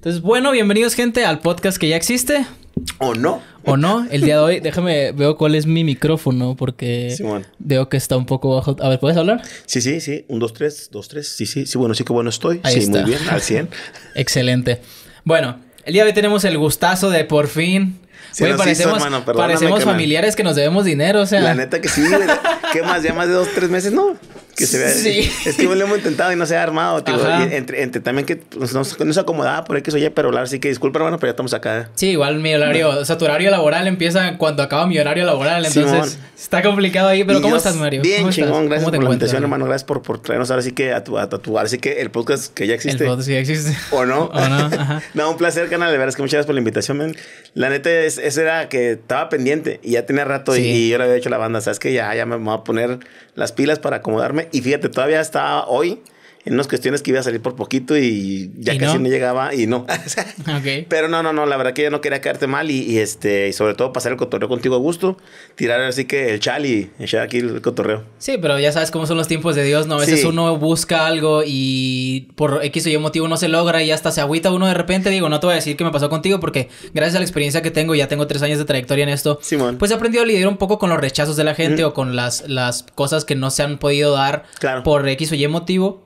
Entonces, bueno, bienvenidos gente al podcast que ya existe. ¿O no? ¿O no? El día de hoy, déjame, veo cuál es mi micrófono porque veo que está un poco bajo. A ver, ¿puedes hablar? Sí, sí, sí. Un, dos, tres, dos, tres. Sí, sí, sí. Bueno, sí que bueno estoy. sí, muy bien, al 100. Excelente. Bueno, el día de hoy tenemos el gustazo de por fin parecemos, parecemos familiares que nos debemos dinero, o sea. La neta que sí, ¿Qué más? Ya más de dos, tres meses, ¿no? que se Sí. Es que lo hemos intentado y no se ha armado, tío. Entre, también que no nos, acomodaba por que que soy pero hablar sí que disculpa, hermano, pero ya estamos acá. ¿eh? Sí, igual mi horario, o sea, tu horario laboral empieza cuando acaba mi horario laboral, entonces está complicado ahí. Pero ¿cómo estás, Mario? Bien, chingón, gracias por la invitación, hermano. Gracias por, traernos ahora sí que a tu, a, tu, así que el podcast que ya existe. El podcast ya existe. ¿O no? ¿O no? Ajá. no, un placer, canal. De verdad es que muchas gracias por la invitación, La neta, es, era que estaba pendiente y ya tenía rato y, y, yo le había hecho la banda. Sabes que ya, ya me voy a poner las pilas para acomodarme y fíjate, todavía está hoy en unas cuestiones que iba a salir por poquito y ya casi no? llegaba y no. Pero no, no, no, la verdad que yo no quería quedarte mal y, este, y sobre todo pasar el cotorreo contigo a gusto, tirar así que el chal y echar aquí el cotorreo. Sí, pero ya sabes cómo son los tiempos de Dios, ¿no? A veces uno busca algo y por X o Y motivo no se logra y hasta se agüita uno de repente. Digo, no te voy a decir qué me pasó contigo porque gracias a la experiencia que tengo, ya tengo tres años de trayectoria en esto, pues he aprendido a lidiar un poco con los rechazos de la gente o con las, las cosas que no se han podido dar por X o Y motivo.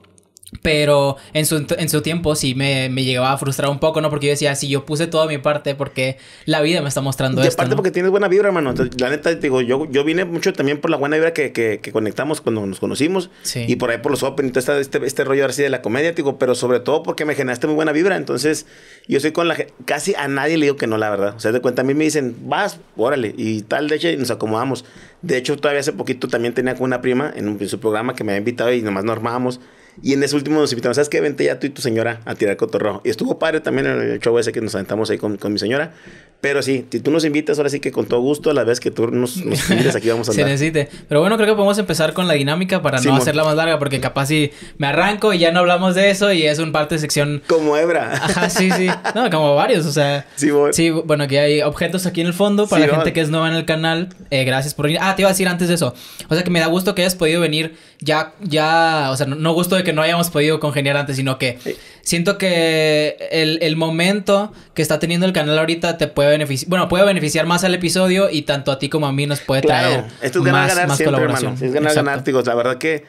Pero en su, en su tiempo sí me, me, llegaba a frustrar un poco, ¿no? Porque yo decía, si yo puse toda mi parte, porque la vida me está mostrando esto. Y aparte porque tienes buena vibra, hermano. La neta, digo, yo, yo vine mucho también por la buena vibra que, que, conectamos cuando nos conocimos. Sí. Y por ahí por los open y todo este, este rollo así de la comedia, digo, pero sobre todo porque me generaste muy buena vibra. Entonces, yo soy con la Casi a nadie le digo que no, la verdad. O sea, de cuenta, a mí me dicen, vas, órale. Y tal, de hecho, y nos acomodamos. De hecho, todavía hace poquito también tenía con una prima en, en su programa que me había invitado y nomás normábamos. Y en ese último nos invitaron, ¿sabes qué? Vente ya tú y tu señora a tirar cotorrojo. Y estuvo padre también el show ese que nos aventamos ahí con, con mi señora. Pero sí, si tú nos invitas, ahora sí que con todo gusto, a la vez que tú nos, nos invites, aquí vamos a andar. Se necesite. Pero bueno, creo que podemos empezar con la dinámica para no hacerla más larga, porque capaz si me arranco y ya no hablamos de eso y es un parte de sección... Como hebra. Ajá, sí, sí. No, como varios, o sea... Sí, sí bueno, aquí hay objetos aquí en el fondo para la gente que es nueva en el canal. Eh, gracias por venir. Ah, te iba a decir antes de eso. O sea, que me da gusto que hayas podido venir ya, ya, o sea, no, gusto de que no hayamos podido congeniar antes, sino que siento que el, momento que está teniendo el canal ahorita te puede beneficiar, bueno, puede beneficiar más al episodio y tanto a ti como a mí nos puede traer es más, más colaboración. Es ganar, Exacto. la verdad que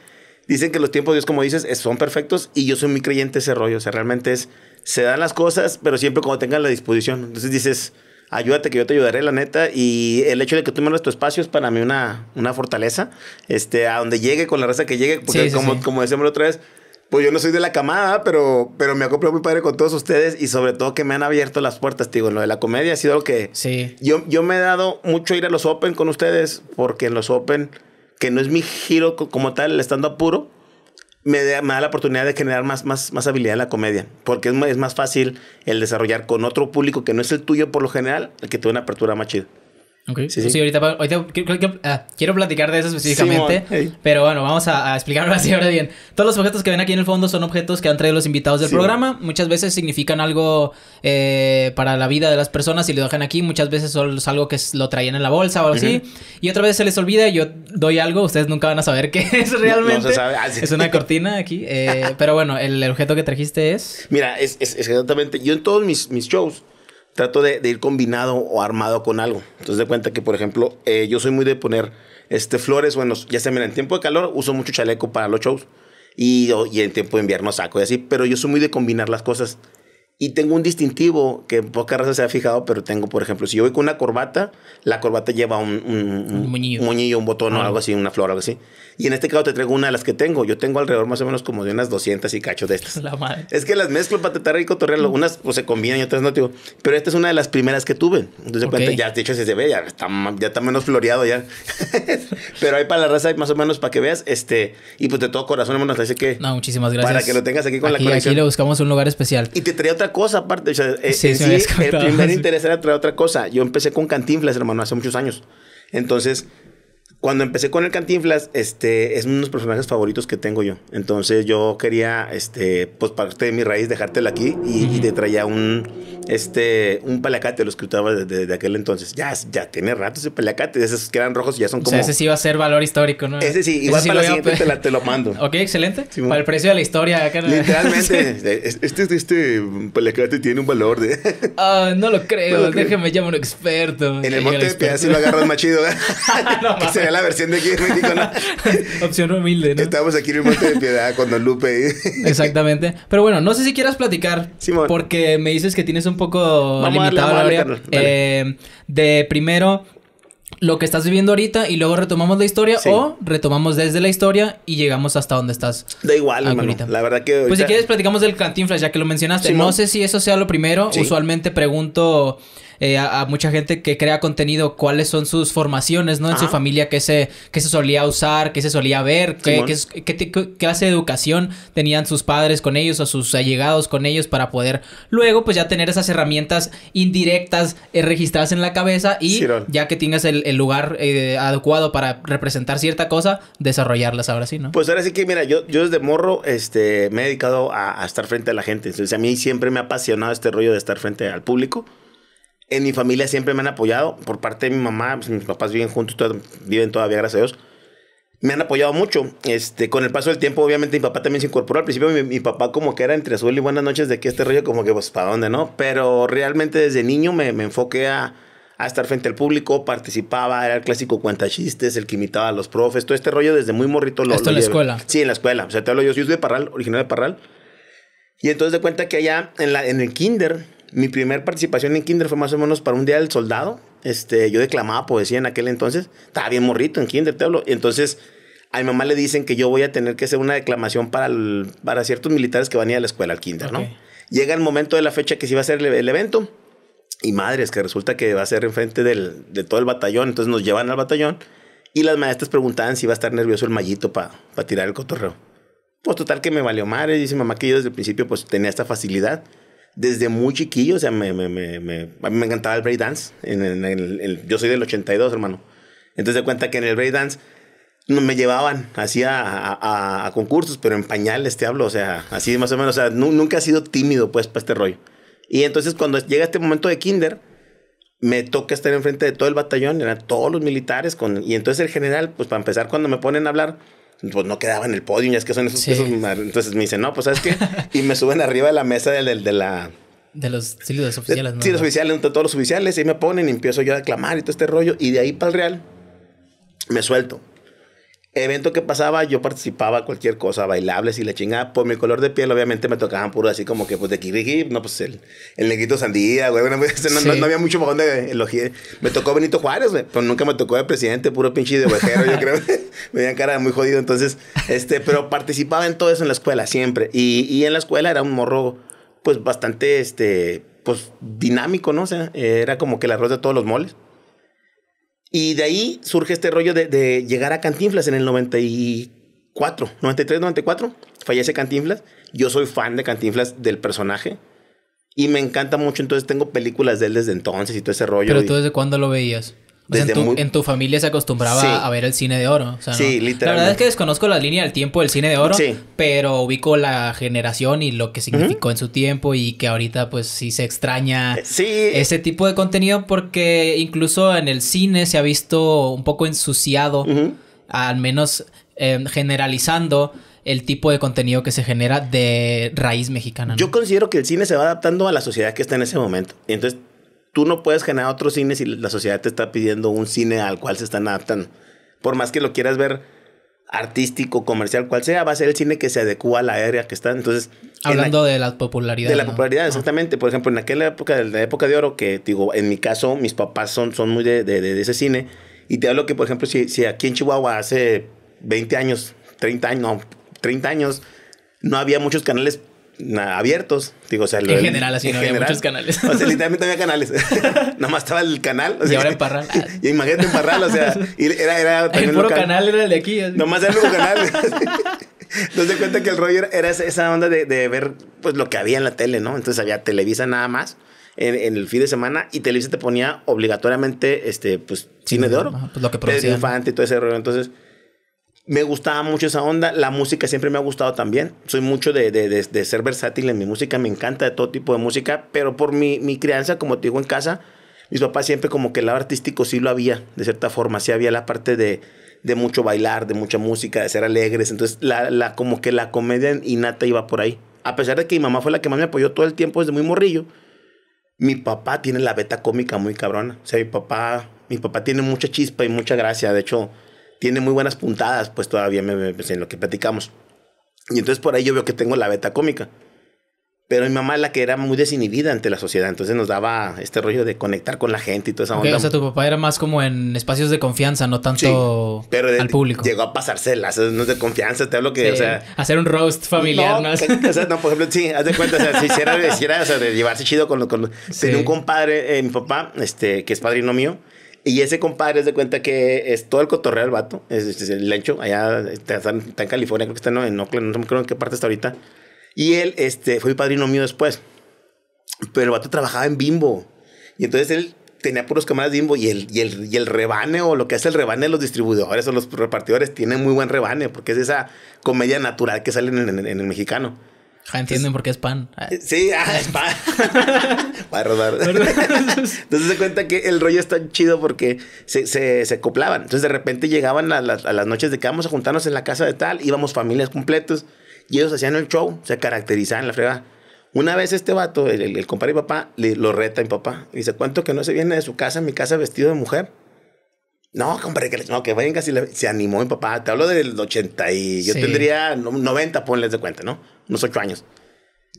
dicen que los tiempos Dios, como dices, son perfectos y yo soy muy creyente de ese rollo, o sea, realmente es, se dan las cosas, pero siempre cuando tengan la disposición, entonces dices ayúdate que yo te ayudaré, la neta. Y el hecho de que tú me tu espacio es para mí una, una fortaleza. Este, a donde llegue, con la raza que llegue, porque como, como decíamos la otra vez, pues yo no soy de la camada, pero, pero me acoplo muy padre con todos ustedes y sobre todo que me han abierto las puertas, digo, lo de la comedia ha sido lo que... Sí. Yo, yo me he dado mucho ir a los Open con ustedes, porque en los Open, que no es mi giro como tal, el estando apuro, me da, la oportunidad de generar más, más, más habilidad en la comedia, porque es, es más fácil el desarrollar con otro público que no es el tuyo por lo general, el que te da una apertura más chida. Sí, ahorita, ah, quiero platicar de eso específicamente, pero bueno, vamos a, explicarlo así ahora bien. Todos los objetos que ven aquí en el fondo son objetos que han traído los invitados del programa. Muchas veces significan algo eh, para la vida de las personas y lo dejan aquí. Muchas veces son algo que lo traían en la bolsa o algo así. Y otra vez se les olvida, yo doy algo, ustedes nunca van a saber qué es realmente. No se sabe. Ah, es una cortina aquí. Eh, pero bueno, el, objeto que trajiste es... Mira, es, exactamente, yo en todos mis, mis shows trato de, ir combinado o armado con algo. Entonces, de cuenta que, por ejemplo, eh, yo soy muy de poner este, flores, bueno, ya se mira, en tiempo de calor uso mucho chaleco para los shows y, y en tiempo de invierno saco y así, pero yo soy muy de combinar las cosas. Y tengo un distintivo que en pocas razas se ha fijado, pero tengo, por ejemplo, si yo voy con una corbata, la corbata lleva un, un, un, un botón o algo así, una flor, o algo así. Y en este caso te traigo una de las que tengo. Yo tengo alrededor más o menos como de unas 200 y cacho de estas. La madre. Es que las mezclo para tratar de cotorrearlo. Unas pues, se combinan y otras no, Pero esta es una de las primeras que tuve. Entonces, ya, de hecho, si se ve, ya está, ya menos floreado ya. pero ahí para la raza, más o menos, para que veas. este Y pues de todo corazón, hermano, te dice que... No, muchísimas gracias. Para que lo tengas aquí con la colección. Aquí le buscamos un lugar especial. Y te traía otra cosa aparte. Eh, el primer interés era otra cosa. Yo empecé con Cantinflas, hermano, hace muchos años. Entonces, cuando empecé con el Cantinflas, este, es uno de los personajes favoritos que tengo yo. Entonces yo quería, este, pues parte de mi raíz, dejártelo aquí y, te traía un, este, un palacate, que escritaba desde de aquel entonces. Ya, ya tiene rato ese palacate, esos que eran rojos ya son como... O sea, ese sí va a ser valor histórico, ¿no? Ese sí, igual para la siguiente pues. te, te, lo mando. ok, excelente. para el precio de la historia. Acá Literalmente, este, este, este palacate tiene un valor de... Ah, no lo creo, déjame llamar a un experto. En el monte de Piedad si lo agarras más chido. ¿eh? no, la versión de aquí Opción humilde, ¿no? Estábamos aquí en el Monte de Piedad con Lupe. Exactamente. Pero bueno, no sé si quieras platicar. Porque me dices que tienes un poco limitado la eh, de primero, lo que estás viviendo ahorita y luego retomamos la historia o retomamos desde la historia y llegamos hasta donde estás. Da igual, La verdad que Pues si quieres platicamos del Cantinflas ya que lo mencionaste. no sé si eso sea lo primero. Usualmente pregunto eh, a, mucha gente que crea contenido cuáles son sus formaciones, ¿no? En su familia, qué se, qué se solía usar, qué se solía ver, qué, qué, clase de educación tenían sus padres con ellos o sus allegados con ellos para poder luego pues ya tener esas herramientas indirectas eh, registradas en la cabeza y ya que tengas el, lugar eh, adecuado para representar cierta cosa, desarrollarlas ahora sí, ¿no? Pues ahora sí que mira, yo, yo desde morro este, me he dedicado a, a estar frente a la gente, entonces a mí siempre me ha apasionado este rollo de estar frente al público. En mi familia siempre me han apoyado. Por parte de mi mamá, pues, mis papás viven juntos, viven todavía, gracias a Dios. Me han apoyado mucho. Este, con el paso del tiempo, obviamente, mi papá también se incorporó. Al principio, mi, papá como que era entre azul y buenas noches de que este rollo, como que, pues, ¿para dónde, no? Pero realmente desde niño me, me enfoqué a, estar frente al público, participaba, era el clásico cuentachistes, el que imitaba a los profes, todo este rollo desde muy morrito. ¿Esto la escuela? Sí, en la escuela. O sea, te hablo yo, yo soy de Parral, original de Parral. Y entonces de cuenta que allá en, la, en el kinder mi primera participación en kinder fue más o menos para un día del soldado. Este, yo declamaba poesía en aquel entonces. Estaba bien morrito en kinder, te hablo. Entonces, a mi mamá le dicen que yo voy a tener que hacer una declamación para, para ciertos militares que van a ir a la escuela, al kinder, ¿no? Llega el momento de la fecha que se iba a ser el, evento. Y madres, que resulta que va a ser enfrente del, de todo el batallón. Entonces nos llevan al batallón. Y las maestras preguntaban si iba a estar nervioso el mallito para tirar el cotorreo. Pues total que me valió madre. Dice mamá que yo desde el principio pues tenía esta facilidad desde muy chiquillo, o sea, me, a mí me encantaba el breakdance. dance. en, yo soy del 82, hermano. Entonces, de cuenta que en el breakdance me llevaban así a, concursos, pero en pañales te hablo, o sea, así más o menos, o sea, nunca he sido tímido pues para este rollo. Y entonces cuando llega este momento de kinder, me toca estar enfrente de todo el batallón, eran todos los militares, con, y entonces el general, pues para empezar, cuando me ponen a hablar, pues no quedaba en el podio, ya es que son esos, Entonces me dicen, no, pues sabes qué. y me suben arriba de la mesa del, de la. De los sílidos oficiales, ¿no? oficiales, entre todos los oficiales, y me ponen y empiezo yo a clamar y todo este rollo. Y de ahí para el Real me suelto evento que pasaba, yo participaba cualquier cosa, bailables y la chingada. Por mi color de piel, obviamente me tocaban puro así como que, pues de kiriki, no, pues el, el negrito sandía, güey. no, había mucho más de Me tocó Benito Juárez, güey, pero nunca me tocó de presidente, puro pinche de ovejero, yo creo. me veían cara muy jodido. Entonces, este, pero participaba en todo eso en la escuela, siempre. Y, y en la escuela era un morro, pues bastante, este, pues dinámico, ¿no? O sea, era como que el arroz de todos los moles y de ahí surge este rollo de, llegar a Cantinflas en el 94, 93, 94. Fallece Cantinflas. Yo soy fan de Cantinflas, del personaje. Y me encanta mucho, entonces tengo películas de él desde entonces y todo ese rollo. ¿Pero tú desde cuándo lo veías? en, tu, familia se acostumbraba a ver el cine de oro. sí, literalmente. La verdad es que desconozco la línea del tiempo del cine de oro, sí. pero ubico la generación y lo que significó en su tiempo y que ahorita pues sí se extraña eh, ese tipo de contenido porque incluso en el cine se ha visto un poco ensuciado, al menos em, generalizando el tipo de contenido que se genera de raíz mexicana. Yo considero que el cine se va adaptando a la sociedad que está en ese momento. Entonces tú no puedes generar otro cine si la sociedad te está pidiendo un cine al cual se están adaptando. Por más que lo quieras ver artístico, comercial, cual sea, va a ser el cine que se adecua a la área que está. Entonces, hablando de la popularidad. De la popularidad, exactamente. Por ejemplo, en aquella época, de la época de oro, que digo, en mi caso, mis papás son, son muy de, de, ese cine. Y te hablo que, por ejemplo, si, si, aquí en Chihuahua hace 20 años, 30 años, no, 30 años, no había muchos canales abiertos. Digo, o sea, en general, así en no había muchos canales. O sea, literalmente había canales. Nada más estaba el canal. y ahora en Parral. y imagínate en Parral, o sea, y era, era también El puro canal era el de aquí. Nomás era el único canal. Entonces, de cuenta que el rollo era esa onda de, ver pues lo que había en la tele, ¿no? Entonces había Televisa nada más. En, el fin de semana y Televisa te ponía obligatoriamente este pues cine de oro. pues lo que producía. Infante y todo ese rollo. Entonces, me gustaba mucho esa onda. La música siempre me ha gustado también. Soy mucho de, de, de, ser versátil en mi música. Me encanta todo tipo de música. Pero por mi, mi, crianza, como te digo, en casa, mis papás siempre como que el lado artístico sí lo había, de cierta forma. Sí había la parte de, De mucho bailar, de mucha música, de ser alegres. Entonces, la, la, como que la comedia innata iba por ahí. A pesar de que mi mamá fue la que más me apoyó todo el tiempo desde muy morrillo, mi papá tiene la beta cómica muy cabrona. O sea, mi papá, mi papá tiene mucha chispa y mucha gracia. De hecho tiene muy buenas puntadas, pues todavía me, pues, en lo que platicamos. Y entonces por ahí yo veo que tengo la beta cómica. Pero mi mamá es la que era muy desinhibida ante la sociedad, entonces nos daba este rollo de conectar con la gente y toda esa onda. o sea, tu papá era más como en espacios de confianza, no tanto pero al público. Llegó a pasárselas, no es de confianza, te hablo que, o sea... Hacer un roast familiar, ¿no? o sea, no, por ejemplo, sí, haz de cuenta, o sea, si hiciera, o sea, de llevarse chido con... los... con Tenía un compadre, eh, mi papá, este, que es padrino mío, y ese compadre se cuenta que es todo el cotorreo del vato, es, el lencho, allá está, en California, creo que está en, Oakland, no creo en qué parte está ahorita. Y él este, fue mi padrino mío después. Pero el vato trabajaba en Bimbo. Y entonces él tenía puros de Bimbo y el, y el, y el rebane o lo que es el rebane de los distribuidores o los repartidores tiene muy buen rebane porque es esa comedia natural que sale en, en el mexicano. Ah, entienden por qué es pan. Ah. Eh, sí, ah, es pan. Va a rodar. Entonces se cuenta que el rollo tan chido porque se, se, coplaban. Entonces de repente llegaban a las, noches de que vamos a juntarnos en la casa de tal, íbamos familias completas y ellos hacían el show, se caracterizaban la frega. Una vez este vato, el, el, compadre y papá, lo reta en mi papá. Dice, ¿cuánto que no se viene de su casa, mi casa vestido de mujer? No, compadre, que, no, que vayan casi se animó mi papá. Te hablo del 80 y yo tendría 90, ponles de cuenta, ¿no? unos ocho años.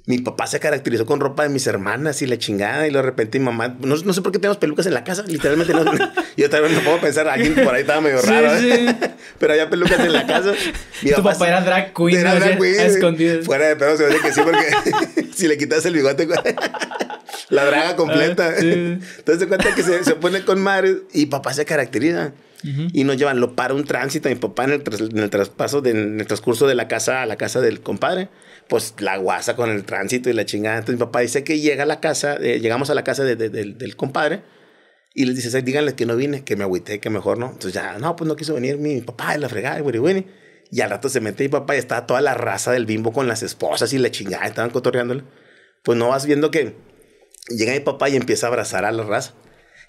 Mi papá se caracterizó con ropa de mis hermanas y la chingada, y de repente mi mamá, no, no sé por qué tenemos pelucas en la casa, literalmente. No, yo también no puedo pensar, alguien por ahí estaba medio raro, ¿eh? pero había pelucas en la casa. tu papá, era drag queen, era drag queen escondido. Fuera de pedo, se ve que sí, porque si le quitas el bigote, la draga completa. Ah, Entonces se cuenta que se, se pone con madre y papá se caracteriza. Y nos llevan, lo para un tránsito a mi papá en el, traspaso, en el transcurso de la casa a la casa del compadre pues la guasa con el tránsito y la chingada. Entonces mi papá dice que llega a la casa, eh, llegamos a la casa del compadre y le dice, díganle que no vine, que me agüité, que mejor no. Entonces ya, no, pues no quiso venir mi papá, de la fregada, güey, Y al rato se mete mi papá y está toda la raza del bimbo con las esposas y la chingada, estaban cotorreándole. Pues no vas viendo que llega mi papá y empieza a abrazar a la raza.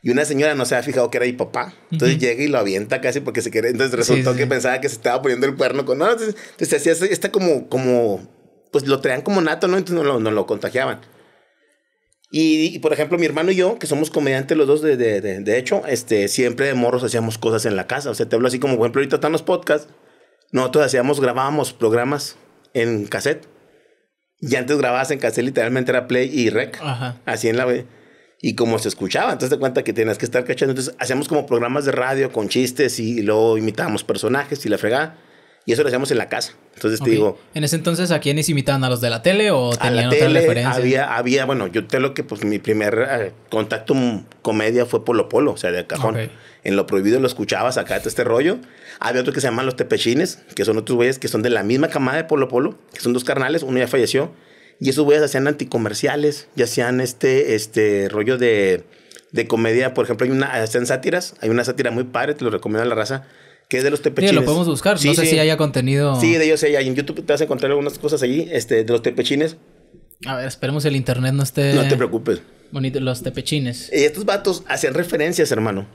Y una señora no se ha fijado que era mi papá. Entonces llega y lo avienta casi porque se quiere. Entonces resultó que pensaba que se estaba poniendo el cuerno con. entonces, entonces hacía está como, como pues lo traían como nato, ¿no? Entonces no lo, contagiaban. Y, por ejemplo, mi hermano y yo, que somos comediantes los dos, de, de, de, hecho, este, siempre de morros hacíamos cosas en la casa. O sea, te hablo así como, por ejemplo, ahorita están los podcasts. Nosotros hacíamos, grabábamos programas en cassette. Y antes grababas en cassette, literalmente era play y rec. Así en la. Y como se escuchaba, entonces te cuenta que tenías que estar cachando. Entonces hacíamos como programas de radio con chistes y, luego imitábamos personajes y la fregada. Y eso lo hacíamos en la casa. Entonces te digo. ¿En ese entonces a quiénes imitaban? ¿A los de la tele o tenían a la otra tele, Había, había, bueno, yo te lo que pues mi primer eh, contacto comedia fue Polo Polo, o sea, de cajón. En lo prohibido lo escuchabas acá, este rollo. Había otro que se llaman los tepechines, que son otros güeyes que son de la misma camada de Polo Polo, que son dos carnales, uno ya falleció. Y esos güeyes hacían anticomerciales, ya hacían este, este rollo de, de comedia. Por ejemplo, hay una, hacían sátiras, hay una sátira muy padre, te lo recomiendo a la raza que es de los tepechines. Sí, lo podemos buscar. no sé si haya contenido. Sí, de ellos hay. En YouTube te vas a encontrar algunas cosas allí, este, de los tepechines. A ver, esperemos el internet no esté. No te preocupes. Bonito, los tepechines. Y estos vatos hacen referencias, hermano.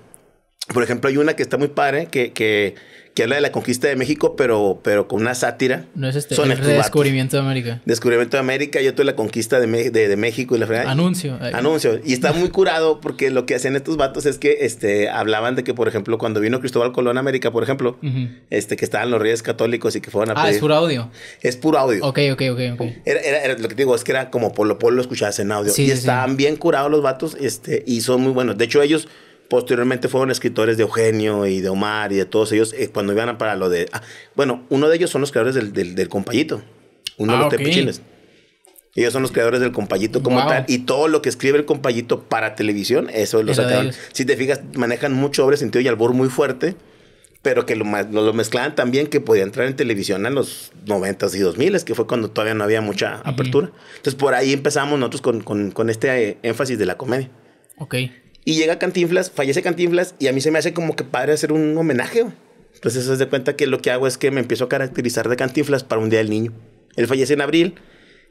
Por ejemplo, hay una que está muy padre, que, que que habla de la conquista de México, pero, pero con una sátira. No es este, Son el descubrimiento de América. Descubrimiento de América y otro de la conquista de, México y la Anuncio. Anuncio. Y está muy curado porque lo que hacen estos vatos es que este, hablaban de que, por ejemplo, cuando vino Cristóbal Colón a América, por ejemplo, este, que estaban los reyes católicos y que fueron a Ah, es puro audio. Es puro audio. Ok, ok, ok. okay. Era, lo que digo es que era como por lo Polo lo escuchabas en audio. Sí, y sí, estaban bien curados los vatos este, y son muy buenos. De hecho, ellos Posteriormente fueron escritores de Eugenio y de Omar y de todos ellos eh, cuando iban para lo de... Ah, bueno, uno de ellos son los creadores del, del, compayito, uno de ah, los okay. Ellos son los creadores del compayito como tal. Y todo lo que escribe el compayito para televisión, eso lo sacaron. Si te fijas, manejan mucho de sentido y albur muy fuerte, pero que lo, lo mezclaban también que podía entrar en televisión en los 90s y 2000s, que fue cuando todavía no había mucha apertura. Entonces por ahí empezamos nosotros con, con, con este eh, énfasis de la comedia. Ok. Y llega Cantinflas, fallece Cantinflas y a mí se me hace como que padre hacer un homenaje. Entonces, se de cuenta que lo que hago es que me empiezo a caracterizar de Cantinflas para un día del niño. Él fallece en abril.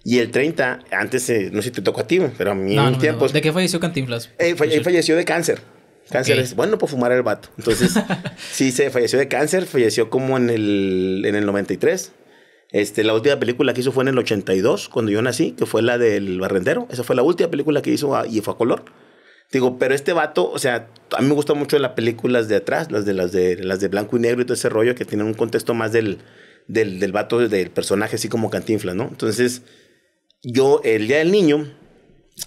Y el 30, antes, eh, no sé si te tocó a ti, pero a mí en tiempos. ¿De qué falleció Cantinflas? Él eh, falleció de cáncer. Cáncer es bueno por fumar el vato. Entonces, sí, se falleció de cáncer, falleció como en el, en el 93. Este, la última película que hizo fue en el 82, cuando yo nací, que fue la del Barrendero. Esa fue la última película que hizo ah, y fue a color. Digo, pero este vato, o sea, a mí me gustan mucho las películas de atrás, las de, las de, las de blanco y negro y todo ese rollo, que tienen un contexto más del, del, del vato, del personaje, así como Cantinflas, ¿no? Entonces, yo, el día del niño,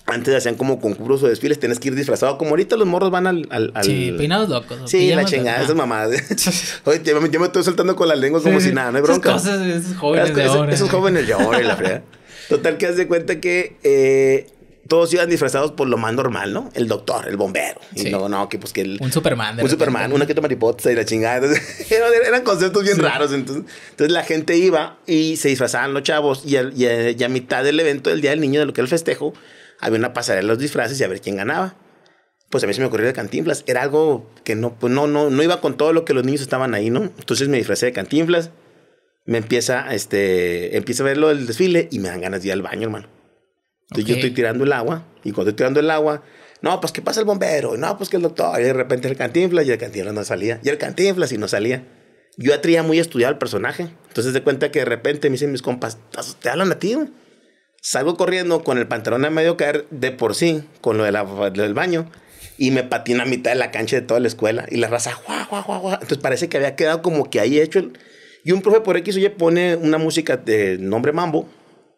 antes hacían como concursos o desfiles, tenés que ir disfrazado. Como ahorita los morros van al. al, Sí, peinados locos. Sí, la chingada, esas mamadas. Oye, yo me, estoy soltando con las lenguas como si nada, no hay bronca. Esas cosas, esos jóvenes. de ahora. esos jóvenes de ahora, la fría. Total, que haz de cuenta que eh, todos iban disfrazados por lo más normal, ¿no? El doctor, el bombero. no, no, que pues que el. Un Superman. un Superman, una que mariposa y la chingada. eran, conceptos bien raros. Entonces, la gente iba y se disfrazaban los chavos. Eh, y a, mitad del evento, del día del niño, de lo que era el festejo, había una pasarela de los disfraces y a ver quién ganaba. Pues a mí se me ocurrió de cantinflas. Era algo que no, pues no, no, no iba con todo lo que los niños estaban ahí, ¿no? Entonces me disfracé de cantinflas. Me empieza, este, empieza a verlo el desfile y me dan ganas de ir al baño, hermano. Entonces yo estoy tirando el agua y cuando estoy tirando el agua, no, pues ¿qué pasa el bombero, no, pues que el doctor, y de repente el cantinflas y el cantinflas no salía, y el cantinflas y no salía. Yo ya muy estudiado el personaje, entonces de cuenta que de repente me dicen mis compas, pues, te hablan a ti, Salgo corriendo con el pantalón a medio caer de por sí, con lo, del baño, y me patina a mitad de la cancha de toda la escuela, y la raza, guau, guau, guau, guau. Entonces parece que había quedado como que ahí hecho el... Y un profe por X, oye, pone una música de nombre mambo,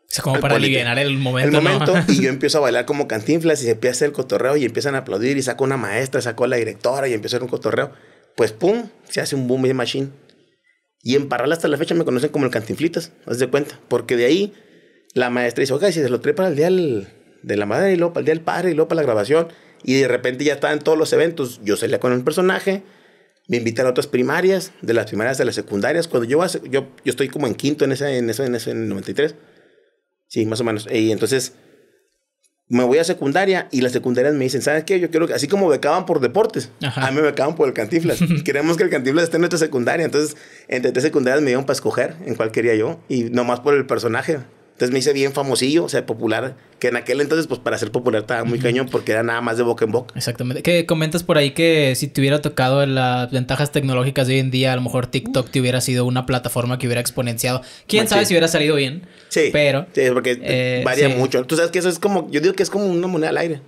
es como para aliviar el momento. El momento, y yo empiezo a bailar como cantinflas y se empieza a hacer el cotorreo y empiezan a aplaudir y saco una maestra, sacó a la directora y empiezo a hacer un cotorreo. Pues pum, se hace un boom de machine. Y en Parral hasta la fecha me conocen como el cantinflitas, haz de cuenta. Porque de ahí la maestra dice, oiga, si se lo trae para el día de la madre y luego para el día del padre y luego para la grabación. Y de repente ya está en todos los eventos. Yo salía con un personaje, me invitan a otras primarias, de las primarias a las secundarias. Cuando yo, yo, yo estoy como en quinto en ese, en eso en ese en 93 Sí, más o menos. Eh, y entonces me voy a secundaria y las secundarias me dicen, ¿sabes qué? Yo quiero que, así como becaban por deportes, a mí me becaban por el Cantiflas. Queremos que el Cantiflas esté en nuestra secundaria. Entonces, entre tres secundarias me dieron para escoger en cuál quería yo y nomás por el personaje. Entonces me hice bien famosillo, o sea, popular, que en aquel entonces, pues para ser popular estaba muy cañón porque era nada más de boca en boca. Exactamente. Que comentas por ahí que si te hubiera tocado las ventajas tecnológicas de hoy en día, a lo mejor TikTok te hubiera sido una plataforma que hubiera exponenciado. Quién sabe si hubiera salido bien. Sí. Pero. Sí, porque eh, eh, varía mucho. Tú sabes que eso es como, yo digo que es como una moneda al aire.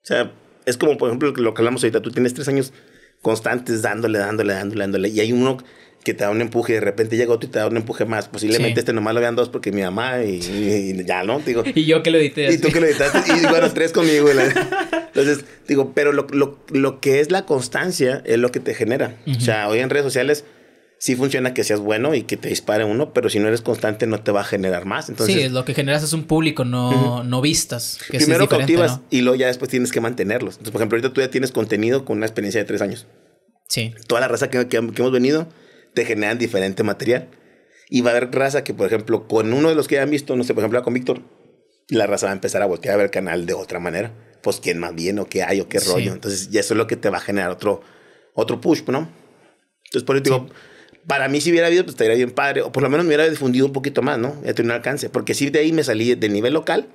O sea, es como, por ejemplo, lo que hablamos ahorita, tú tienes tres años constantes dándole, dándole, dándole, dándole. Y hay uno que te da un empuje y de repente llega otro y te da un empuje más. Posiblemente este nomás lo vean dos porque mi mamá y, ya, ¿no? Digo, y yo que lo edité. Y tú que lo editaste. y bueno, tres conmigo. Entonces, digo, pero lo, que es la constancia es lo que te genera. O sea, hoy en redes sociales sí funciona que seas bueno y que te dispare uno, pero si no eres constante no te va a generar más. Entonces, sí, lo que generas es un público, no, no vistas. Primero cautivas y luego ya después tienes que mantenerlos. Entonces, por ejemplo, ahorita tú ya tienes contenido con una experiencia de tres años. Sí. Toda la raza que hemos venido te generan diferente material. Y va a haber raza que, por ejemplo, con uno de los que hayan visto, no sé, por ejemplo, con Víctor, la raza va a empezar a voltear a ver el canal de otra manera. Pues quién más bien o qué hay o qué rollo. Entonces, ya eso es lo que te va a generar otro, otro push, ¿no? Entonces, por eso digo, para mí si hubiera habido, pues estaría bien padre. O por lo menos me hubiera difundido un poquito más, ¿no? Ya tenía un alcance. Porque si de ahí me salí de nivel local,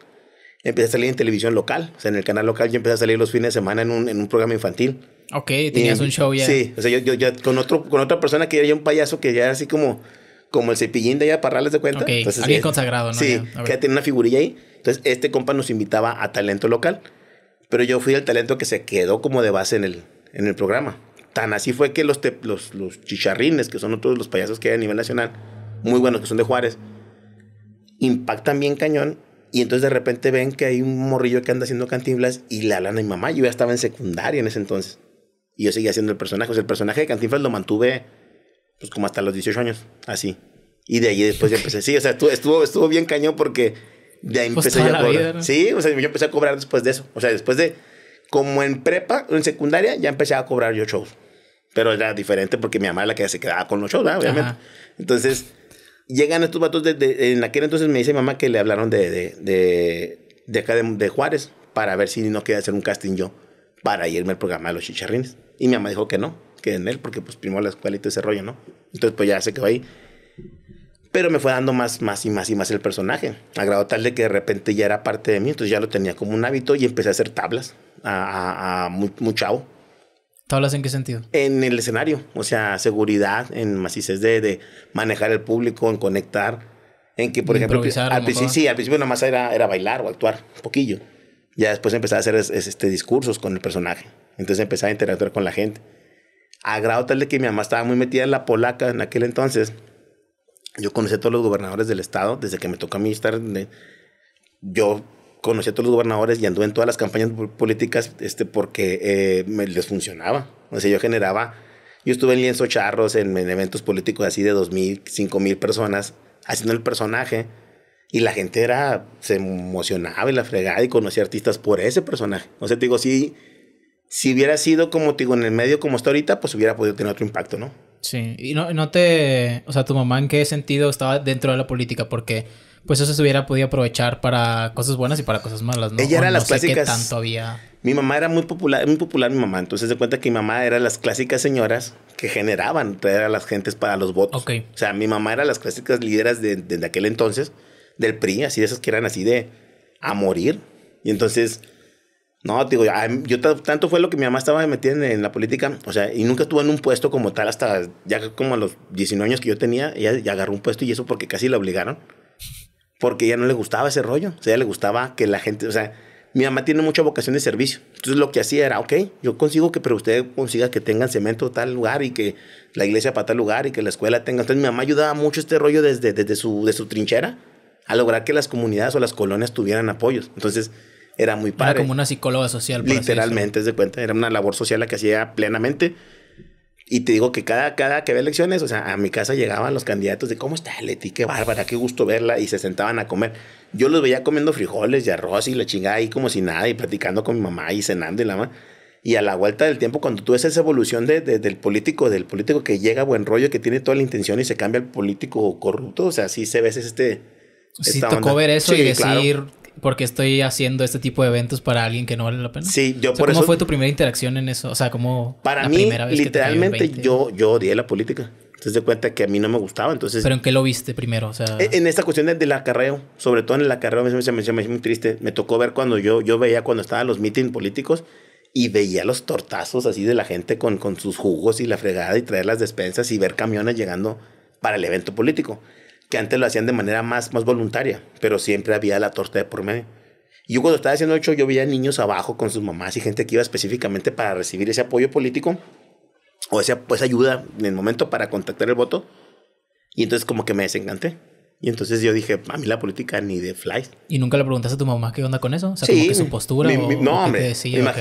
empecé a salir en televisión local. O sea, en el canal local yo empecé a salir los fines de semana en un, en un programa infantil. Ok, tenías un show ya. Sí, o sea, yo, yo, con, otro, con otra persona que era ya un payaso que ya era así como, como el cepillín de allá para darles de cuenta. Ok, Entonces, consagrado, ¿no? Sí, que tenía una figurilla ahí. Entonces, este compa nos invitaba a talento local, pero yo fui el talento que se quedó como de base en el, en el programa. Tan así fue que los, los, los chicharrines, que son otros los payasos que hay a nivel nacional, muy buenos, que son de Juárez, impactan bien cañón y entonces de repente ven que hay un morrillo que anda haciendo cantinflas y le hablan a mi mamá. Yo ya estaba en secundaria en ese entonces. Y yo seguía haciendo el personaje. O sea, el personaje de Cantinflas lo mantuve pues como hasta los 18 años, así. Y de ahí después ya empecé. Sí, o sea, estuvo, estuvo, bien cañón porque de ahí pues empecé a cobrar. Sí, o sea, yo empecé a cobrar después de eso. O sea, después de, como en prepa, en secundaria, ya empecé a cobrar yo shows. Pero era diferente porque mi mamá era la que se quedaba con los shows, ¿verdad? obviamente. Entonces, llegan estos vatos de, en aquel entonces me dice mi mamá que le hablaron de, de, de acá de, Juárez para ver si no quería hacer un casting yo para irme al programa de los chicharrines. Y mi mamá dijo que no, que en él, porque pues primero la escuela y todo ese rollo, ¿no? Entonces pues ya se quedó ahí. Pero me fue dando más, más y más y más el personaje, a tal de que de repente ya era parte de mí, entonces ya lo tenía como un hábito y empecé a hacer tablas a, a, muy, chavo. ¿Tablas en qué sentido? En el escenario, o sea, seguridad, en macices de, de manejar el público, en conectar, en que, por ejemplo, al principio, sí, al principio más era, era bailar o actuar un poquillo. Ya después empecé a hacer este, discursos con el personaje. Entonces empecé a interactuar con la gente. A grado tal de que mi mamá estaba muy metida en la polaca en aquel entonces. Yo conocí a todos los gobernadores del estado, desde que me tocó a mí estar... Yo conocí a todos los gobernadores y anduve en todas las campañas políticas este, porque eh, me, les funcionaba. O sea, yo generaba, yo estuve en lienzo charros, en, eventos políticos así de 2.000, 5.000 personas, haciendo el personaje y la gente era, se emocionaba y la fregaba... y conocía artistas por ese personaje. O sea, te digo, sí, si hubiera sido como digo, en el medio como está ahorita, pues hubiera podido tener otro impacto, ¿no? Sí, y no, no te, o sea, tu mamá en qué sentido estaba dentro de la política, porque pues eso se hubiera podido aprovechar para cosas buenas y para cosas malas, ¿no? Ella era la las Mi mamá era muy popular, muy popular mi mamá, entonces se cuenta que mi mamá era las clásicas señoras que generaban traer a las gentes para los votos. Ok. O sea, mi mamá era las clásicas líderes desde aquel entonces del PRI, así de esas que eran así de a morir. Y entonces no, digo, yo tanto fue lo que mi mamá estaba metida en, la política, o sea, y nunca estuvo en un puesto como tal hasta ya como a los 19 años que yo tenía, ella ya agarró un puesto y eso porque casi la obligaron, porque ya no le gustaba ese rollo, o sea, le gustaba que la gente, o sea, mi mamá tiene mucha vocación de servicio, entonces lo que hacía era, ok, yo consigo que, pero usted consiga que tengan cemento tal lugar y que la iglesia para tal lugar y que la escuela tenga, entonces mi mamá ayudaba mucho este rollo desde, desde su, de su trinchera a lograr que las comunidades o las colonias tuvieran apoyos, entonces era muy padre. Era como una psicóloga social. Literalmente, es de cuenta, era una labor social la que hacía plenamente. Y te digo que cada, cada que había elecciones, o sea, a mi casa llegaban los candidatos de cómo está Leti, qué bárbara, qué gusto verla, y se sentaban a comer. Yo los veía comiendo frijoles y arroz y la chingada ahí como si nada, y platicando con mi mamá y cenando y la mamá. Y a la vuelta del tiempo, cuando tú ves esa evolución de, del político, del político que llega a buen rollo, que tiene toda la intención y se cambia al político corrupto, o sea, sí se ve este. Sí, tocó ver eso y decir, porque estoy haciendo este tipo de eventos para alguien que no vale la pena. Sí, yo por eso... por ¿cómo fue tu primera interacción en eso? O sea, ¿cómo... Para mí, literalmente, yo, yo odié la política. Entonces de cuenta que a mí no me gustaba, entonces... ¿Pero en qué lo viste primero? O sea... E, en esta cuestión del, acarreo, sobre todo en el acarreo, me se me, me, muy triste. Me tocó ver cuando yo, yo veía cuando estaban los mítines políticos y veía los tortazos así de la gente con, con sus jugos y la fregada y traer las despensas y ver camiones llegando para el evento político que antes lo hacían de manera más, más voluntaria, pero siempre había la torta de por medio. Y yo cuando estaba haciendo el yo veía niños abajo con sus mamás y gente que iba específicamente para recibir ese apoyo político o esa pues, ayuda en el momento para contactar el voto. Y entonces como que me desencanté. Y entonces yo dije, a mí la política ni de fly. ¿Y nunca le preguntaste a tu mamá qué onda con eso? O sea, sí, como que su postura. o, no, hombre.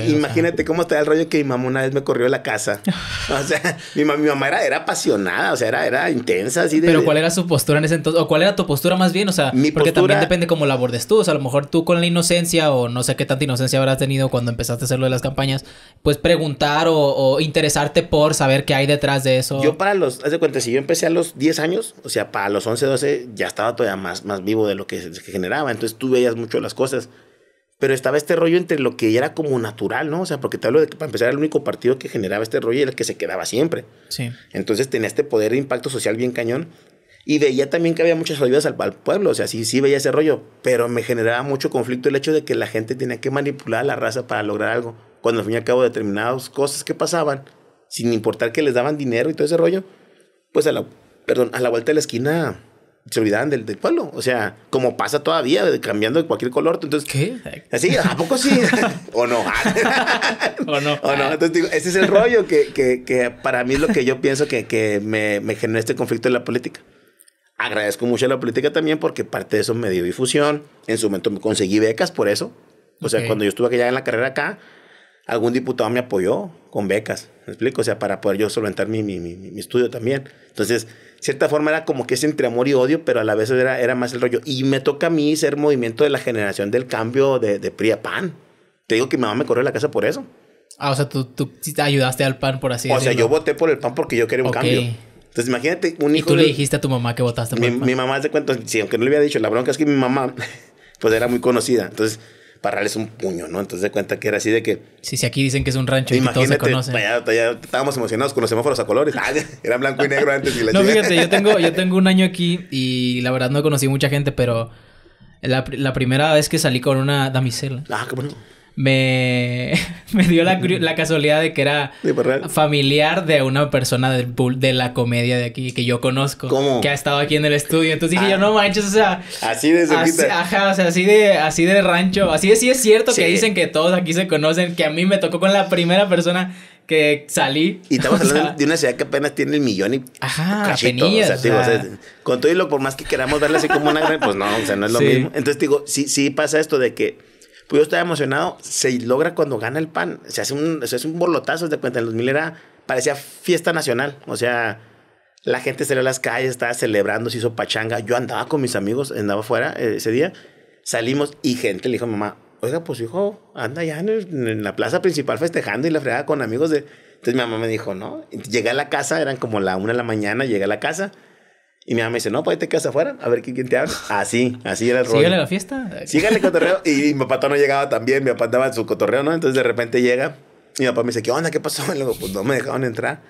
imagínate cómo está el rollo que mi mamá una vez me corrió de la casa. o sea, mi, ma mi mamá era, era, apasionada, o sea, era, era intensa. Así de... Pero ¿cuál era su postura en ese entonces? ¿O cuál era tu postura más bien? O sea, porque también depende cómo la abordes tú. O sea, a lo mejor tú con la inocencia o no sé qué tanta inocencia habrás tenido cuando empezaste a hacer lo de las campañas, pues preguntar o, o interesarte por saber qué hay detrás de eso. Yo para los, haz de cuenta, si yo empecé a los 10 años, o sea, para los 11, 12, ya estaba todavía más, más vivo de lo que, generaba, entonces tú veías mucho las cosas. Pero estaba este rollo entre lo que era como natural, ¿no? O sea, porque te hablo de que para empezar el único partido que generaba este rollo era el que se quedaba siempre. Sí. Entonces tenía este poder de impacto social bien cañón. Y veía también que había muchas ayudas al, pueblo, o sea, sí, sí veía ese rollo, pero me generaba mucho conflicto el hecho de que la gente tenía que manipular a la raza para lograr algo, cuando al fin y al cabo determinadas cosas que pasaban, sin importar que les daban dinero y todo ese rollo, pues a la, perdón, a la vuelta de la esquina se olvidaban del, pueblo. O sea, como pasa todavía, cambiando de cualquier color. Entonces, ¿qué? Así, ¿a poco sí? o no. o no. o no. Entonces digo, ese es el rollo que, que, que, para mí es lo que yo pienso que, que me, me generó este conflicto en la política. Agradezco mucho a la política también porque parte de eso me dio difusión. En su momento me conseguí becas por eso. O sea, cuando yo estuve allá en la carrera acá, algún diputado me apoyó con becas. ¿Me explico? O sea, para poder yo solventar mi, mi, mi estudio también. Entonces, cierta forma era como que es entre amor y odio, pero a la vez era, era más el rollo. Y me toca a mí ser movimiento de la generación del cambio de, de PRI a PAN. Te digo que mi mamá me corrió la casa por eso. Ah, o sea, tú, tú te ayudaste al PAN por así O sea, yo voté por el PAN porque yo quería un cambio. Entonces, imagínate un hijo... Y tú le dijiste a tu mamá que votaste por mi, el PAN. Mi mamá, de cuenta, sí, aunque no le había dicho, la bronca es que mi mamá, pues era muy conocida. Entonces, Parrales es un puño, ¿no? Entonces de cuenta que era así de que... Sí, sí, aquí dicen que es un rancho y todos se conocen. estábamos emocionados con los semáforos a colores. Ah, era blanco y negro antes y la No, fíjate, yo tengo, yo tengo un año aquí y la verdad no conocí mucha gente, pero... La, primera vez que salí con una damisela. Ah, qué bueno me, me dio la, casualidad de que era familiar de una persona de la comedia de aquí que yo conozco. ¿Cómo? Que ha estado aquí en el estudio. Entonces dije yo, ah. no manches, o sea. Así de Ajá, así de, así de rancho. Así sí es cierto que dicen que todos aquí se conocen, que a mí me tocó con la primera persona que salí. Y estamos hablando de una ciudad que apenas tiene el millón y. Ajá, con todo y lo por más que queramos darle así como una pues no, o sea, no es lo mismo. Entonces digo, sí, sí pasa esto de que pues yo estaba emocionado, se logra cuando gana el PAN, se hace un, se un bolotazo de cuenta, en los 2000 era, parecía fiesta nacional, o sea, la gente salió a las calles, estaba celebrando, se hizo pachanga, yo andaba con mis amigos, andaba afuera eh, ese día, salimos y gente le dijo a mamá, oiga, pues hijo, anda ya en, la plaza principal festejando y la fregada con amigos de... Entonces mi mamá me dijo, no, llegué a la casa, eran como la una de la mañana, llegué a la casa y mi mamá me dice, no, pues ahí te quedas afuera, a ver quién te habla... Así, así era el rollo. Sígale la fiesta. Sígale el cotorreo. Y, mi papá no llegaba también, mi papá andaba en su cotorreo, ¿no? Entonces de repente llega y mi papá me dice, ¿qué onda? ¿Qué pasó? Y luego, pues no me dejaron entrar.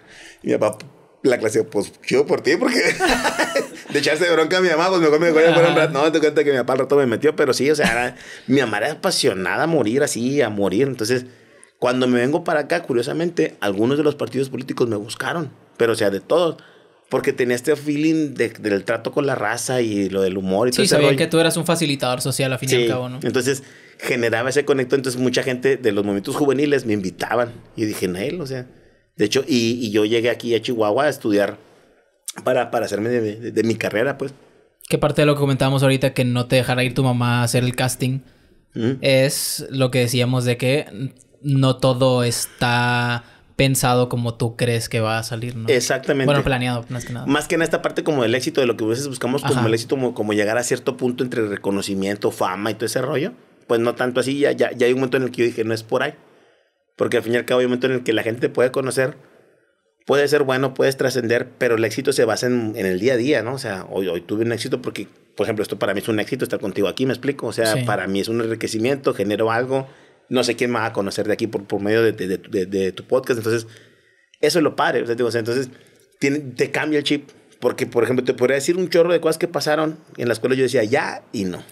Y mi papá, la clase, pues yo por ti, porque de echarse de bronca a mi mamá, pues mejor me dejó de fuera un rato. No, te cuenta que mi papá al rato me metió, pero sí, o sea, mi mamá era apasionada a morir así, a morir. Entonces, cuando me vengo para acá, curiosamente, algunos de los partidos políticos me buscaron, pero o sea, de todos porque tenía este feeling del trato con la raza y lo del humor y sí, todo Sí sabía que tú eras un facilitador social al fin y al cabo, ¿no? Entonces generaba ese conecto, entonces mucha gente de los momentos juveniles me invitaban y dije, él, o sea, de hecho, y, yo llegué aquí a Chihuahua a estudiar para, hacerme de, mi carrera, pues. ¿Qué parte de lo que comentábamos ahorita, que no te dejara ir tu mamá a hacer el casting, es lo que decíamos de que no todo está pensado como tú crees que va a salir, ¿no? Exactamente. Bueno, planeado, más que nada. Más que en esta parte como del éxito, de lo que a veces buscamos como el éxito, como, llegar a cierto punto entre reconocimiento, fama y todo ese rollo. Pues no tanto así, ya, ya, ya hay un momento en el que yo dije, no es por ahí. Porque al fin y al cabo hay un momento en el que la gente te puede conocer, puede ser bueno, puedes trascender, pero el éxito se basa en, el día a día, ¿no? O sea, hoy, hoy tuve un éxito porque, por ejemplo, esto para mí es un éxito estar contigo aquí, me explico. O sea, para mí es un enriquecimiento, genero algo no sé quién me va a conocer de aquí por, por medio de, tu podcast. Entonces, eso es lo padre. entonces, te cambia el chip. Porque, por ejemplo, te podría decir un chorro de cosas que pasaron en la escuela. Yo decía ya y no.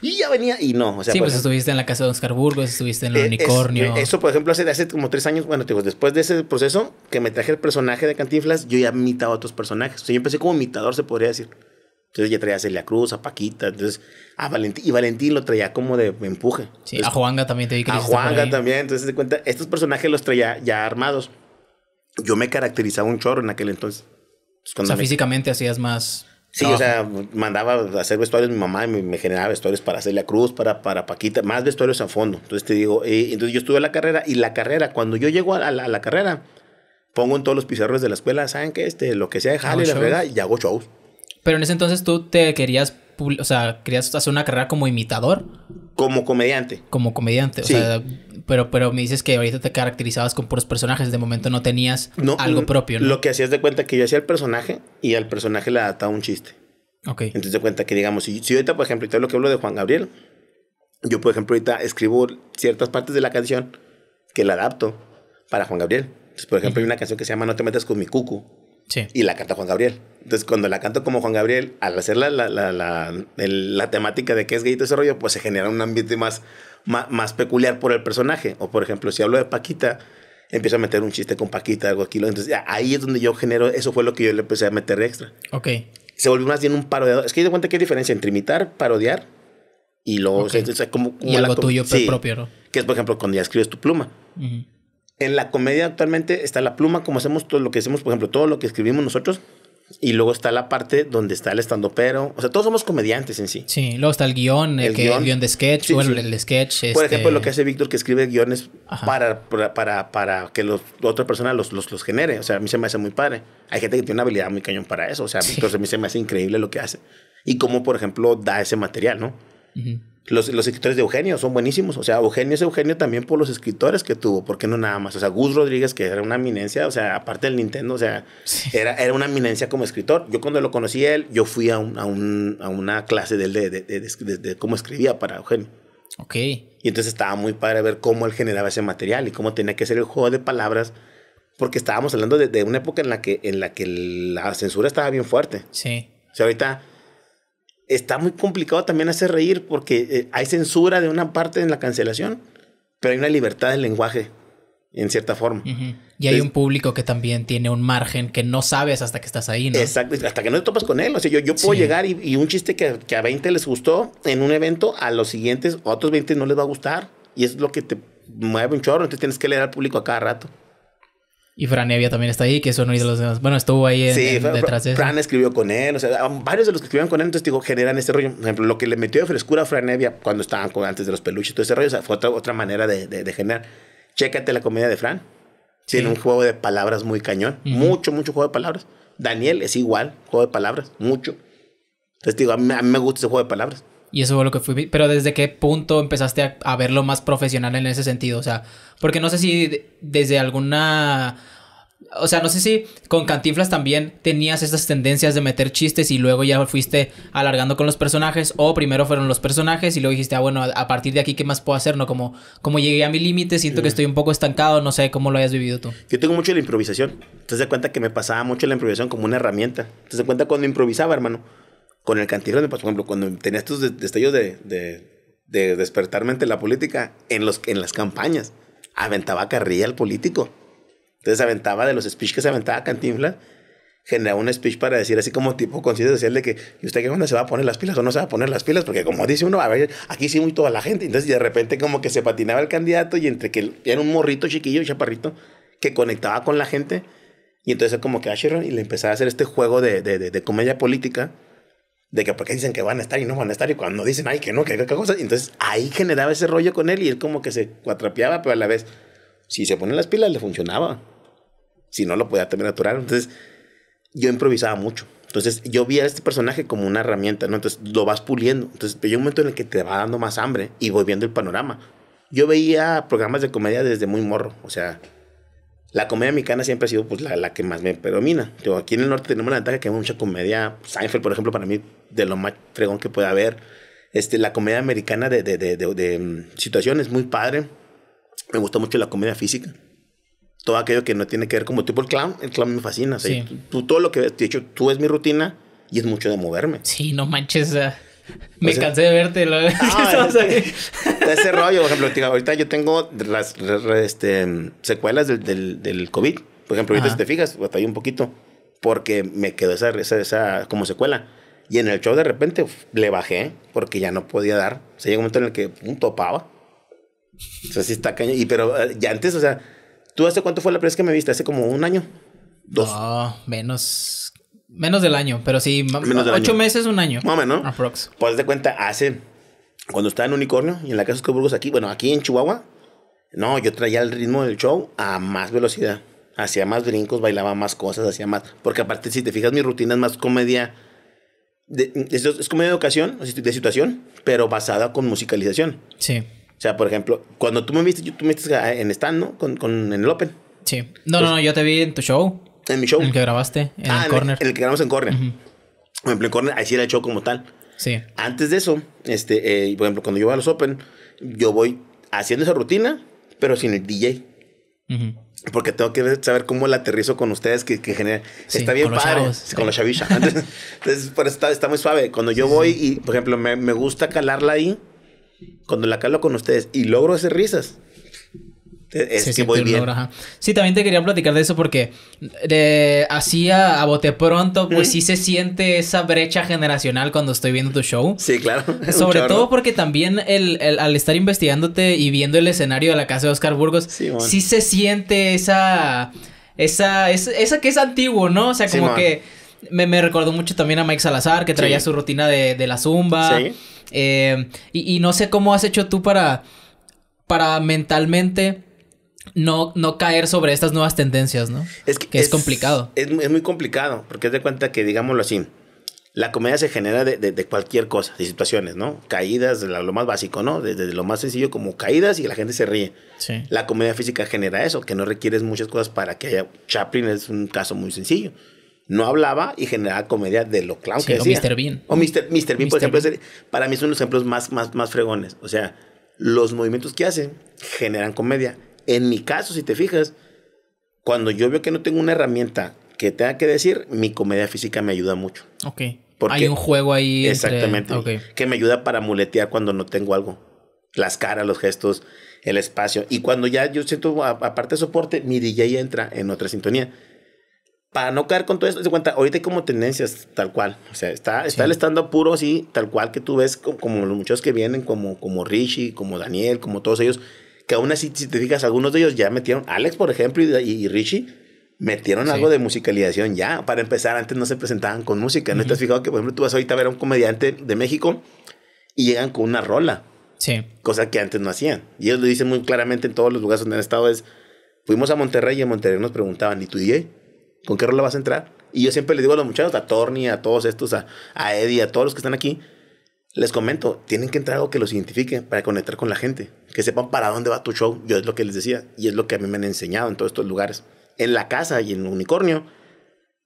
Y, ya venía y no. sea, sí, pues estuviste en la casa de Oscar Burgos, estuviste en el eh, unicornio. Eh, eso, por ejemplo, hace, hace como tres años, bueno, te digo, después de ese proceso que me traje el personaje de Cantinflas, yo ya mitaba a otros personajes. yo empecé como imitador se podría decir. Entonces ya traía a Celia Cruz, a Paquita, entonces a Valentín, y Valentín lo traía como de empuje. Sí, a Juanga también te di que A Juanga también, entonces te cuenta, estos personajes los traía ya armados. Yo me caracterizaba un chorro en aquel entonces. o sea, físicamente hacías más. Sí, o sea, mandaba a hacer vestuarios mi mamá y me, generaba vestuarios para Celia Cruz, para, para Paquita, más vestuarios a fondo. Entonces te digo, eh, entonces yo estuve la carrera y la carrera, cuando yo llego a la, la carrera, pongo en todos los pizarros de la escuela, ¿saben qué? Este, lo que sea de jale, la verdad, y hago shows. Pero en ese entonces tú te querías, o sea, querías hacer una carrera como imitador. Como comediante. Como comediante, sí. o sea, pero, pero me dices que ahorita te caracterizabas con puros personajes, de momento no tenías algo propio. ¿no? Lo que hacías de cuenta que yo hacía el personaje y al personaje le adaptaba un chiste. Ok. Entonces de cuenta que, digamos, si, ahorita, por ejemplo, ahorita lo que hablo de Juan Gabriel, yo, por ejemplo, ahorita escribo ciertas partes de la canción que la adapto para Juan Gabriel. por ejemplo, hay una canción que se llama No te metas con mi cucu. Y la canta Juan Gabriel. Entonces, cuando la canto como Juan Gabriel, al hacer la, la, temática de que es gay y ese rollo, pues se genera un ambiente más, más, peculiar por el personaje. O, por ejemplo, si hablo de Paquita, empiezo a meter un chiste con Paquita, algo aquí. Entonces, ahí es donde yo genero, eso fue lo que yo le empecé a meter extra. Ok. Se volvió más bien un parodiador. Es que yo cuenta qué diferencia entre imitar, parodiar y luego. y algo tuyo propio, ¿no? Que es, por ejemplo, cuando ya escribes tu pluma en la comedia actualmente está la pluma, como hacemos todo lo que hacemos, por ejemplo, todo lo que escribimos nosotros. Y luego está la parte donde está el estando pero O sea, todos somos comediantes en sí. Sí, luego está el guión, el, guión. de sketch, bueno, el sketch. Por este ejemplo, lo que hace Víctor, que escribe guiones para, para, para, que los, otra persona los, los, genere. O sea, a mí se me hace muy padre. Hay gente que tiene una habilidad muy cañón para eso. O sea, Víctor a mí se me hace increíble lo que hace. Y cómo, por ejemplo, da ese material, ¿no? los, los, escritores de Eugenio son buenísimos. O sea, Eugenio es Eugenio también por los escritores que tuvo, porque no nada más. O sea, Gus Rodríguez, que era una eminencia, o sea, aparte del Nintendo, o sea, era, era una eminencia como escritor. Yo cuando lo conocí a él, yo fui a, a, un, a una clase de él de, de, cómo escribía para Eugenio. Ok. Y entonces estaba muy padre ver cómo él generaba ese material y cómo tenía que ser el juego de palabras, porque estábamos hablando de, una época en la que, en la, que la censura estaba bien fuerte. Sí. O sea, ahorita está muy complicado también hacer reír porque eh, hay censura de una parte en la cancelación, pero hay una libertad del lenguaje en cierta forma. Y hay un público que también tiene un margen que no sabes hasta que estás ahí, ¿no? Exacto, hasta que no te topas con él. O sea, yo, yo puedo llegar y, un chiste que, a 20 les gustó en un evento, a los siguientes, otros 20 no les va a gustar. Y es lo que te mueve un chorro, entonces tienes que leer al público a cada rato. Y Fran Evia también está ahí, que son uno de los demás. Bueno, estuvo ahí detrás de Fran escribió con él, o sea, varios de los que escribieron con él, entonces digo, generan este rollo. Por ejemplo, lo que le metió de frescura a Fran Evia cuando estaban con, antes de los peluches, todo ese rollo, o sea, fue otra, otra manera de, de, generar. Chécate la comedia de Fran. Tiene un juego de palabras muy cañón. Mucho, mucho juego de palabras. Daniel es igual, juego de palabras, mucho. Entonces digo, a mí me gusta ese juego de palabras. Y eso fue lo que fui. Pero ¿desde qué punto empezaste a, verlo más profesional en ese sentido? O sea, porque no sé si desde alguna. O sea, no sé si con Cantinflas también tenías esas tendencias de meter chistes y luego ya fuiste alargando con los personajes, o primero fueron los personajes y luego dijiste, ah, bueno, a partir de aquí, ¿qué más puedo hacer? No, como, como llegué a mi límite, siento que estoy un poco estancado, no sé cómo lo hayas vivido tú. Yo tengo mucho la improvisación. Te das cuenta que me pasaba mucho la improvisación como una herramienta. Te das cuenta cuando improvisaba, hermano con el Cantinflas, Por ejemplo, cuando tenía estos destellos de, de, despertarme la política en, los, en las campañas, aventaba carrilla al político. Entonces aventaba de los speech que se aventaba Cantinflas, generaba un speech para decir así como tipo conciso, decirle que, ¿y usted qué onda? ¿Se va a poner las pilas o no se va a poner las pilas? Porque como dice uno, a aquí sí muy toda la gente. Entonces de repente como que se patinaba el candidato y entre que era un morrito chiquillo, chaparrito, que conectaba con la gente. Y entonces como que a ah, y le empezaba a hacer este juego de comedia política de que porque dicen que van a estar y no van a estar y cuando dicen, ay, que no, que qué cosas. Entonces ahí generaba ese rollo con él y él como que se cuatrapeaba, pero a la vez, si se ponen las pilas, le funcionaba. Si no, lo podía también aturar. Entonces yo improvisaba mucho. Entonces yo vi a este personaje como una herramienta, ¿no? Entonces lo vas puliendo. Entonces hay un momento en el que te va dando más hambre y voy viendo el panorama. Yo veía programas de comedia desde muy morro, o sea, la comedia mexicana siempre ha sido pues, la, la que más me predomina. Yo, aquí en el norte tenemos la ventaja que hay mucha comedia. Seinfeld, por ejemplo, para mí, de lo más fregón que pueda haber. Este, la comedia americana de, de, de, de mm, situaciones muy padre. Me gusta mucho la comedia física. Todo aquello que no tiene que ver como tipo el clown. El clown me fascina. sí. tú, todo lo que... De hecho, tú es mi rutina y es mucho de moverme. Sí, no manches. Me cansé de verte. Ah, ese rollo, por ejemplo, ahorita yo tengo las este, secuelas del, del, COVID. Por ejemplo, ahorita si te fijas, batallé un poquito porque me quedó esa, esa, esa como secuela. Y en el show de repente le bajé porque ya no podía dar. O sea, llegó un momento en el que un topaba. O sí está caño. Y pero eh, ya antes, o sea, ¿tú hace cuánto fue la primera vez que me viste? ¿Hace como un año? Dos. No, ah, menos Menos del año, pero sí, Menos del ocho meses, un año. Más o menos. Aprox. Pues de cuenta, hace, cuando estaba en Unicornio y en la Casa de Burgos aquí, bueno, aquí en Chihuahua, no, yo traía el ritmo del show a más velocidad. Hacía más brincos, bailaba más cosas, hacía más. Porque aparte, si te fijas, mi rutina es más comedia. es, comedia de ocasión, de situación, pero basada con musicalización. Sí. O sea, por ejemplo, cuando tú me viste, tú me viste en stand, ¿no? Con, con en el Open. Sí. No, no, no, yo te vi en tu show. En mi show. El que grabaste en ah, el Corner. En el, que grabamos en Corner. en Corner, ahí sí era el show como tal. Sí. Antes de eso, este, eh, por ejemplo, cuando yo voy a los Open, yo voy haciendo esa rutina, pero sin el DJ. Porque tengo que saber cómo la aterrizo con ustedes, que, que genera. está bien padre. con la Entonces, por eso está, está, muy suave. Cuando yo voy y, por ejemplo, me, me gusta calarla ahí, cuando la calo con ustedes y logro hacer risas, es bien. sí, también te quería platicar de eso porque así a, bote pronto, pues sí se siente esa brecha generacional cuando estoy viendo tu show. Sí, claro. Sobre todo porque también al estar investigándote y viendo el escenario de la casa de Oscar Burgos, sí, se siente esa, esa, esa, que es antiguo, ¿no? O sea, como que me, me, recordó mucho también a Mike Salazar que traía su rutina de, la zumba. Sí. Eh, y, y no sé cómo has hecho tú para, para mentalmente no, no caer sobre estas nuevas tendencias, ¿no? Es que, es, complicado. Es, muy complicado, porque es de cuenta que, digámoslo así, la comedia se genera de, cualquier cosa, de situaciones, ¿no? Caídas, de lo más básico, ¿no? Desde lo más sencillo como caídas y la gente se ríe. Sí. La comedia física genera eso, que no requieres muchas cosas para que haya... Chaplin es un caso muy sencillo. No hablaba y generaba comedia de lo clown que o Mr. Bean. O Mr. Bean, por ejemplo. Para mí son los ejemplos más, más, más fregones. O sea, los movimientos que hacen generan comedia en mi caso, si te fijas, cuando yo veo que no tengo una herramienta que tenga que decir, mi comedia física me ayuda mucho. Ok. Hay un juego ahí. Exactamente. Que me ayuda para muletear cuando no tengo algo. Las caras, los gestos, el espacio. Y cuando ya yo siento, aparte de soporte, mi DJ entra en otra sintonía. Para no caer con todo esto, se cuenta, ahorita hay como tendencias, tal cual. O sea, está, está el estando puro, así, tal cual que tú ves, como, los muchos que vienen, como, como Richie, como Daniel, como todos ellos que aún así, si te fijas, algunos de ellos ya metieron, Alex, por ejemplo, y, Richie, metieron algo de musicalización ya. Para empezar, antes no se presentaban con música. ¿No te has fijado que, por ejemplo, tú vas ahorita a ver a un comediante de México y llegan con una rola? Sí. Cosa que antes no hacían. Y ellos lo dicen muy claramente en todos los lugares donde han estado es, fuimos a Monterrey y en Monterrey nos preguntaban, ¿y tu DJ? ¿Con qué rola vas a entrar? Y yo siempre les digo a los muchachos, a Torni, a todos estos, a, a Eddie, a todos los que están aquí, les comento, tienen que entrar algo que los identifique para conectar con la gente, que sepan para dónde va tu show. Yo es lo que les decía y es lo que a mí me han enseñado en todos estos lugares. En la casa y en Unicornio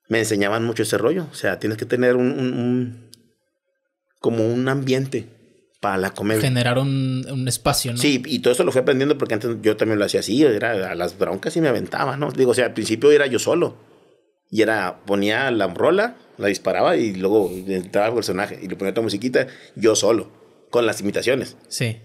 me enseñaban mucho ese rollo. O sea, tienes que tener un, como un ambiente para la comedia. Generar un, espacio, ¿no? Sí, y todo eso lo fui aprendiendo porque antes yo también lo hacía así, era a las broncas y me aventaba, ¿no? Digo, o sea, al principio era yo solo y era, ponía la rola, la disparaba y luego entraba el personaje y le ponía otra musiquita yo solo, con las imitaciones. Sí.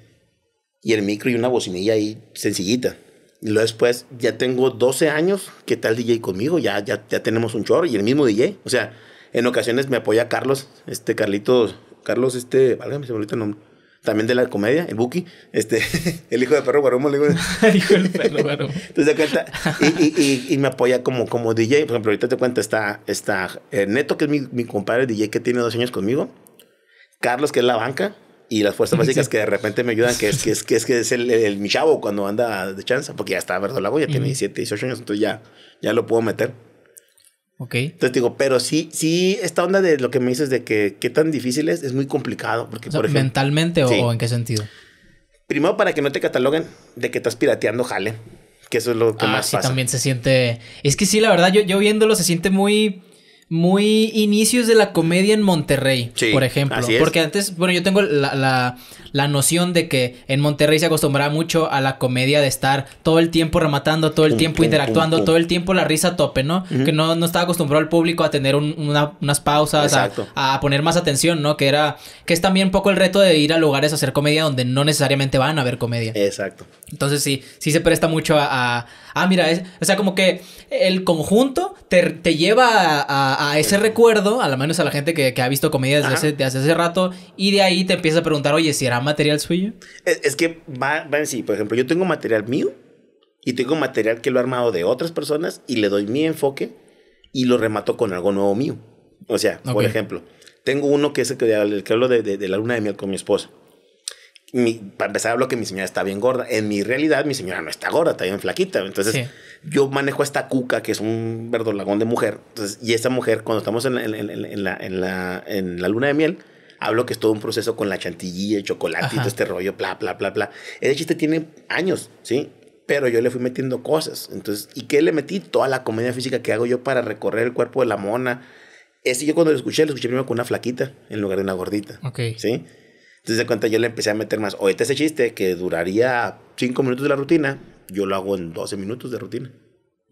Y el micro y una bocinilla ahí sencillita. Y luego después, ya tengo 12 años ¿qué tal DJ conmigo, ya, ya, ya tenemos un chorro y el mismo DJ. O sea, en ocasiones me apoya Carlos, este carlito Carlos, este, válgame, se me el nombre también de la comedia, el Buki, este, el hijo de perro Guaromo, le digo. el hijo del perro Entonces, cuenta, y, y, y, me apoya como, como DJ. Por ejemplo, ahorita te cuento, está, está eh, Neto, que es mi, mi compadre DJ, que tiene dos años conmigo. Carlos, que es la banca, y las fuerzas básicas que de repente me ayudan, que es que es, que es, que es el, mi chavo cuando anda de chanza, porque ya está Verdolago, ya tiene 17, 18 años, entonces ya, ya lo puedo meter. Ok. Entonces digo, pero sí, sí, esta onda de lo que me dices de que qué tan difícil es, es muy complicado. Porque, ¿Mentalmente o, en qué sentido? Primero, para que no te cataloguen de que estás pirateando, jale. Que eso es lo que ah, sí, también se siente. Es que sí, la verdad, yo, yo viéndolo se siente muy muy inicios de la comedia en Monterrey, por ejemplo. Porque antes, bueno, yo tengo la, la, noción de que en Monterrey se acostumbraba mucho a la comedia de estar todo el tiempo rematando, todo el tiempo interactuando, todo el tiempo la risa a tope, ¿no? Que no, no estaba acostumbrado el público a tener unas pausas, a, poner más atención, ¿no? Que era, que es también un poco el reto de ir a lugares a hacer comedia donde no necesariamente van a ver comedia. Exacto. Entonces sí, sí se presta mucho a ah, mira, es, o sea, como que el conjunto te, lleva a, ese recuerdo, recuerdo, al menos a la gente que, ha visto comedias desde hace, ese rato, y de ahí te empieza a preguntar, oye, si era material suyo. Es, que va, sí, por ejemplo, yo tengo material mío y tengo material que lo he armado de otras personas y le doy mi enfoque y lo remato con algo nuevo mío. O sea, por ejemplo, tengo uno que es el que, hablo de, de la luna de miel con mi esposa mi, para empezar hablo que mi señora está bien gorda. En mi realidad, mi señora no está gorda, está bien flaquita. Entonces, yo manejo esta cuca, que es un verdolagón de mujer. Entonces, y esa mujer, cuando estamos en la, en, en, la, en la, luna de miel, hablo que es todo un proceso con la chantillilla el chocolatito, este rollo, bla, bla, bla, bla. Ese chiste tiene años, ¿sí? Pero yo le fui metiendo cosas. Entonces, ¿y qué le metí? Toda la comedia física que hago yo para recorrer el cuerpo de la mona. Ese yo cuando lo escuché, lo escuché primero con una flaquita en lugar de una gordita. Ok. ¿Sí? Entonces, de cuenta, yo le empecé a meter más. es ese chiste que duraría 5 minutos de la rutina, yo lo hago en 12 minutos de rutina.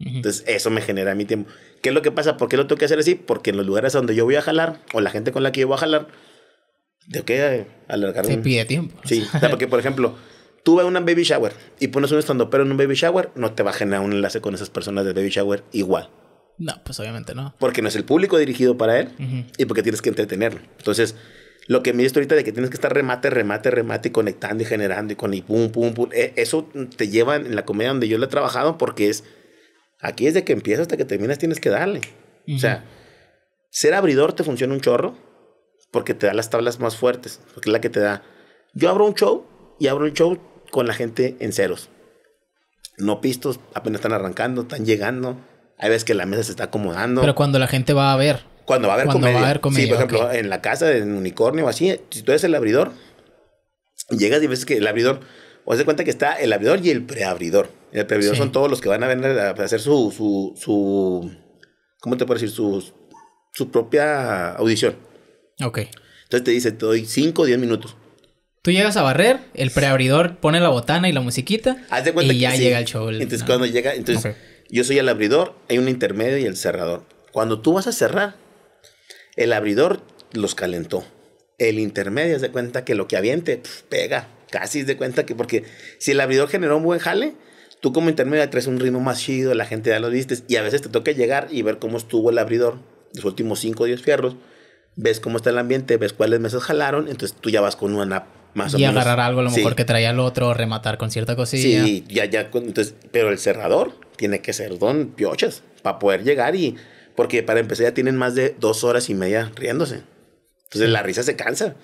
Entonces, eso me genera mi tiempo. ¿Qué es lo que pasa? ¿Por qué lo tengo que hacer así? Porque en los lugares donde yo voy a jalar, o la gente con la que yo voy a jalar, tengo que alargar. Se pide tiempo. Sí, porque, por ejemplo, tú vas a baby shower y pones un estando pero en un baby shower, no te va a generar un enlace con esas personas de baby shower igual. No, pues obviamente no. Porque no es el público dirigido para él y porque tienes que entretenerlo. Entonces, lo que me dices ahorita de que tienes que estar remate, remate, remate conectando y generando y con y pum, pum, pum. Eh, eso te lleva en la comedia donde yo lo he trabajado porque es aquí desde que empiezas hasta que terminas tienes que darle. O sea, ser abridor te funciona un chorro porque te da las tablas más fuertes, porque es la que te da. Yo abro un show y abro un show con la gente en ceros. No pistos, apenas están arrancando, están llegando. Hay veces que la mesa se está acomodando. Pero cuando la gente va a ver. Cuando va a haber Cuando Va a haber Sí, por ejemplo, en la casa del unicornio o así, si tú eres el abridor, llegas y ves que el abridor, o de cuenta que está el abridor y el preabridor. El preabridor son todos los que van a venir a hacer su, su, su ¿cómo te puedo decir? Su, su propia audición. Ok. Entonces te dice, te doy 5 o 10 minutos. Tú llegas a barrer, el preabridor pone la botana y la musiquita. Haz de cuenta y ya llega el show. entonces, cuando llega, entonces yo soy el abridor, hay un intermedio y el cerrador. Cuando tú vas a cerrar, el abridor los calentó. El intermedio es de cuenta que lo que aviente pega. Casi es de cuenta que, porque si el abridor generó un buen jale, tú como intermedio traes un ritmo más chido, la gente ya lo viste, y a veces te toca llegar y ver cómo estuvo el abridor, los últimos 5 o 10 fierros, ves cómo está el ambiente, ves cuáles meses jalaron, entonces tú ya vas con una más o menos. Y agarrar algo a lo mejor que traía el otro, rematar con cierta cosilla. Sí, ya, ya, entonces, pero el cerrador tiene que ser don piochas para poder llegar y porque para empezar ya tienen más de dos horas y media riéndose. Entonces la risa se cansa.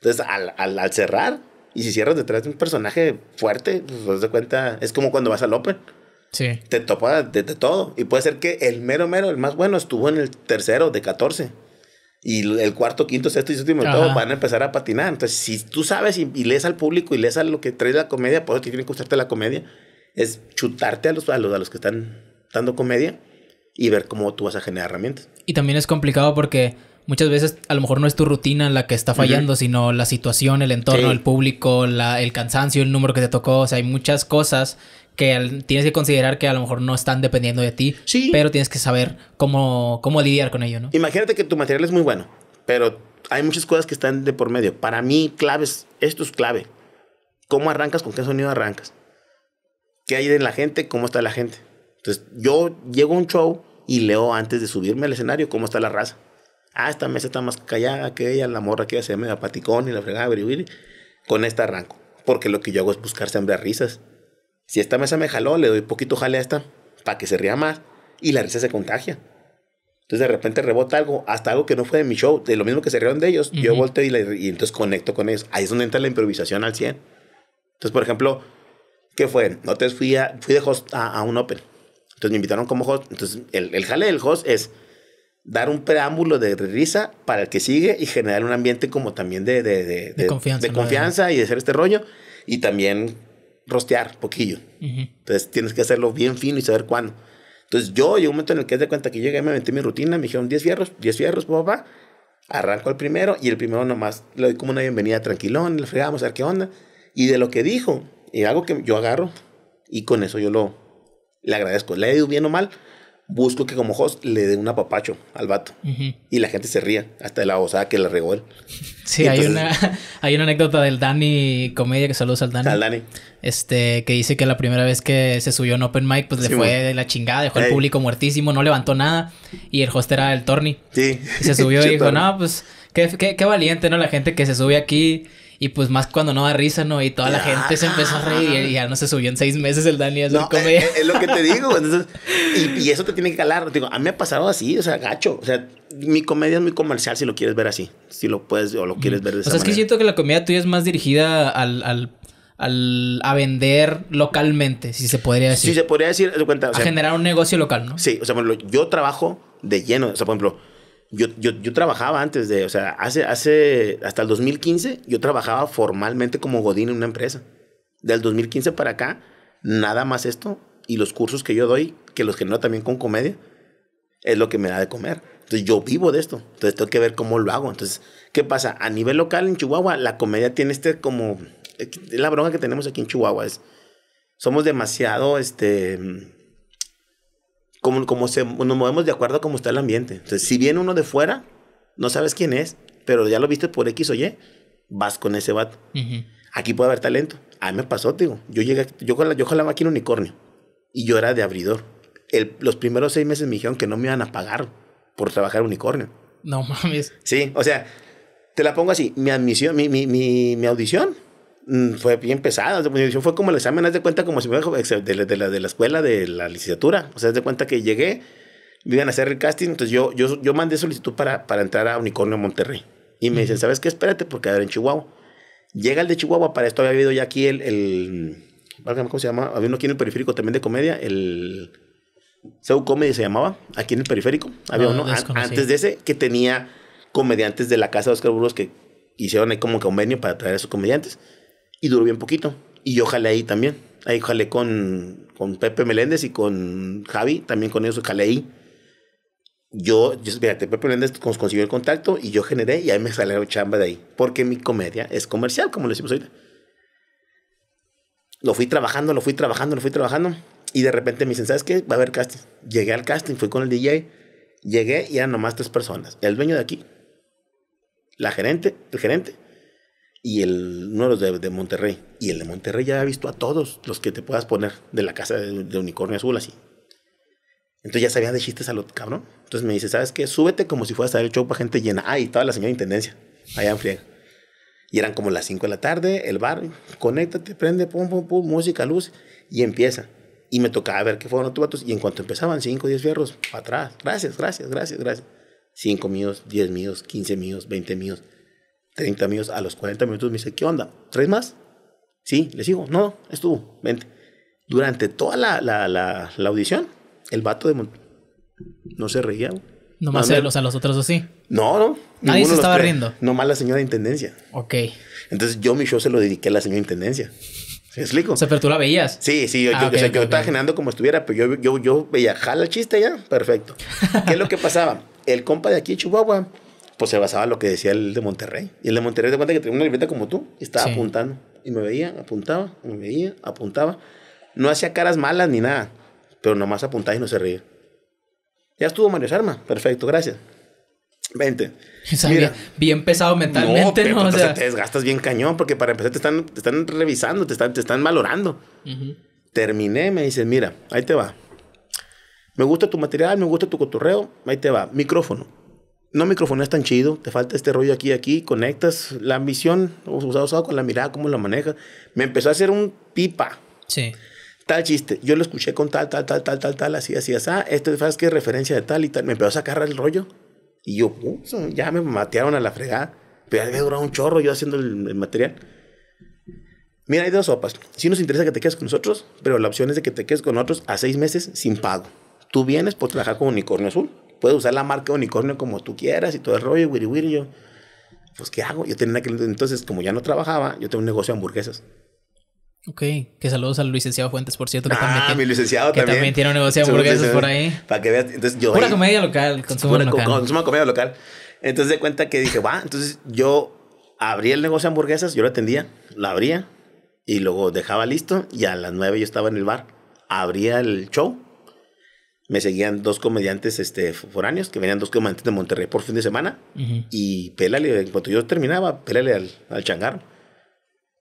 Entonces al, al, cerrar, y si cierras detrás de un personaje fuerte, pues das cuenta, es como cuando vas al Open. Sí. Te topa de, todo. Y puede ser que el mero mero, el más bueno, estuvo en el tercero de 14. Y el cuarto, quinto, sexto y séptimo, van a empezar a patinar. Entonces, si tú sabes y, lees al público y lees a lo que trae la comedia, por eso te tiene que gustarte la comedia, es chutarte a los, a los, a los que están dando comedia y ver cómo tú vas a generar herramientas. Y también es complicado porque muchas veces a lo mejor no es tu rutina la que está fallando, sino la situación, el entorno, el público, la, el cansancio, el número que te tocó. O sea, hay muchas cosas que tienes que considerar que a lo mejor no están dependiendo de ti, sí. pero tienes que saber cómo, cómo lidiar con ello, ¿no? Imagínate que tu material es muy bueno, pero hay muchas cosas que están de por medio. Para mí, claves, esto es clave. ¿Cómo arrancas? ¿Con qué sonido arrancas? ¿Qué hay en la gente? ¿Cómo está la gente? Entonces, yo llego a un show y leo antes de subirme al escenario cómo está la raza. Ah, esta mesa está más callada que ella, la morra que ella se llama paticón y la fregada, Con esta arranco. Porque lo que yo hago es buscar sembrar risas. Si esta mesa me jaló, le doy poquito jale a esta para que se ría más y la risa se contagia. Entonces de repente rebota algo, hasta algo que no fue de mi show, de lo mismo que se rieron de ellos, yo volteo y, entonces conecto con ellos. Ahí es donde entra la improvisación al 100. Entonces, por ejemplo, ¿qué fue? No te fui, a, fui de host a un open. Entonces me invitaron como host. Entonces el, el jale del host es dar un preámbulo de risa para el que sigue y generar un ambiente como también de, de, de, de confianza, y de hacer este rollo. Y también rostear poquillo. Entonces tienes que hacerlo bien fino y saber cuándo. Entonces yo, llegó un momento en el que de cuenta que llegué, me metí mi rutina, me dijeron 10 fierros, 10 fierros, papá. Arranco el primero y el primero nomás le doy como una bienvenida tranquilón, le fregamos a ver qué onda. Y de lo que dijo, y algo que yo agarro y con eso yo lo, le agradezco. Le he ido bien o mal, busco que como host le dé un apapacho al vato. Y la gente se ría, hasta de la osada que le regó él. Sí, hay, una, hay una anécdota del Dani Comedia, que saludos al Dani. Al Dani. Este, que dice que la primera vez que se subió en Open Mic, pues le fue de la chingada, dejó el público muertísimo, no levantó nada. Y el host era el Torni. Sí. Y se subió y dijo, no, pues qué, qué, qué valiente, ¿no? La gente que se sube aquí y pues más cuando no da risa, ¿no? Y toda la gente se empezó a reír y ya no se subió en seis meses el Dani a eh, comedia. Eh, es, lo que te digo, y, eso te tiene que calar. Digo, a mí me ha pasado así, o sea, gacho. O sea, mi comedia es muy comercial si lo quieres ver así. Si lo puedes o lo quieres ver de O sea, es que siento que la comedia tuya es más dirigida al, a vender localmente, si se podría decir. Si se podría decir, a generar un negocio local, ¿no? Sí, o sea, yo trabajo de lleno, o sea, por ejemplo, yo, trabajaba antes de, o sea, hace, hace, hasta el 2015, yo trabajaba formalmente como Godín en una empresa. Del 2015 para acá, nada más esto y los cursos que yo doy, que los genero también con comedia, es lo que me da de comer. Entonces yo vivo de esto, entonces tengo que ver cómo lo hago. Entonces, ¿qué pasa? A nivel local en Chihuahua, la comedia tiene este como, la bronca que tenemos aquí en Chihuahua es, somos demasiado, este, como, como se, nos movemos de acuerdo a cómo está el ambiente. Entonces, si viene uno de fuera, no sabes quién es, pero ya lo viste por X o Y, vas con ese vato. Aquí puede haber talento. A ah, mí me pasó, digo. Yo llegué, yo, yo jalaba aquí unicornio y yo era de abridor. los primeros seis meses me dijeron que no me iban a pagar por trabajar unicornio. No mames. Sí, o sea, te la pongo así. Mi admisión, mi, mi, mi audición Mm, fue bien pesada. fue como el examen, haz de cuenta, como si me de, de, la, escuela de la licenciatura. O sea, haz de cuenta que llegué, iban a hacer el casting, entonces yo, yo, yo mandé solicitud para, para entrar a Unicornio Monterrey. Y me dicen, ¿sabes qué? Espérate, porque ahora en Chihuahua. Llega el de Chihuahua, para esto había habido ya aquí el, ¿Cómo se llama? Había uno aquí en el periférico también de comedia, el. Seu Comedy se llamaba, aquí en el periférico. Había uno antes de ese que tenía comediantes de la casa de Oscar Burgos que hicieron ahí como convenio para traer a esos comediantes. Y duró bien poquito. Y yo jalé ahí también. Ahí jalé con, Pepe Meléndez y con Javi, también con ellos jale ahí. Yo, Pepe Meléndez consiguió el contacto y yo generé y ahí me la chamba de ahí. Porque mi comedia es comercial, como lo decimos ahorita. Lo fui trabajando, lo fui trabajando, lo fui trabajando. Y de repente me dicen, ¿sabes qué? Va a haber casting. Llegué al casting, fui con el DJ. Llegué y eran nomás tres personas. El dueño de aquí, la gerente, el gerente y el número los de, Monterrey. Y el de Monterrey ya ha visto a todos los que te puedas poner de la casa de, unicornio azul así. Entonces ya sabía de chistes a lo cabrón. Entonces me dice, ¿sabes qué? Súbete como si fueras a ver el show para gente llena. Ah, y estaba la señora intendencia, allá en friega. Y eran como las 5 de la tarde, el bar, conéctate, prende, pum, pum, pum, música, luz, y empieza. Y me tocaba ver qué fueron los vatos. Y en cuanto empezaban, 5, 10 fierros, para atrás. Gracias, gracias, gracias, gracias. 5 míos, 10 míos, 15 míos, 20 míos. 30 minutos, a los 40 minutos me dice, ¿qué onda? ¿Tres más? Sí, le sigo. No, estuvo, vente. Durante toda la, la, audición, el vato de no se reía. Nomás más o sea, los otros así? No, no. Nadie se estaba riendo. Nomás la señora de intendencia. Ok. Entonces yo mi show se lo dediqué a la señora de intendencia. ¿Se explico? se sea, veías. Sí, sí, yo, ah, estaba generando como estuviera, pero yo, yo veía, jala el chiste ya, perfecto. ¿Qué es lo que pasaba? El compa de aquí, Chihuahua, pues se basaba en lo que decía el de Monterrey. Y el de Monterrey te cuenta que tenía una libreta como tú, y estaba apuntando. Y me veía, apuntaba, me veía, apuntaba. No hacía caras malas ni nada, pero nomás apuntaba y no se reía. Ya estuvo Mario Sarma, perfecto, gracias. Vente. Mira, bien, pesado mentalmente, ¿no? Pero, ¿no? Pues, te desgastas bien cañón, porque para empezar te están, están revisando, te están, te están valorando. Terminé, me dices, mira, ahí te va. Me gusta tu material, me gusta tu cotorreo, ahí te va. Micrófono no es tan chido, te falta este rollo aquí, aquí, conectas la ambición, usado, usado con la mirada, cómo la maneja. Me empezó a hacer un pipa. Sí. Tal chiste, yo lo escuché con tal, tal, tal, tal, tal, tal, así, así, así. Ah, este es que referencia de tal y tal. Me empezó a sacar el rollo. Y yo, ya me matearon a la fregada. Pero había durado un chorro yo haciendo el, material. Mira, hay dos sopas. Si sí nos interesa que te quedes con nosotros, pero la opción es de que te quedes con otros a seis meses sin pago. Tú vienes por trabajar con Unicornio Azul puedes usar la marca unicornio como tú quieras y todo el rollo, wiri wiri. pues, ¿qué hago? Yo tenía entonces, como ya no trabajaba, yo tengo un negocio de hamburguesas. Ok, que saludos al licenciado Fuentes, por cierto, que ah, también. mi licenciado que también. tiene un negocio de hamburguesas por ahí. Para que veas, entonces yo. Pura comedia local, consumo local. Consumo comedia local. Entonces de cuenta que dije, va, entonces yo abrí el negocio de hamburguesas, yo lo atendía, lo abría y luego dejaba listo y a las nueve yo estaba en el bar, abría el show me seguían dos comediantes este, foráneos, que venían dos comediantes de Monterrey por fin de semana. Y pélale, en yo terminaba, pélale al, al changarro.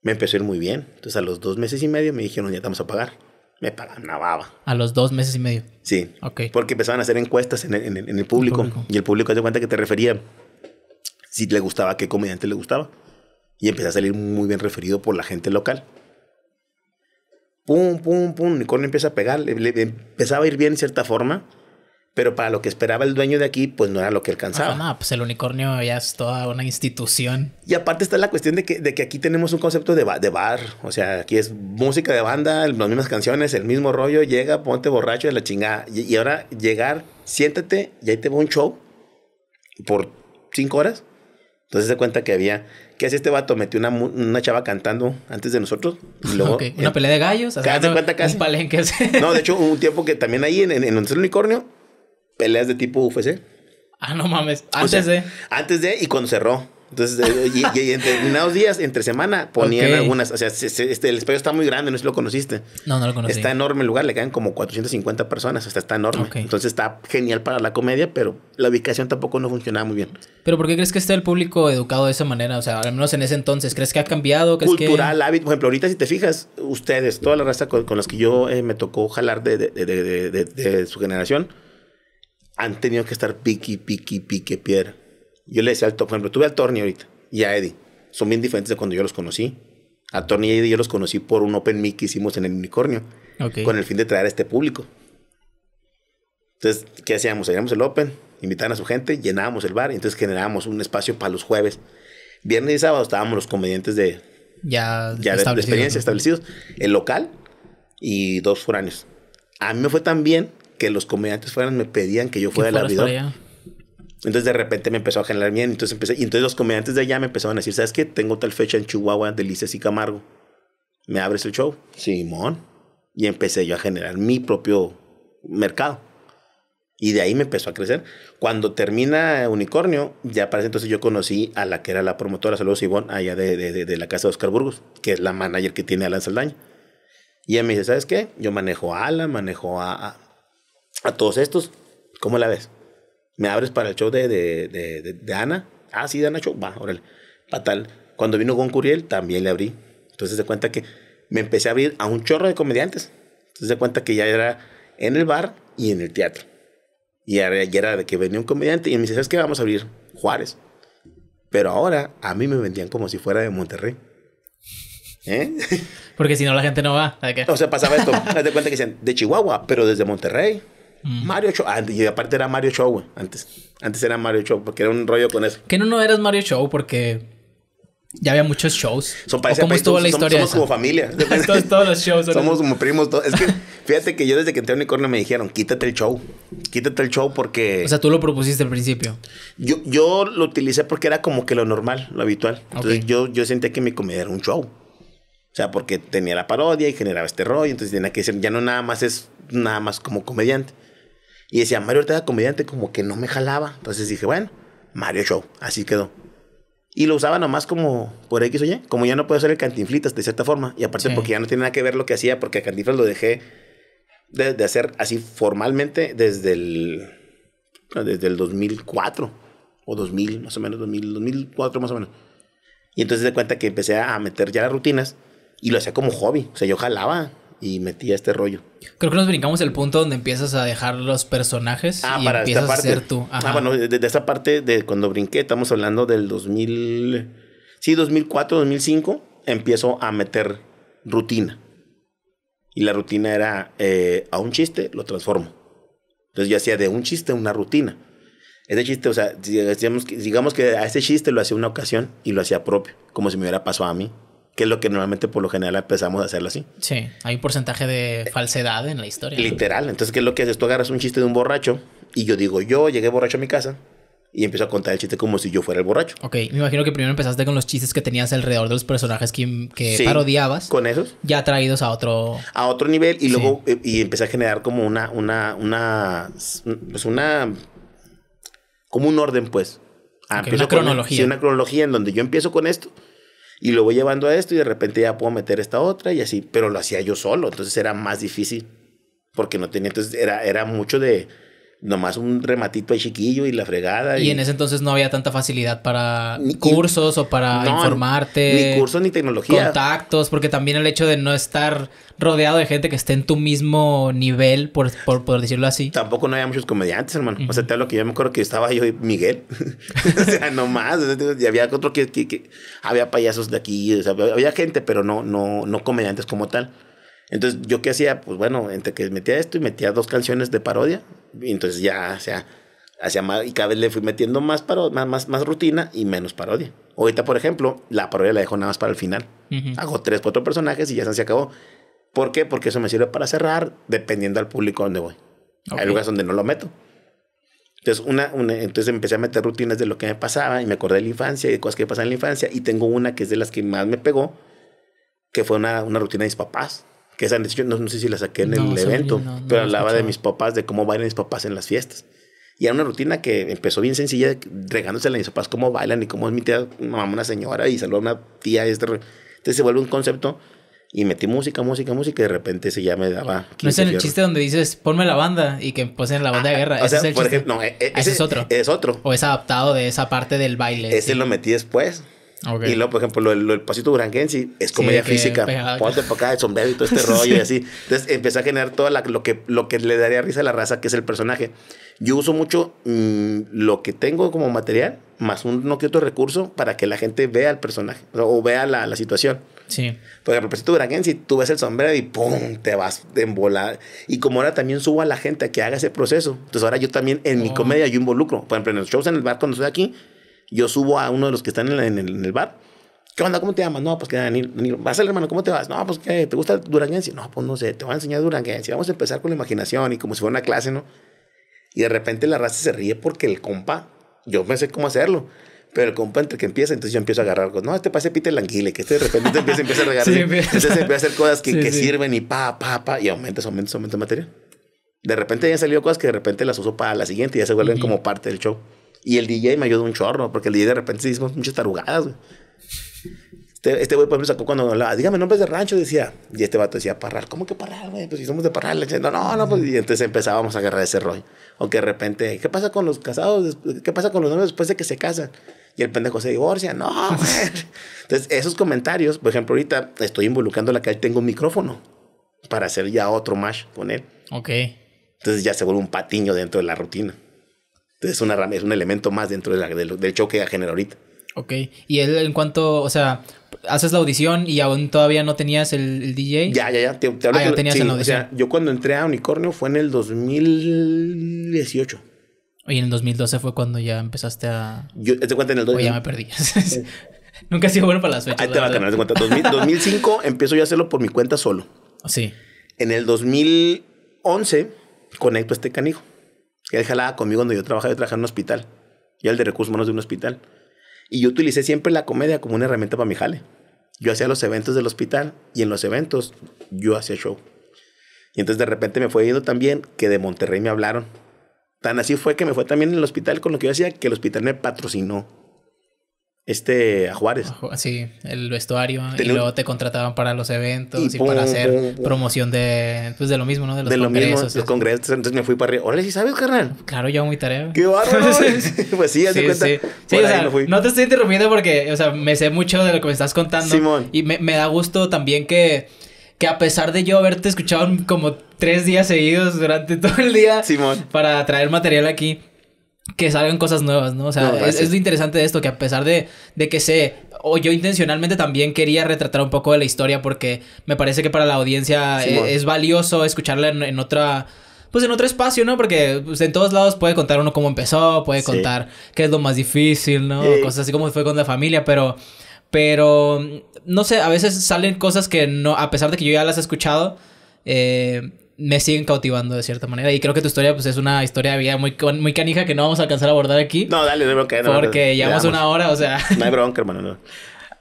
Me empezó a ir muy bien. Entonces, a los dos meses y medio me dijeron, ya estamos a pagar. Me pagaban una baba. A los dos meses y medio. Sí. Ok. Porque empezaban a hacer encuestas en el, público, Y el público hace cuenta que te refería si le gustaba, qué comediante le gustaba. Y empecé a salir muy bien referido por la gente local pum, pum, pum, unicornio empieza a pegar, empezaba a ir bien en cierta forma, pero para lo que esperaba el dueño de aquí, pues no era lo que alcanzaba. Ah, no, pues el unicornio ya es toda una institución. Y aparte está la cuestión de que, aquí tenemos un concepto de, bar, o sea, aquí es música de banda, las mismas canciones, el mismo rollo, llega, ponte borracho de la chingada, y, y ahora llegar, siéntate y ahí te va un show por cinco horas. Entonces se cuenta que había ¿Qué hace este vato? Metió una, una chava cantando antes de nosotros. Y Una pelea de gallos. Hace cuenta casi. no, de hecho, hubo un tiempo que también ahí en, en, en el Unicornio, peleas de tipo UFC. Ah, no mames. Antes de. Antes de y cuando cerró. Entonces, y, en unos días, entre semana, ponían algunas. O sea, este, el espacio está muy grande, no sé si lo conociste. No, no lo conocí. Está enorme el lugar, le caen como 450 personas, o está enorme. Entonces, está genial para la comedia, pero la ubicación tampoco no funcionaba muy bien. ¿Pero por qué crees que está el público educado de esa manera? O sea, al menos en ese entonces, ¿crees que ha cambiado? Cultural, hábito. Por ejemplo, ahorita si te fijas, ustedes, toda la raza con, las que yo eh, me tocó jalar de, su generación, han tenido que estar piqui, piqui, pique, piedra yo le decía al por ejemplo, tuve al Tony ahorita y a Eddie. Son bien diferentes de cuando yo los conocí. A Tony y Eddie yo los conocí por un Open Mic que hicimos en el Unicornio. Con el fin de traer a este público. Entonces, ¿qué hacíamos? Hacíamos el Open, invitaban a su gente, llenábamos el bar y entonces generábamos un espacio para los jueves. Viernes y sábado estábamos los comediantes de, ya, ya de, experiencia establecidos, el local y dos foráneos. A mí me fue tan bien que los comediantes fueran me pedían que yo fuera de la entonces de repente me empezó a generar bien, Entonces empecé, y entonces los comediantes de allá me empezaban a decir, ¿sabes qué? Tengo tal fecha en Chihuahua, Delices y Camargo. ¿Me abres el show? Simón. Y empecé yo a generar mi propio mercado. Y de ahí me empezó a crecer. Cuando termina Unicornio, ya para ese entonces yo conocí a la que era la promotora, saludos Ivonne, allá de, la casa de Oscar Burgos, que es la manager que tiene Alan Saldaña. Y ella me dice, ¿sabes qué? Yo manejo a Alan, manejo a, a, a todos estos. ¿Cómo la ves? ¿Me abres para el show de, Ana? Ah, sí, de Ana Show. Va, órale. tal. Cuando vino con Curiel, también le abrí. Entonces, se cuenta que me empecé a abrir a un chorro de comediantes. Entonces, se cuenta que ya era en el bar y en el teatro. Y ya era de que venía un comediante y me dice, ¿sabes qué? Vamos a abrir Juárez. Pero ahora a mí me vendían como si fuera de Monterrey. ¿Eh? Porque si no, la gente no va. qué? O sea, pasaba esto. Haz cuenta que decían de Chihuahua, pero desde Monterrey. Mario Show. Ah, y aparte era Mario Show, Antes. Antes era Mario Show, porque era un rollo con eso. Que no, no eras Mario Show, porque ya había muchos shows. ¿Cómo estuvo la historia? Somos, como familia. todos, los shows. Somos como primos. Es que fíjate que yo desde que entré a Unicornio me dijeron, quítate el show. Quítate el show porque... O sea, tú lo propusiste al principio. Yo, yo lo utilicé porque era como que lo normal, lo habitual. Entonces yo, yo sentía que mi comedia era un show. O sea, porque tenía la parodia y generaba este rollo. Entonces tenía que decir, ya no nada más es nada más como comediante. Y decía, Mario era comediante como que no me jalaba. Entonces dije, bueno, Mario Show, así quedó. Y lo usaba nomás como por X o Y, como ya no puedo hacer el cantinflitas de cierta forma. Y aparte porque ya no tenía nada que ver lo que hacía, porque cantinflas lo dejé de, hacer así formalmente desde el, desde el 2004 o 2000, más o menos, 2004 más o menos. Y entonces de cuenta que empecé a meter ya las rutinas y lo hacía como hobby. O sea, yo jalaba y metía este rollo. Creo que nos brincamos el punto donde empiezas a dejar los personajes ah, y empiezas a ser tú. Ah, bueno, de, esa parte de cuando brinqué, estamos hablando del 2000, sí, 2004, 2005, empiezo a meter rutina. Y la rutina era eh, a un chiste lo transformo. Entonces yo hacía de un chiste una rutina. Ese chiste, o sea, digamos digamos que a ese chiste lo hacía una ocasión y lo hacía propio, como si me hubiera pasado a mí que es lo que normalmente por lo general empezamos a hacerlo así. Sí, hay un porcentaje de falsedad en la historia. Literal, entonces, ¿qué es lo que haces? Tú agarras un chiste de un borracho y yo digo, yo llegué borracho a mi casa y empiezo a contar el chiste como si yo fuera el borracho. Ok, me imagino que primero empezaste con los chistes que tenías alrededor de los personajes que, parodiabas. Con esos. Ya traídos a otro... A otro nivel y luego eh, y empecé a generar como una, una, una, pues una, como un orden pues. Ah, una cronología. una cronología en donde yo empiezo con esto y lo voy llevando a esto y de repente ya puedo meter esta otra y así, pero lo hacía yo solo, entonces era más difícil porque no tenía, entonces era, era mucho de, nomás un rematito de chiquillo y la fregada. Y, en ese entonces no había tanta facilidad para cursos o para informarte. Ni cursos ni tecnología. Contactos, porque también el hecho de no estar rodeado de gente que esté en tu mismo nivel, por, por, decirlo así. Tampoco no había muchos comediantes, hermano. O sea, te hablo que yo me acuerdo que estaba yo y Miguel. o sea, nomás. Y había otro que, había payasos de aquí. había gente, pero no, no, no comediantes como tal. Entonces, ¿yo qué hacía? Pues bueno, entre que metía esto y metía dos canciones de parodia, y entonces ya, o sea, hacía más, y cada vez le fui metiendo más, paro, más, más, más, rutina y menos parodia. Ahorita, por ejemplo, la parodia la dejo nada más para el final. Hago tres, cuatro personajes y ya se acabó. ¿Por qué? Porque eso me sirve para cerrar dependiendo al público donde voy. Hay lugares donde no lo meto. Entonces, una, entonces empecé a meter rutinas de lo que me pasaba y me acordé de la infancia y de cosas que pasaban en la infancia. Y tengo una que es de las que más me pegó, que fue una, una rutina de mis papás que esa yo no, no, sé si la saqué en el evento, pero hablaba de mis papás, de cómo bailan mis papás en las fiestas. Y era una rutina que empezó bien sencilla, regándose a mis papás cómo bailan y cómo es mi tía, mamá, una señora y saluda a una tía. Este, entonces se vuelve un concepto y metí música, música, música y de repente se ya me daba. No es el chiste donde dices ponme la banda y que poseen pues la banda de guerra. ¿Ese es ese, es otro. Es otro. O es adaptado de esa parte del baile. Ese lo metí después. Y luego, por ejemplo, lo, el pasito duranguense es comedia física. Ponte para acá el sombrero y todo este rollo y así. Entonces empecé a generar todo lo, que, lo que le daría risa a la raza, que es el personaje. Yo uso mucho mm, lo que tengo como material, más un no que otro recurso, para que la gente vea el personaje o, vea la, la, situación. Sí. Por ejemplo, el pasito duranguense, tú ves el sombrero y ¡pum! te vas en volada. Y como ahora también subo a la gente a que haga ese proceso, entonces ahora yo también en mi oh. comedia yo involucro. Por ejemplo, en los shows en el bar cuando estoy aquí, yo subo a uno de los que están en, el, bar. ¿Qué onda? ¿Cómo te llamas? No, pues que Daniel, ¿Vas a hermano? ¿Cómo te vas? No, pues que te gusta Duranguense. No, pues no sé, te voy a enseñar Duranguense. Vamos a empezar con la imaginación y como si fuera una clase, ¿no? Y de repente la raza se ríe porque el compa, yo pensé sé cómo hacerlo. Pero el compa entre que empieza, entonces yo empiezo a agarrar cosas. No, este pase pite el anguile, que este de repente empieza, a regar. entonces empieza a hacer cosas que, sirven y pa, pa, pa, y aumentas, aumentas, aumentas materia. De repente ya han salido cosas que de repente las uso para la siguiente y ya se vuelven como parte del show. Y el DJ me ayudó un chorro, porque el DJ de repente se muchas tarugadas, este, este güey, pues, me sacó cuando hablaba, dígame nombres de rancho, decía. Y este vato decía, ¿parrar? ¿Cómo que parrar, güey? Pues si de Parral. Le decía, no, no, no. Pues, y entonces empezábamos a agarrar ese rollo. O que de repente, ¿qué pasa con los casados? ¿Qué pasa con los novios después de que se casan? Y el pendejo se divorcia. No, güey. Entonces, esos comentarios, por ejemplo, ahorita estoy involucrando la que tengo un micrófono para hacer ya otro match con él. Ok. Entonces ya se vuelve un patiño dentro de la rutina. Entonces es, una, es un elemento más dentro del, show que ya genera ahorita. Ok, y él en cuanto, o sea, haces la audición y aún todavía no tenías el, DJ. Ya, ya, ya. Te, te ah, ya tenías la audición. O sea, yo cuando entré a Unicornio fue en el 2018. Y en el 2012 fue cuando ya empezaste a. Yo te cuento en el 2012. ya me perdí. Nunca he sido bueno para las fechas. Ahí te va a ganar de cuenta. 2000, 2005 empiezo yo a hacerlo por mi cuenta solo. Sí. En el 2011 conecto a este canijo que él conmigo cuando yo trabajaba, yo trabajaba en un hospital. Yo era el de recursos humanos de un hospital. Y yo utilicé siempre la comedia como una herramienta para mi jale. Yo hacía los eventos del hospital y en los eventos yo hacía show. Y entonces de repente me fue yendo también que de Monterrey me hablaron. Tan así fue que me fue también en el hospital con lo que yo hacía que el hospital me patrocinó este, a Juárez. Sí, el vestuario. y luego te contrataban para los eventos y, para hacer promoción de, pues de lo mismo, ¿no? De los congresos. los congresos. Entonces me fui para arriba. Hola, ¿sí sabes, carnal? Claro, yo muy mi tarea. ¡Qué bárbaro! pues sí, hace cuenta. Sí, sí o no, te estoy interrumpiendo porque, o sea, me sé mucho de lo que me estás contando. Simón. Y me, me da gusto también que que a pesar de yo haberte escuchado como tres días seguidos durante todo el día Simón. para traer material aquí, que salgan cosas nuevas, ¿no? O sea, es, lo interesante de esto, que a pesar de, que sé, o yo intencionalmente también quería retratar un poco de la historia porque me parece que para la audiencia eh, es, valioso escucharla en, otra... Pues en otro espacio, ¿no? Porque pues, en todos lados puede contar uno cómo empezó, puede contar qué es lo más difícil, ¿no? Cosas así como fue con la familia, pero... Pero... No sé, a veces salen cosas que no... A pesar de que yo ya las he escuchado... Eh, me siguen cautivando de cierta manera. Y creo que tu historia pues, es una historia de vida muy, muy canija que no vamos a alcanzar a abordar aquí. No, dale, no hay bronca. No, porque pues, llevamos una hora, o sea. No hay bronca, hermano, no.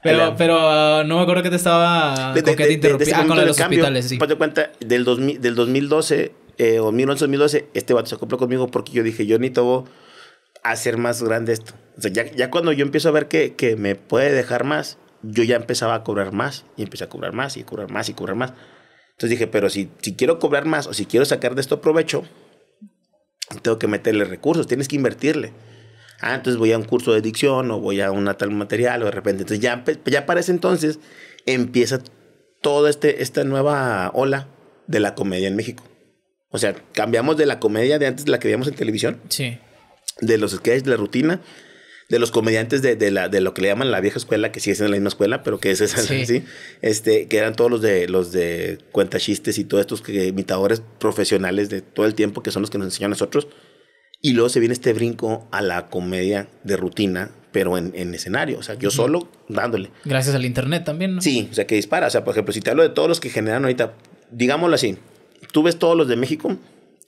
Pero, pero ah, no me acuerdo que te estaba... De, te interrumpí. Ah, con los cambio, hospitales, sí. Ponte cuenta, del, 2000, del 2012, eh, 2011, 2012, este vato se acopló conmigo porque yo dije, yo ni a hacer más grande esto. O sea, ya, ya cuando yo empiezo a ver que, que me puede dejar más, yo ya empezaba a cobrar más. Y empecé a cobrar más, y cobrar más, y a cobrar más entonces dije, pero si, si quiero cobrar más o si quiero sacar de esto provecho, tengo que meterle recursos, tienes que invertirle. Ah, entonces voy a un curso de dicción o voy a una tal material o de repente. Entonces ya, ya para ese entonces empieza toda este, esta nueva ola de la comedia en México. O sea, cambiamos de la comedia de antes, la que veíamos en televisión. Sí. De los sketches, de la rutina, de los comediantes de, la, de lo que le llaman la vieja escuela, que sí es en la misma escuela, pero que es esa, sí. Este, que eran todos los de los de cuentachistes y todos estos que, imitadores profesionales de todo el tiempo, que son los que nos enseñan a nosotros. Y luego se viene este brinco a la comedia de rutina, pero en, escenario. O sea, yo solo dándole. Gracias al internet también, ¿no? Sí, o sea, que dispara. O sea, por ejemplo, si te hablo de todos los que generan ahorita, digámoslo así, tú ves todos los de México,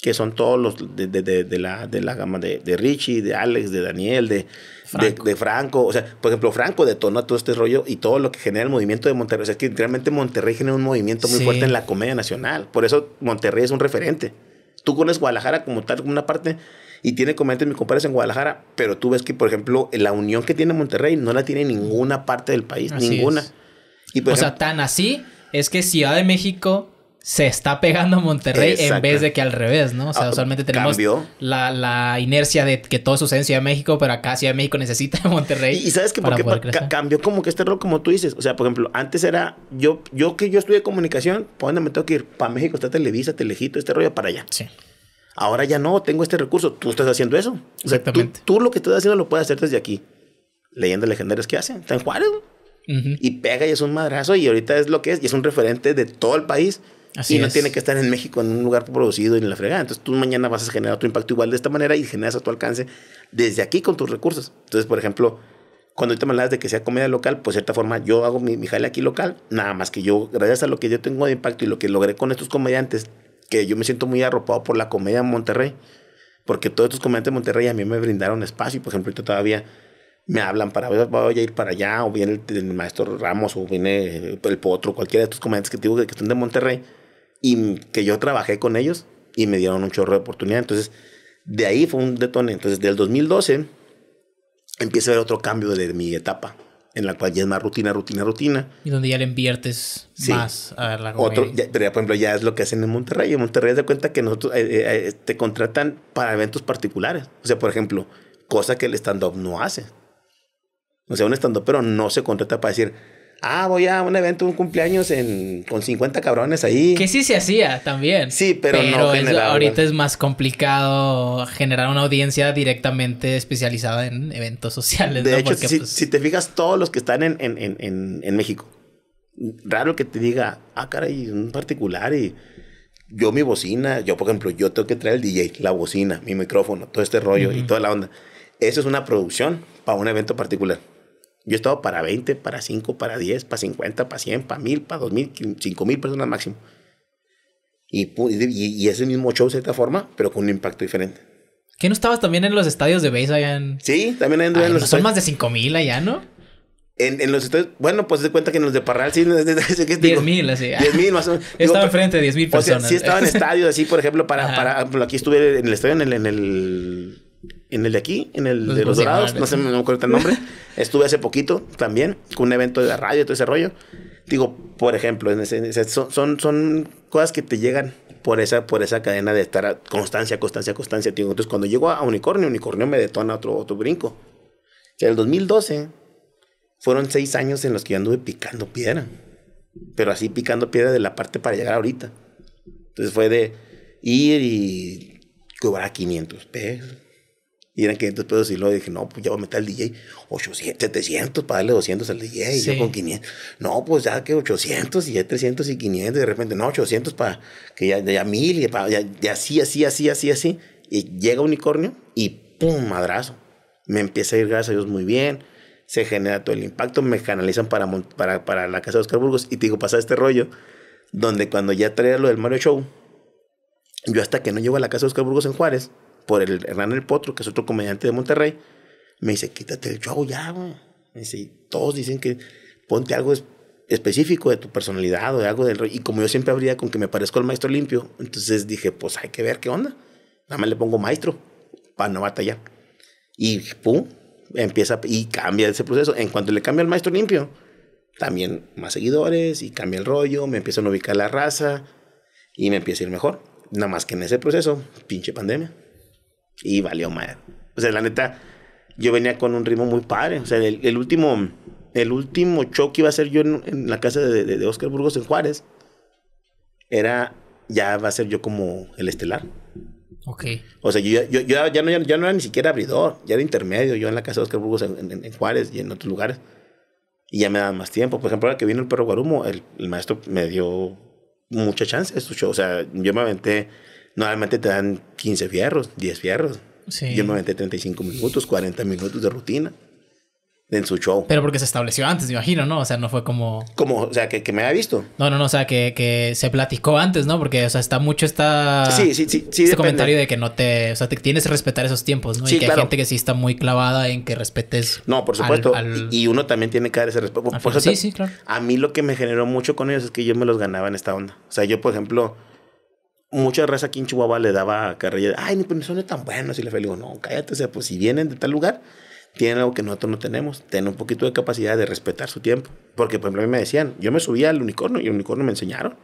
que son todos los de, de, la, gama de, Richie, de Alex, de Daniel, de Franco. De, Franco. O sea, por ejemplo, Franco detona todo este rollo y todo lo que genera el movimiento de Monterrey. O sea, que realmente Monterrey genera un movimiento muy fuerte en la comedia nacional. Por eso Monterrey es un referente. Tú conoces Guadalajara como tal, como una parte, y tiene comediantes, mis compadres en Guadalajara, pero tú ves que, por ejemplo, la unión que tiene Monterrey no la tiene ninguna parte del país, ninguna. Y, o sea, tan así es que Ciudad de México se está pegando a Monterrey en vez de que al revés, ¿no? O sea, ah, usualmente tenemos la, la, inercia de que todo sucede en Ciudad de México, pero acá Ciudad a México necesita a Monterrey. Y, sabes que porque cambió como que este rol, como tú dices. O sea, por ejemplo, antes era yo, yo que yo estudié comunicación, pues me tengo que ir? Para México está Televisa, Telejito, este rollo para allá. Sí. Ahora ya no, tengo este recurso. Tú estás haciendo eso. Exactamente. Tú, lo que estás haciendo lo puedes hacer desde aquí. Leyendo legendarias que hacen. Está en Juárez. Y pega y es un madrazo y ahorita es lo que es y es un referente de todo el país y no tiene que estar en México, en un lugar producido y en la fregada. Entonces tú mañana vas a generar tu impacto igual de esta manera y generas a tu alcance desde aquí con tus recursos. Entonces, por ejemplo, cuando ahorita me hablas de que sea comedia local, pues de cierta forma yo hago mi, mi jale aquí local, nada más que yo, gracias a lo que yo tengo de impacto y lo que logré con estos comediantes, que yo me siento muy arropado por la comedia en Monterrey, porque todos estos comediantes de Monterrey a mí me brindaron espacio y por ejemplo ahorita todavía me hablan para voy a ir para allá, o viene el, maestro Ramos, o viene el, Potro, cualquiera de estos comediantes que tengo que, que están de Monterrey y que yo trabajé con ellos y me dieron un chorro de oportunidad. Entonces, de ahí fue un detone. Entonces, del 2012 empieza a ver otro cambio de mi etapa, en la cual ya es más rutina, rutina, rutina. Y donde ya le inviertes más a la Otro, por ejemplo, ya es lo que hacen en Monterrey. En Monterrey se cuenta que nosotros eh, eh, eh, te contratan para eventos particulares. O sea, por ejemplo, cosa que el stand-up no hace. O sea, un stand-up, pero no se contrata para decir, ah, voy a un evento, un cumpleaños con 50 cabrones ahí. Que sí se hacía también. Sí, pero, no generaba. ahorita es más complicado generar una audiencia directamente especializada en eventos sociales. De hecho, pues, si, te fijas, todos los que están en, en, en, en México, raro que te diga, ah, caray, un particular y yo mi bocina, yo por ejemplo, yo tengo que traer el DJ, la bocina, mi micrófono, todo este rollo y toda la onda. Eso es una producción para un evento particular. Yo he estado para 20, para 5, para 10, para 50, para 100, para 1000, para 2000, 5000 personas máximo. Y, y, es el mismo show de cierta forma, pero con un impacto diferente. ¿Que no estabas también en los estadios de base allá en... Sí, también ando en los estadios. Son más de 5000 allá, ¿no? En, en, los estadios, bueno, pues de cuenta que en los de Parral sí. 10,000, así. 10,000 más o menos. Yo estaba enfrente de 10,000 personas. O sí estaba en estadios así, por ejemplo, para, aquí estuve en el estadio, en el, en el en el de aquí, en el de Los Dorados, no sé, no me acuerdo el nombre. Estuve hace poquito también con un evento de la radio todo ese rollo. Digo, por ejemplo, en ese, son, son cosas que te llegan por esa, por esa cadena de estar constancia, constancia, constancia. Digo, entonces, cuando llego a Unicornio, Unicornio me detona otro, otro brinco. en el 2012 fueron seis años en los que yo anduve picando piedra. Pero así picando piedra de la parte para llegar ahorita. Entonces fue de ir y cobrar 500 pesos y eran 500 pesos y luego dije, no, pues ya voy a meter al DJ 800, 700 para darle 200 al DJ y yo con 500. No, pues ya que 800 y ya 300 y 500 y de repente, no, 800 para que ya, ya 1000 y así, así, así, así, así. Y llega Unicornio y pum, madrazo. Me empieza a ir, gracias a Dios, muy bien. Se genera todo el impacto, me canalizan para, para, para la casa de Oscar Burgos y te digo, pasa este rollo donde cuando ya traía lo del Mario Show, yo hasta que no llego a la casa de Oscar Burgos en Juárez, por el Hernán El Potro, que es otro comediante de Monterrey, me dice, quítate el show ya, güey. Me dice, todos dicen que ponte algo específico de tu personalidad o de algo del rollo. Y como yo siempre abría con que me parezco al maestro limpio, entonces dije, pues hay que ver qué onda. Nada más le pongo maestro para no batallar. Y pum, empieza y cambia ese proceso. En cuanto le cambia al maestro limpio, también más seguidores y cambia el rollo, me empiezan a ubicar la raza y me empieza a ir mejor. Nada más que en ese proceso, pinche pandemia. Y valió madre. O sea, la neta, yo venía con un ritmo muy padre. O sea, el, último el último show que iba a hacer yo en, la casa de, de, Oscar Burgos en Juárez era, ya va a ser yo como el estelar. Ok. O sea, yo, ya, no, ya, no era ni siquiera abridor, ya era intermedio, yo en la casa de Oscar Burgos en, Juárez y en otros lugares. Y ya me daba más tiempo. Por ejemplo, ahora que vino el perro Guarumo, el, maestro me dio mucha chance su O sea, yo me aventé Normalmente te dan 15 fierros, 10 fierros. Sí. Yo me metí 35 minutos, 40 minutos de rutina en su show. Pero porque se estableció antes, me imagino, ¿no? O sea, no fue como... Como, o sea, que, me había visto. No, no, no, o sea, que, que, se platicó antes, ¿no? Porque, o sea, está mucho esta... Sí, sí, sí. sí este comentario de que no te... O sea, tienes que respetar esos tiempos, ¿no? y que hay gente que sí está muy clavada en que respetes... No, por supuesto. Y, uno también tiene que dar ese respeto. sí, sí, claro. A mí lo que me generó mucho con ellos es que yo me los ganaba en esta onda. O sea, yo, por ejemplo mucha raza aquí en Chihuahua le daba carrilla. Ay, ni son pues, tan buenos. Y le digo, no, cállate, o sea, pues si vienen de tal lugar, tienen algo que nosotros no tenemos. Tienen un poquito de capacidad de respetar su tiempo. Porque, por ejemplo, a mí me decían, yo me subía al unicornio y el unicornio me enseñaron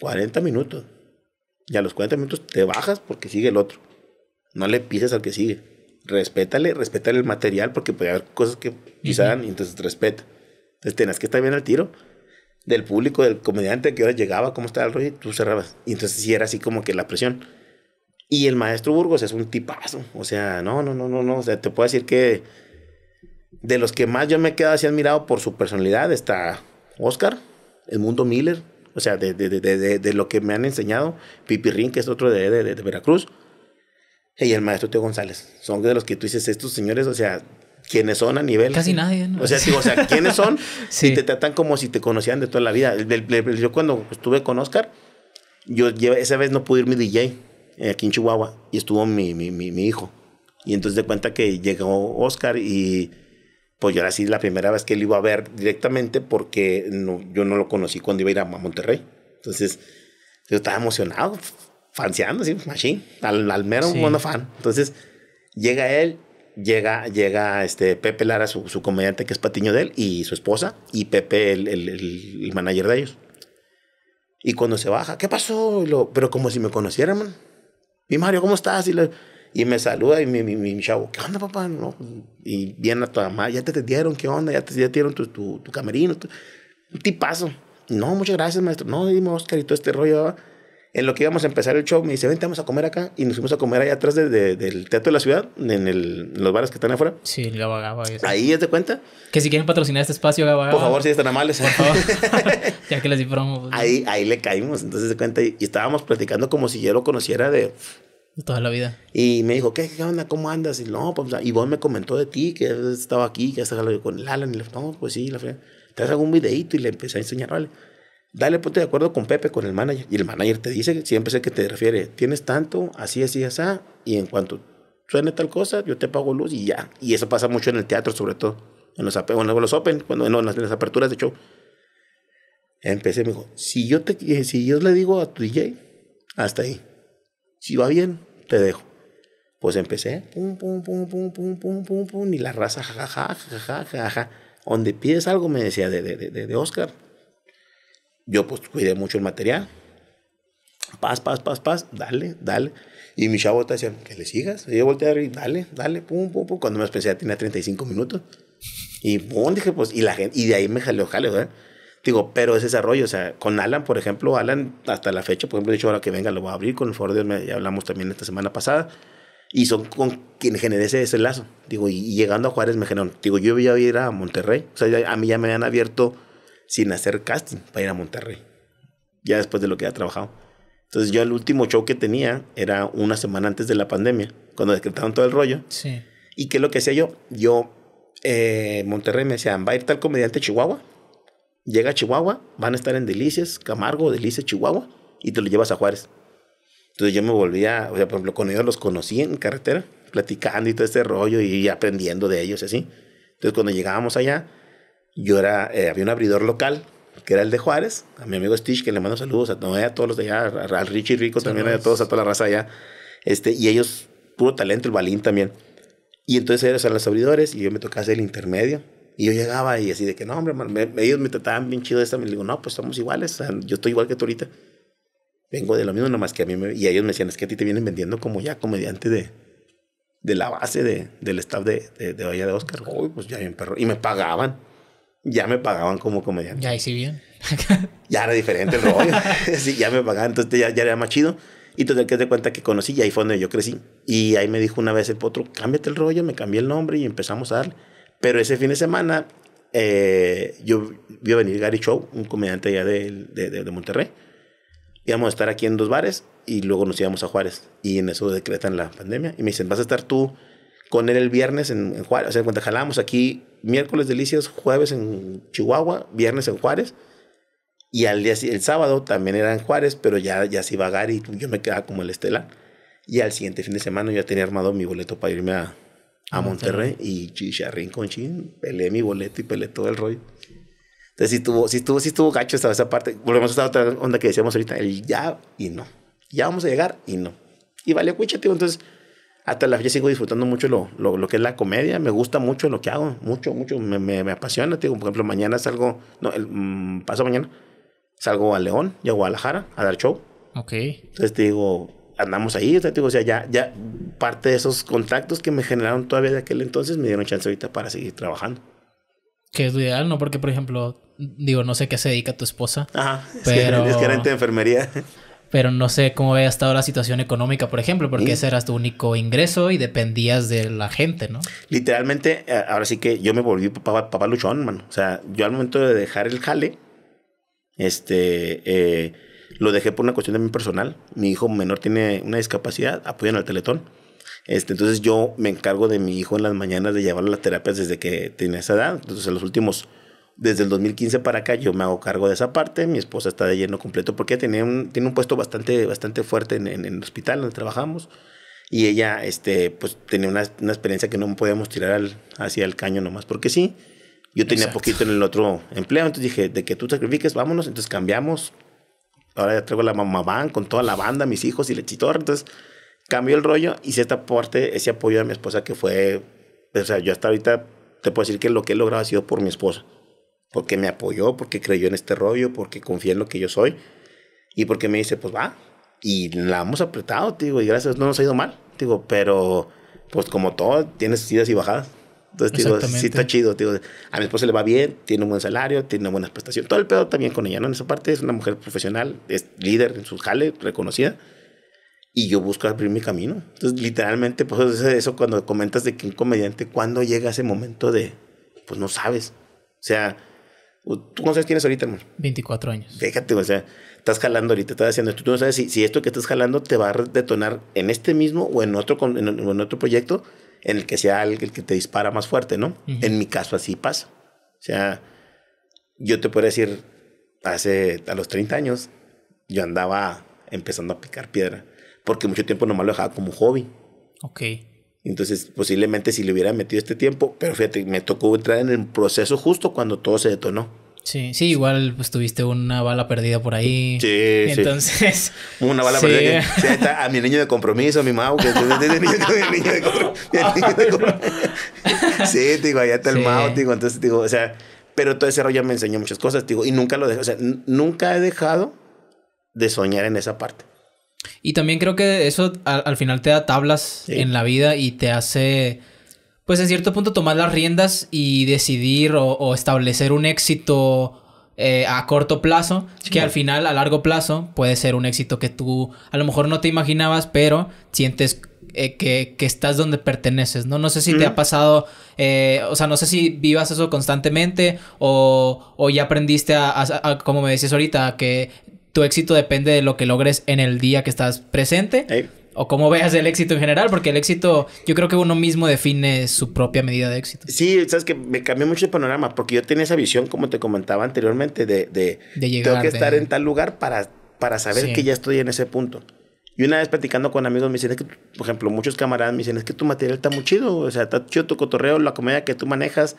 40 minutos. Y a los 40 minutos te bajas porque sigue el otro. No le pises al que sigue. Respétale, respétale el material porque puede haber cosas que pisan y entonces respeta. Entonces tenés que estar bien al tiro del público, del comediante, que ahora llegaba, cómo estaba el rollo, y tú cerrabas. Y entonces sí era así como que la presión. Y el maestro Burgos es un tipazo. O sea, no, no, no, no, no. O sea, te puedo decir que de los que más yo me he quedado así admirado por su personalidad está Oscar, el Mundo Miller. O sea, de, de, de, de, lo que me han enseñado, Rin, que es otro de, Veracruz, y el maestro Teo González. Son de los que tú dices, estos señores, o sea, ¿Quiénes son a nivel. Casi nadie. O, sea, o sea, ¿quiénes son? si Y te tratan como si te conocían de toda la vida. yo cuando estuve con Oscar, yo esa vez no pude ir mi DJ eh, aquí en Chihuahua y estuvo mi, mi, mi, hijo. Y entonces de cuenta que llegó Oscar y pues yo era así la primera vez que él iba a ver directamente porque no, yo no lo conocí cuando iba a ir a Monterrey. Entonces yo estaba emocionado, fanseando, así, machín, al, al mero mundo fan. Entonces llega él llega, llega este Pepe Lara, su, su, comediante que es Patiño de él, y su esposa, y Pepe, el, el, manager de ellos. Y cuando se baja, ¿qué pasó? Lo, pero como si me conociera, man. Mi Mario, ¿cómo estás? Y, y me saluda y mi, mi, mi, chavo, ¿qué onda, papá? No, y viene a tu mamá, ya te, dieron, ¿qué onda? Ya te, ya dieron tu, tu, camerino, tu, un tipazo. No, muchas gracias, maestro. No, dime, Oscar, y todo este rollo. En lo que íbamos a empezar el show, me dice, vente, vamos a comer acá. Y nos fuimos a comer allá atrás del Teatro de la Ciudad, en, los bares que están afuera. Sí, la Gaba. Ahí es de cuenta. Que si quieren patrocinar este espacio, Gaba. Por favor, si están amables. Por favor. ya que les di pues. Ahí, ahí le caímos. Entonces, de cuenta. Y, estábamos platicando como si yo lo conociera de toda la vida. Y me dijo, ¿qué, qué onda? ¿Cómo andas? Y no, pues, y vos me comentó de ti, que estaba aquí, que estás con el Y le dije, no, pues sí, la fe. ¿Te hago algún videíto? Y le empecé a enseñar, vale. Dale, ponte de acuerdo con Pepe, con el manager. Y el manager te dice, siempre sé que te refiere, tienes tanto, así, así, así. Y en cuanto suene tal cosa, yo te pago luz y ya. Y eso pasa mucho en el teatro, sobre todo. En los, en los open, cuando, no, en, las, aperturas de show. Empecé, me dijo, si yo, te, si yo le digo a tu DJ, hasta ahí. Si va bien, te dejo. Pues empecé, pum, pum, pum, pum, pum, pum, pum, pum, y la raza, jajaja, jajaja, jajaja. Donde pides algo, me decía, de, de, de, de Oscar yo pues cuidé mucho el material. Paz, paz, paz, paz, dale, dale. Y mi chavo te decía, que le sigas. Y yo volteé y dale, dale, pum, pum, pum. Cuando me pensé, ya tenía 35 minutos. Y pum, dije, pues, y la gente, y de ahí me jaleo, jaleo, Digo, pero es ese rollo, o sea, con Alan, por ejemplo, Alan, hasta la fecha, por ejemplo, he dicho, ahora que venga lo voy a abrir con el favor de Dios, ya hablamos también esta semana pasada, y son con quien generé ese, lazo. Digo, y, llegando a Juárez me generaron, digo, yo voy a ir a Monterrey, o sea, a mí ya me habían abierto sin hacer casting para ir a Monterrey, ya después de lo que había trabajado. Entonces yo el último show que tenía era una semana antes de la pandemia, cuando decretaron todo el rollo. Sí. ¿Y qué es lo que hacía yo? Yo, eh, Monterrey me decían, va a ir tal comediante a Chihuahua, llega a Chihuahua, van a estar en Delicias, Camargo, Delicias, Chihuahua, y te lo llevas a Juárez. Entonces yo me volvía, o sea, por ejemplo, con ellos los conocí en carretera, platicando y todo este rollo y aprendiendo de ellos y así. Entonces cuando llegábamos allá, yo era, eh, había un abridor local, que era el de Juárez, a mi amigo Stitch, que le mando saludos a, a todos los de allá, al Richie Rico también, a todos, a toda la raza allá. Este, y ellos, puro talento, el Balín también. Y entonces eran los abridores y yo me tocaba hacer el intermedio. Y yo llegaba y así de que, no, hombre, me, ellos me trataban bien chido de esta. Me digo, no, pues estamos iguales. yo estoy igual que tú ahorita. Vengo de lo mismo, nomás que a mí Y ellos me decían, es que a ti te vienen vendiendo como ya comediante de, de la base de, del staff de, de, de de Oscar. Uy, pues ya bien perro. Y me pagaban ya me pagaban como comediante. Ya, ahí sí bien. ya era diferente el rollo. sí, ya me pagaban, entonces ya, era más chido. Y entonces, que te cuenta que conocí y ahí fue donde yo crecí. Y ahí me dijo una vez el potro, cámbiate el rollo, me cambié el nombre y empezamos a darle. Pero ese fin de semana eh, yo vi venir Gary Show, un comediante allá de, de, Monterrey. Íbamos a estar aquí en dos bares y luego nos íbamos a Juárez. Y en eso decretan la pandemia. Y me dicen, vas a estar tú con él el viernes en, Juárez. O sea, cuando jalábamos aquí miércoles delicias, jueves en Chihuahua, viernes en Juárez. Y al día, el sábado también era en Juárez, pero ya, ya se iba a y yo me quedaba como el Estela. Y al siguiente fin de semana ya tenía armado mi boleto para irme a, a ah, Monterrey. Y chicharrín con chin, peleé mi boleto y peleé todo el rollo. Entonces sí estuvo, sí estuvo, sí estuvo gacho esta, esa parte. Volvemos a otra onda que decíamos ahorita, el ya y no. Ya vamos a llegar y no. Y valió cuíchate, entonces hasta la fecha sigo disfrutando mucho lo, lo, que es la comedia. Me gusta mucho lo que hago, mucho, mucho. Me, apasiona. por ejemplo, mañana salgo, no, el, mm, paso mañana, salgo a León y a Guadalajara a dar show. Ok. Entonces digo, andamos ahí. digo, o sea, ya, ya parte de esos contactos que me generaron todavía de aquel entonces me dieron chance ahorita para seguir trabajando. Que es ideal, ¿no? Porque, por ejemplo, digo, no sé qué se dedica tu esposa. Ajá, Es pero... es, gerente de enfermería pero no sé cómo había estado la situación económica, por ejemplo, porque ese era tu único ingreso y dependías de la gente, ¿no? Literalmente, eh, ahora sí que yo me volví papá, luchón, mano. O sea, yo al momento de dejar el jale, este, eh, lo dejé por una cuestión de mi personal. Mi hijo menor tiene una discapacidad, apoyan al teletón. Este, entonces yo me encargo de mi hijo en las mañanas de llevarlo a las terapias desde que tenía esa edad. Entonces en los últimos desde el 2015 para acá yo me hago cargo de esa parte, mi esposa está de lleno completo porque tiene un, tiene un puesto bastante, bastante fuerte en, el hospital donde trabajamos y ella este, pues, tenía una, una experiencia que no podíamos tirar hacia el caño nomás porque sí. Yo tenía poquito en el otro empleo, entonces dije, de que tú sacrifiques, vámonos, entonces cambiamos. Ahora ya traigo la mamá van con toda la banda, mis hijos y la chitorra, entonces cambió el rollo y esta parte, ese apoyo de mi esposa que fue, o sea, yo hasta ahorita te puedo decir que lo que he logrado ha sido por mi esposa porque me apoyó, porque creyó en este rollo, porque confía en lo que yo soy y porque me dice, pues va, y la hemos apretado, digo, y gracias, no nos ha ido mal, digo, pero pues como todo, tienes idas y bajadas. Entonces, digo, sí está chido, digo, a mi esposa le va bien, tiene un buen salario, tiene buenas prestaciones, todo el pedo también con ella, ¿no? En esa parte es una mujer profesional, es líder en sus jales, reconocida, y yo busco abrir mi camino. Entonces, literalmente, pues eso cuando comentas de que un comediante, cuando llega ese momento de, pues no sabes, o sea, ¿Tú cuántos tienes ahorita, hermano? 24 años. Fíjate, o sea, estás jalando ahorita, estás haciendo esto. Tú no sabes si, esto que estás jalando te va a detonar en este mismo o en otro, en, otro proyecto en el que sea el, que te dispara más fuerte, ¿no? En mi caso así pasa. O sea, yo te puedo decir, hace a los 30 años, yo andaba empezando a picar piedra, porque mucho tiempo nomás lo dejaba como hobby. Ok. Entonces, posiblemente si le hubiera metido este tiempo, pero fíjate, me tocó entrar en el proceso justo cuando todo se detonó. Sí, sí, igual pues tuviste una bala perdida por ahí. Sí, Entonces. Una bala perdida. o sea, está a mi niño de compromiso, a mi Mau, que niño de sí, digo, allá está el sí. digo, entonces digo, o sea, pero todo ese rollo me enseñó muchas cosas, digo, y nunca lo dejé, o sea, nunca he dejado de soñar en esa parte. Y también creo que eso al, final te da tablas en la vida y te hace, pues en cierto punto, tomar las riendas y decidir o, establecer un éxito eh, a corto plazo, que al final, a largo plazo, puede ser un éxito que tú a lo mejor no te imaginabas, pero sientes eh, que, que, estás donde perteneces, ¿no? No sé si te ha pasado, eh, o sea, no sé si vivas eso constantemente o, o ya aprendiste a, a, como me decías ahorita, que tu éxito depende de lo que logres en el día que estás presente. O cómo veas el éxito en general, porque el éxito, yo creo que uno mismo define su propia medida de éxito. Sí, sabes que me cambió mucho el panorama, porque yo tenía esa visión, como te comentaba anteriormente, de, de, llegar, tengo que estar en tal lugar para, para saber que ya estoy en ese punto. Y una vez platicando con amigos me dicen, que, por ejemplo, muchos camaradas me dicen, es que tu material está muy chido, o sea, está chido tu cotorreo, la comedia que tú manejas,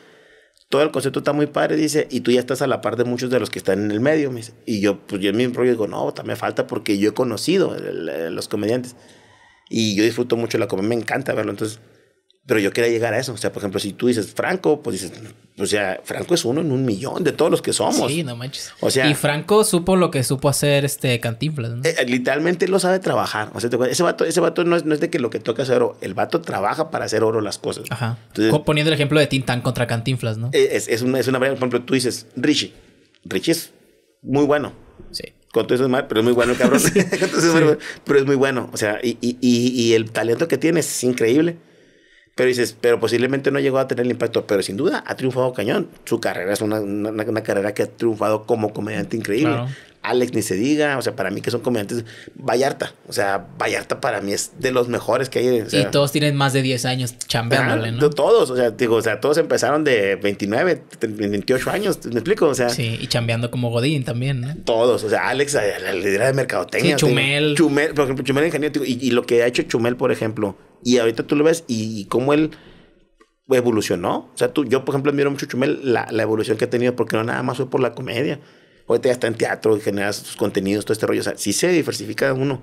todo el concepto está muy padre, dice, y tú ya estás a la par de muchos de los que están en el medio, me dice. Y yo, pues yo mismo, mi digo, no, también falta porque yo he conocido los comediantes. Y yo disfruto mucho la comedia, me encanta verlo. Entonces, pero yo quería llegar a eso. O sea, por ejemplo, si tú dices Franco, pues dices, o sea, Franco es uno en un millón de todos los que somos. Sí, no manches. O sea. Y Franco supo lo que supo hacer este Cantinflas, ¿no? Eh, eh, literalmente lo sabe trabajar. O sea, ese vato, no es, de que lo que toca es oro. El vato trabaja para hacer oro las cosas. Ajá. Poniendo el ejemplo de Tintán contra Cantinflas, ¿no? Eh, es, es una, es por ejemplo, tú dices, Richie. Richie es muy bueno. Sí con todo eso es mal, pero es muy bueno el cabrón. Pero, es muy bueno. O sea, y, y, y, el talento que tiene es increíble. Pero dices, pero posiblemente no llegó a tener el impacto, pero sin duda ha triunfado cañón. Su carrera es una, una, carrera que ha triunfado como comediante increíble. Alex ni se diga, o sea, para mí que son comediantes, Vallarta, o sea, Vallarta para mí es de los mejores que hay. O y todos tienen más de 10 años chambeándole, ¿no? Todos, o sea, digo, o sea, todos empezaron de 29, 28 años, ¿me explico? O sea. Sí, y chambeando como Godín también, ¿no? Todos, o sea, Alex, la, lidera de mercadotecnia. Sí, Chumel. Chumel, por ejemplo, Chumel ingeniero, y, y, lo que ha hecho Chumel, por ejemplo, y ahorita tú lo ves y, cómo él evolucionó. O sea, tú, yo, por ejemplo, admiro mucho Chumel la, la, evolución que ha tenido, porque no nada más fue por la comedia. Ahorita ya está en teatro, generas sus contenidos, todo este rollo. O sea, sí se diversifica uno.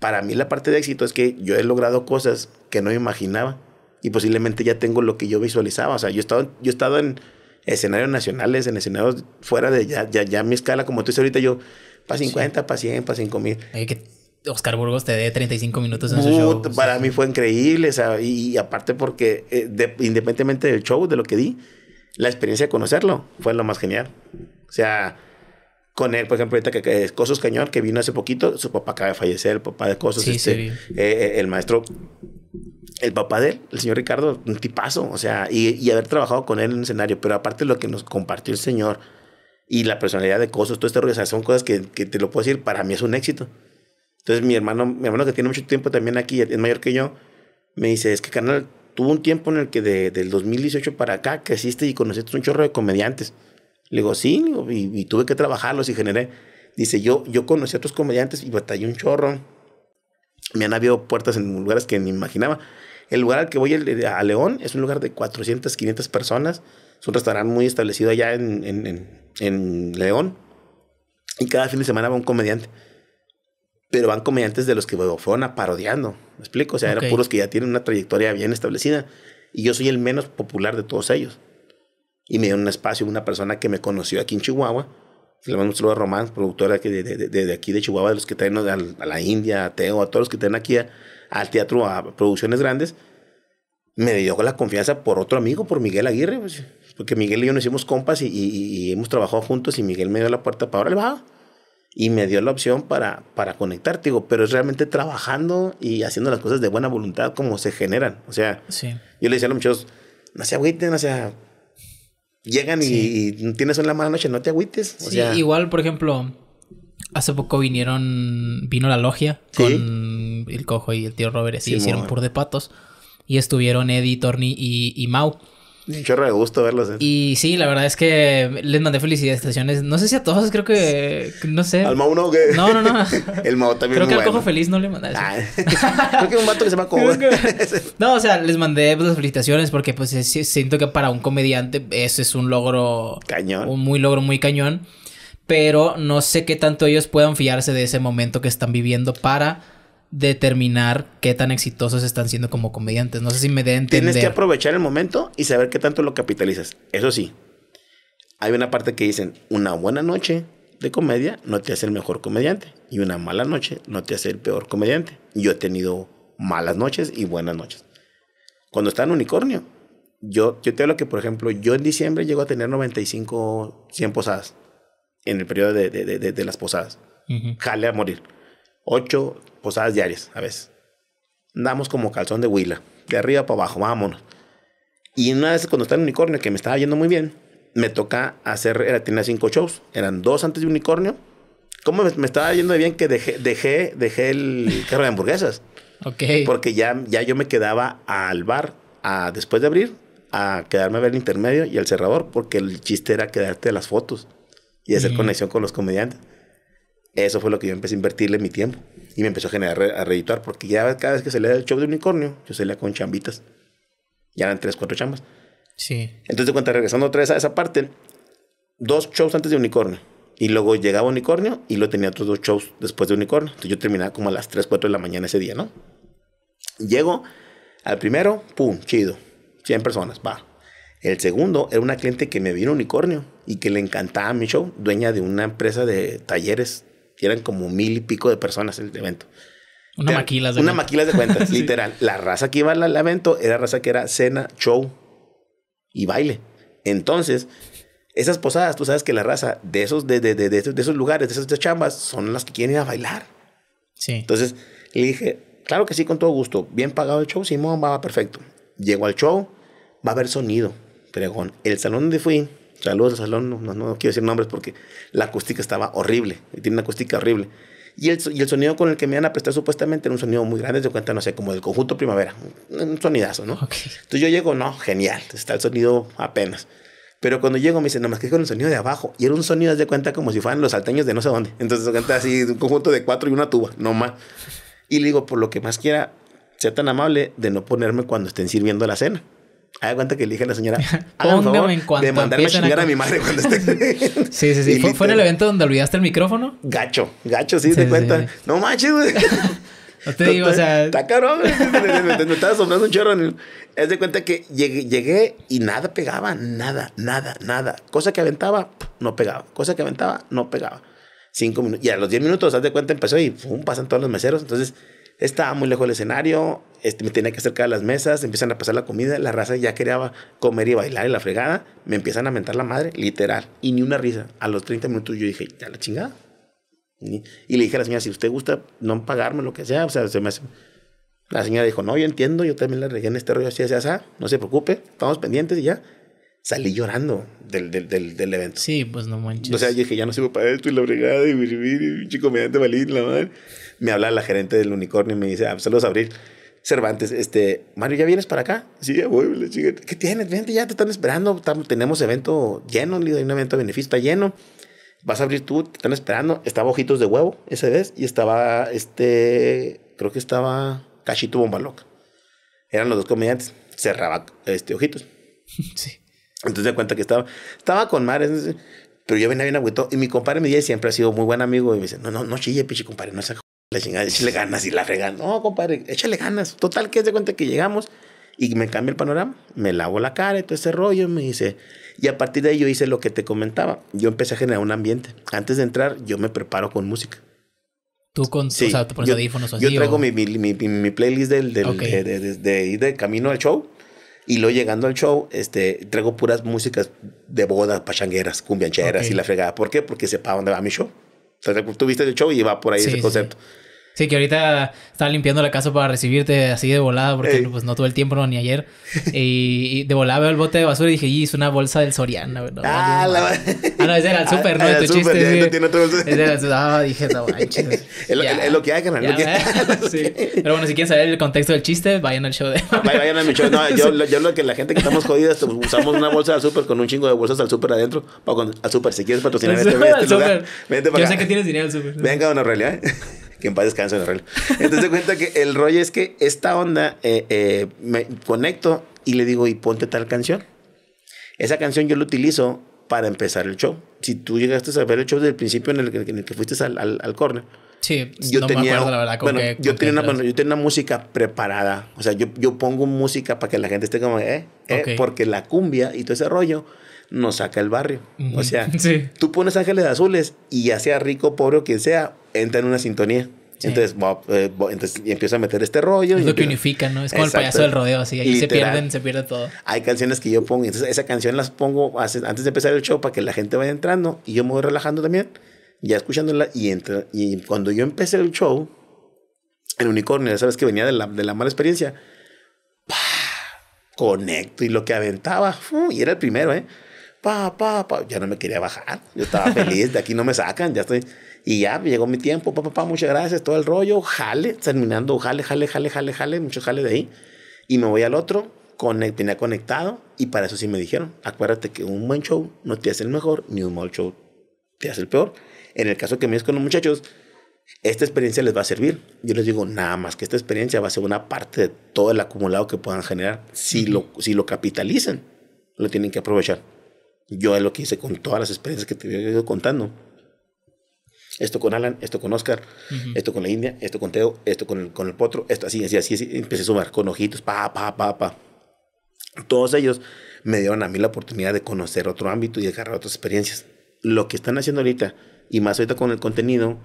Para mí la parte de éxito es que yo he logrado cosas que no imaginaba y posiblemente ya tengo lo que yo visualizaba. O sea, yo he estado, yo estado en escenarios nacionales, en escenarios fuera de ya, ya, ya mi escala, como tú dices ahorita, yo para 50, para 100, para 5 mil. que Oscar Burgos te dé 35 minutos en su show. Para mí fue increíble, o sea, y, aparte porque eh, independientemente del show, de lo que di, la experiencia de conocerlo fue lo más genial. O sea, con él, por ejemplo, ahorita que, que Cosos Cañón, que vino hace poquito, su papá acaba de fallecer, el papá de Cosos, este, eh, eh, el maestro, el papá de él, el señor Ricardo, un tipazo, o sea, y, haber trabajado con él en el escenario, pero aparte lo que nos compartió el señor y la personalidad de Cosos, todo este rollo, o sea, son cosas que, que te lo puedo decir, para mí es un éxito. Entonces mi hermano, mi hermano que tiene mucho tiempo también aquí, es mayor que yo, me dice, es que canal, tuvo un tiempo en el que de, del 2018 para acá creciste y conociste un chorro de comediantes. Le digo, sí, y, tuve que trabajarlos y generé. Dice, yo, yo conocí a otros comediantes y batallé un chorro. Me han abierto puertas en lugares que ni imaginaba. El lugar al que voy, a León, es un lugar de 400, 500 personas. Es un restaurante muy establecido allá en, en, en, en León. Y cada fin de semana va un comediante pero van comediantes de los que fueron a parodiando. ¿Me explico? O sea, eran puros que ya tienen una trayectoria bien establecida. Y yo soy el menos popular de todos ellos. Y me dio un espacio una persona que me conoció aquí en Chihuahua. Le mando un Román, productora de, de, aquí de Chihuahua, de los que traen a, la India, a Teo, a todos los que traen aquí al teatro, a producciones grandes. Me dio la confianza por otro amigo, por Miguel Aguirre. Pues, porque Miguel y yo nos hicimos compas y, hemos trabajado juntos y Miguel me dio la puerta para ahora el va y me dio la opción para, para conectar, digo, pero es realmente trabajando y haciendo las cosas de buena voluntad como se generan. O sea, yo le decía a los muchachos, no se agüiten, o sea, llegan y, tienes una mala noche, no te agüites. O sí, sea, igual, por ejemplo, hace poco vinieron, vino la logia con el cojo y el tío Robert, y hicieron pur de patos y estuvieron Eddie, Torni y, y Mau un chorro de gusto verlos. Eh. Y sí, la verdad es que les mandé felicitaciones. No sé si a todos, creo que. No sé. Al Mau no, No, no, no. el Mau también. Creo que al Cojo Feliz no le mandé. Ah, creo que un vato que se va a no, o sea, les mandé pues, las felicitaciones porque, pues, siento que para un comediante eso es un logro. Cañón. Un muy logro muy cañón. Pero no sé qué tanto ellos puedan fiarse de ese momento que están viviendo para determinar qué tan exitosos están siendo como comediantes. No sé si me den entender. Tienes que aprovechar el momento y saber qué tanto lo capitalizas. Eso sí, hay una parte que dicen, una buena noche de comedia no te hace el mejor comediante y una mala noche no te hace el peor comediante. Yo he tenido malas noches y buenas noches. Cuando está en Unicornio, yo, yo te hablo que, por ejemplo, yo en diciembre llego a tener 95, 100 posadas en el periodo de, de, de, las posadas. Jale a morir ocho posadas diarias a veces. Andamos como calzón de huila, de arriba para abajo, vámonos. Y una vez cuando estaba en Unicornio, que me estaba yendo muy bien, me toca hacer, era, tenía cinco shows, eran dos antes de Unicornio. ¿Cómo me, estaba yendo bien que dejé, dejé, dejé el carro de hamburguesas. ok. Porque ya, ya yo me quedaba al bar, a, después de abrir, a quedarme a ver el intermedio y el cerrador, porque el chiste era quedarte las fotos y hacer conexión con los comediantes eso fue lo que yo empecé a invertirle mi tiempo. Y me empezó a generar, a reeditar, porque ya cada vez que se le el show de unicornio, yo salía con chambitas. Ya eran tres, cuatro chambas. Sí. Entonces, de cuenta, regresando otra vez a esa parte, dos shows antes de unicornio. Y luego llegaba unicornio y lo tenía otros dos shows después de unicornio. Entonces yo terminaba como a las 3, 4 de la mañana ese día, ¿no? Llego al primero, pum, chido. 100 personas, va. El segundo era una cliente que me vino unicornio y que le encantaba mi show, dueña de una empresa de talleres eran como mil y pico de personas en el evento. Una maquilas de Una maquila de cuentas, literal. La raza que iba al, evento era raza que era cena, show y baile. Entonces, esas posadas, tú sabes que la raza de esos, de, de, de, de esos, esos, lugares, de esas chambas, son las que quieren ir a bailar. Sí. Entonces, le dije, claro que sí, con todo gusto. Bien pagado el show, Simón, va, perfecto. Llego al show, va a haber sonido. Pregón. El salón donde fui saludos al salón, no, no, quiero decir nombres porque la acústica estaba horrible, tiene una acústica horrible. Y el, y el sonido con el que me iban a prestar supuestamente era un sonido muy grande, de cuenta, no sé, como del conjunto primavera, un sonidazo, ¿no? Entonces yo llego, no, genial, está el sonido apenas. Pero cuando llego me dicen, nomás que con el sonido de abajo. Y era un sonido, de cuenta, como si fueran los salteños de no sé dónde. Entonces, cuenta, así, un conjunto de cuatro y una tuba, nomás. Y le digo, por lo que más quiera, sea tan amable de no ponerme cuando estén sirviendo la cena. Haga cuenta que le dije a la señora, póngame en cuanto de mandarme a chingar a, mi madre cuando esté. sí, sí, sí. ¿Fue, en el evento donde olvidaste el micrófono? Gacho, gacho, sí, sí te cuenta. No manches, güey. No te digo, o sea. Está caro me, estaba asombrando un chorro. Es de cuenta que llegué, llegué, y nada pegaba, nada, nada, nada. Cosa que aventaba, no pegaba. Cosa que aventaba, no pegaba. Cinco minutos. Y a los diez minutos, haz de cuenta, empezó y pum, pasan todos los meseros. Entonces, estaba muy lejos del escenario. Este, me tenía que acercar a las mesas, empiezan a pasar la comida, la raza ya quería comer y bailar y la fregada, me empiezan a mentar la madre, literal, y ni una risa. A los 30 minutos yo dije, ya la chingada. Y, le dije a la señora, si usted gusta no pagarme lo que sea, o sea, se me hace... La señora dijo, no, yo entiendo, yo también la regué en este rollo así, así, así, no se preocupe, estamos pendientes y ya. Salí llorando del, del, del, evento. Sí, pues no manches. O sea, dije, ya no sirvo para esto y la fregada. y y chico mediante balín, la madre. Me habla la gerente del unicornio y me dice, ah, pues, saludos, abrir. Cervantes, este, Mario, ¿ya vienes para acá? Sí, ya voy, le ¿Qué tienes? Vente, ya te están esperando. tenemos evento lleno, hay un evento de beneficio, lleno. Vas a abrir tú, te están esperando. Estaba Ojitos de Huevo esa vez y estaba, este, creo que estaba Cachito Loca. Eran los dos comediantes. Cerraba, este, Ojitos. Sí. Entonces di cuenta que estaba, estaba con Mar, pero yo venía bien agüito. Y mi compadre me dice, siempre ha sido muy buen amigo. Y me dice, no, no, no chille, pichi compadre, no la chingada, échale ganas y la fregan. No, compadre, échale ganas. Total, que es de cuenta que llegamos y me cambia el panorama. Me lavo la cara y todo ese rollo. Me dice, y a partir de ahí yo hice lo que te comentaba. Yo empecé a generar un ambiente. Antes de entrar, yo me preparo con música. Tú con, o sea, pones yo, audífonos así. Yo traigo mi, mi, mi, playlist del, de, de camino al show. Y luego llegando al show, este, traigo puras músicas de bodas, pachangueras, cumbiancheras y la fregada. ¿Por qué? Porque sepa dónde va mi show. O tú viste el show y va por ahí ese concepto. Sí, que ahorita estaba limpiando la casa para recibirte así de volada, porque pues no tuve el tiempo ni ayer. y, de volada veo el bote de basura y dije, y es una bolsa del Soriana, Ah, la... ah, no, es era el ah, súper, ¿no? es tu chiste. es el Ah, dije, no manches. es, lo, es, lo, que ¿no? sí. Pero bueno, si quieren saber el contexto del chiste, vayan al show de. vayan a mi show. No, yo, lo, yo lo que la gente que estamos jodidas, pues, usamos una bolsa del super con un chingo de bolsas al super adentro. Para con, al súper, si quieres patrocinar este, este para Yo sé que tienes dinero al súper. Venga, una realidad. ¿eh? que en paz descanse el rollo. Entonces, cuenta que el rollo es que esta onda eh, eh, me conecto y le digo, y ponte tal canción. Esa canción yo la utilizo para empezar el show. Si tú llegaste a ver el show desde el principio en el que, que fuiste al, al, corner, Sí, yo no tenía, me acuerdo, la verdad. Con yo, tenía una, yo tenía una música preparada. O sea, yo, yo pongo música para que la gente esté como, eh, eh porque la cumbia y todo ese rollo nos saca el barrio. O sea, tú pones ángeles azules y ya sea rico, pobre o quien sea, entra en una sintonía. Entonces, eh, empieza a meter este rollo. Es y lo que unifica, ¿no? Es como el payaso del rodeo, así. Ahí se pierden, se pierde todo. Hay canciones que yo pongo. Entonces, esa canción las pongo antes de empezar el show para que la gente vaya entrando y yo me voy relajando también, ya escuchándola. Y, entra, y cuando yo empecé el show, el unicornio, ya sabes que venía de la, mala experiencia, conecto y lo que aventaba. Y era el primero, ¿eh? pa, pa, pa. Ya no me quería bajar. Yo estaba feliz, de aquí no me sacan, ya estoy. Y ya llegó mi tiempo, pa, pa, pa, muchas gracias, todo el rollo, jale, terminando, jale, jale, jale, jale, jale, mucho jale de ahí. Y me voy al otro, tenía conectado, y para eso sí me dijeron, acuérdate que un buen show no te hace el mejor, ni un mal show te hace el peor. En el caso que me es con los muchachos, esta experiencia les va a servir. Yo les digo, nada más que esta experiencia va a ser una parte de todo el acumulado que puedan generar si lo, si lo capitalizan. Lo tienen que aprovechar. Yo es lo que hice con todas las experiencias que te he ido contando. Esto con Alan, esto con Oscar, esto con la India, esto con Teo, esto con el, con el Potro, esto así, así, así, así. Empecé a sumar con ojitos, pa, pa, pa, pa. Todos ellos me dieron a mí la oportunidad de conocer otro ámbito y de agarrar otras experiencias. Lo que están haciendo ahorita, y más ahorita con el contenido,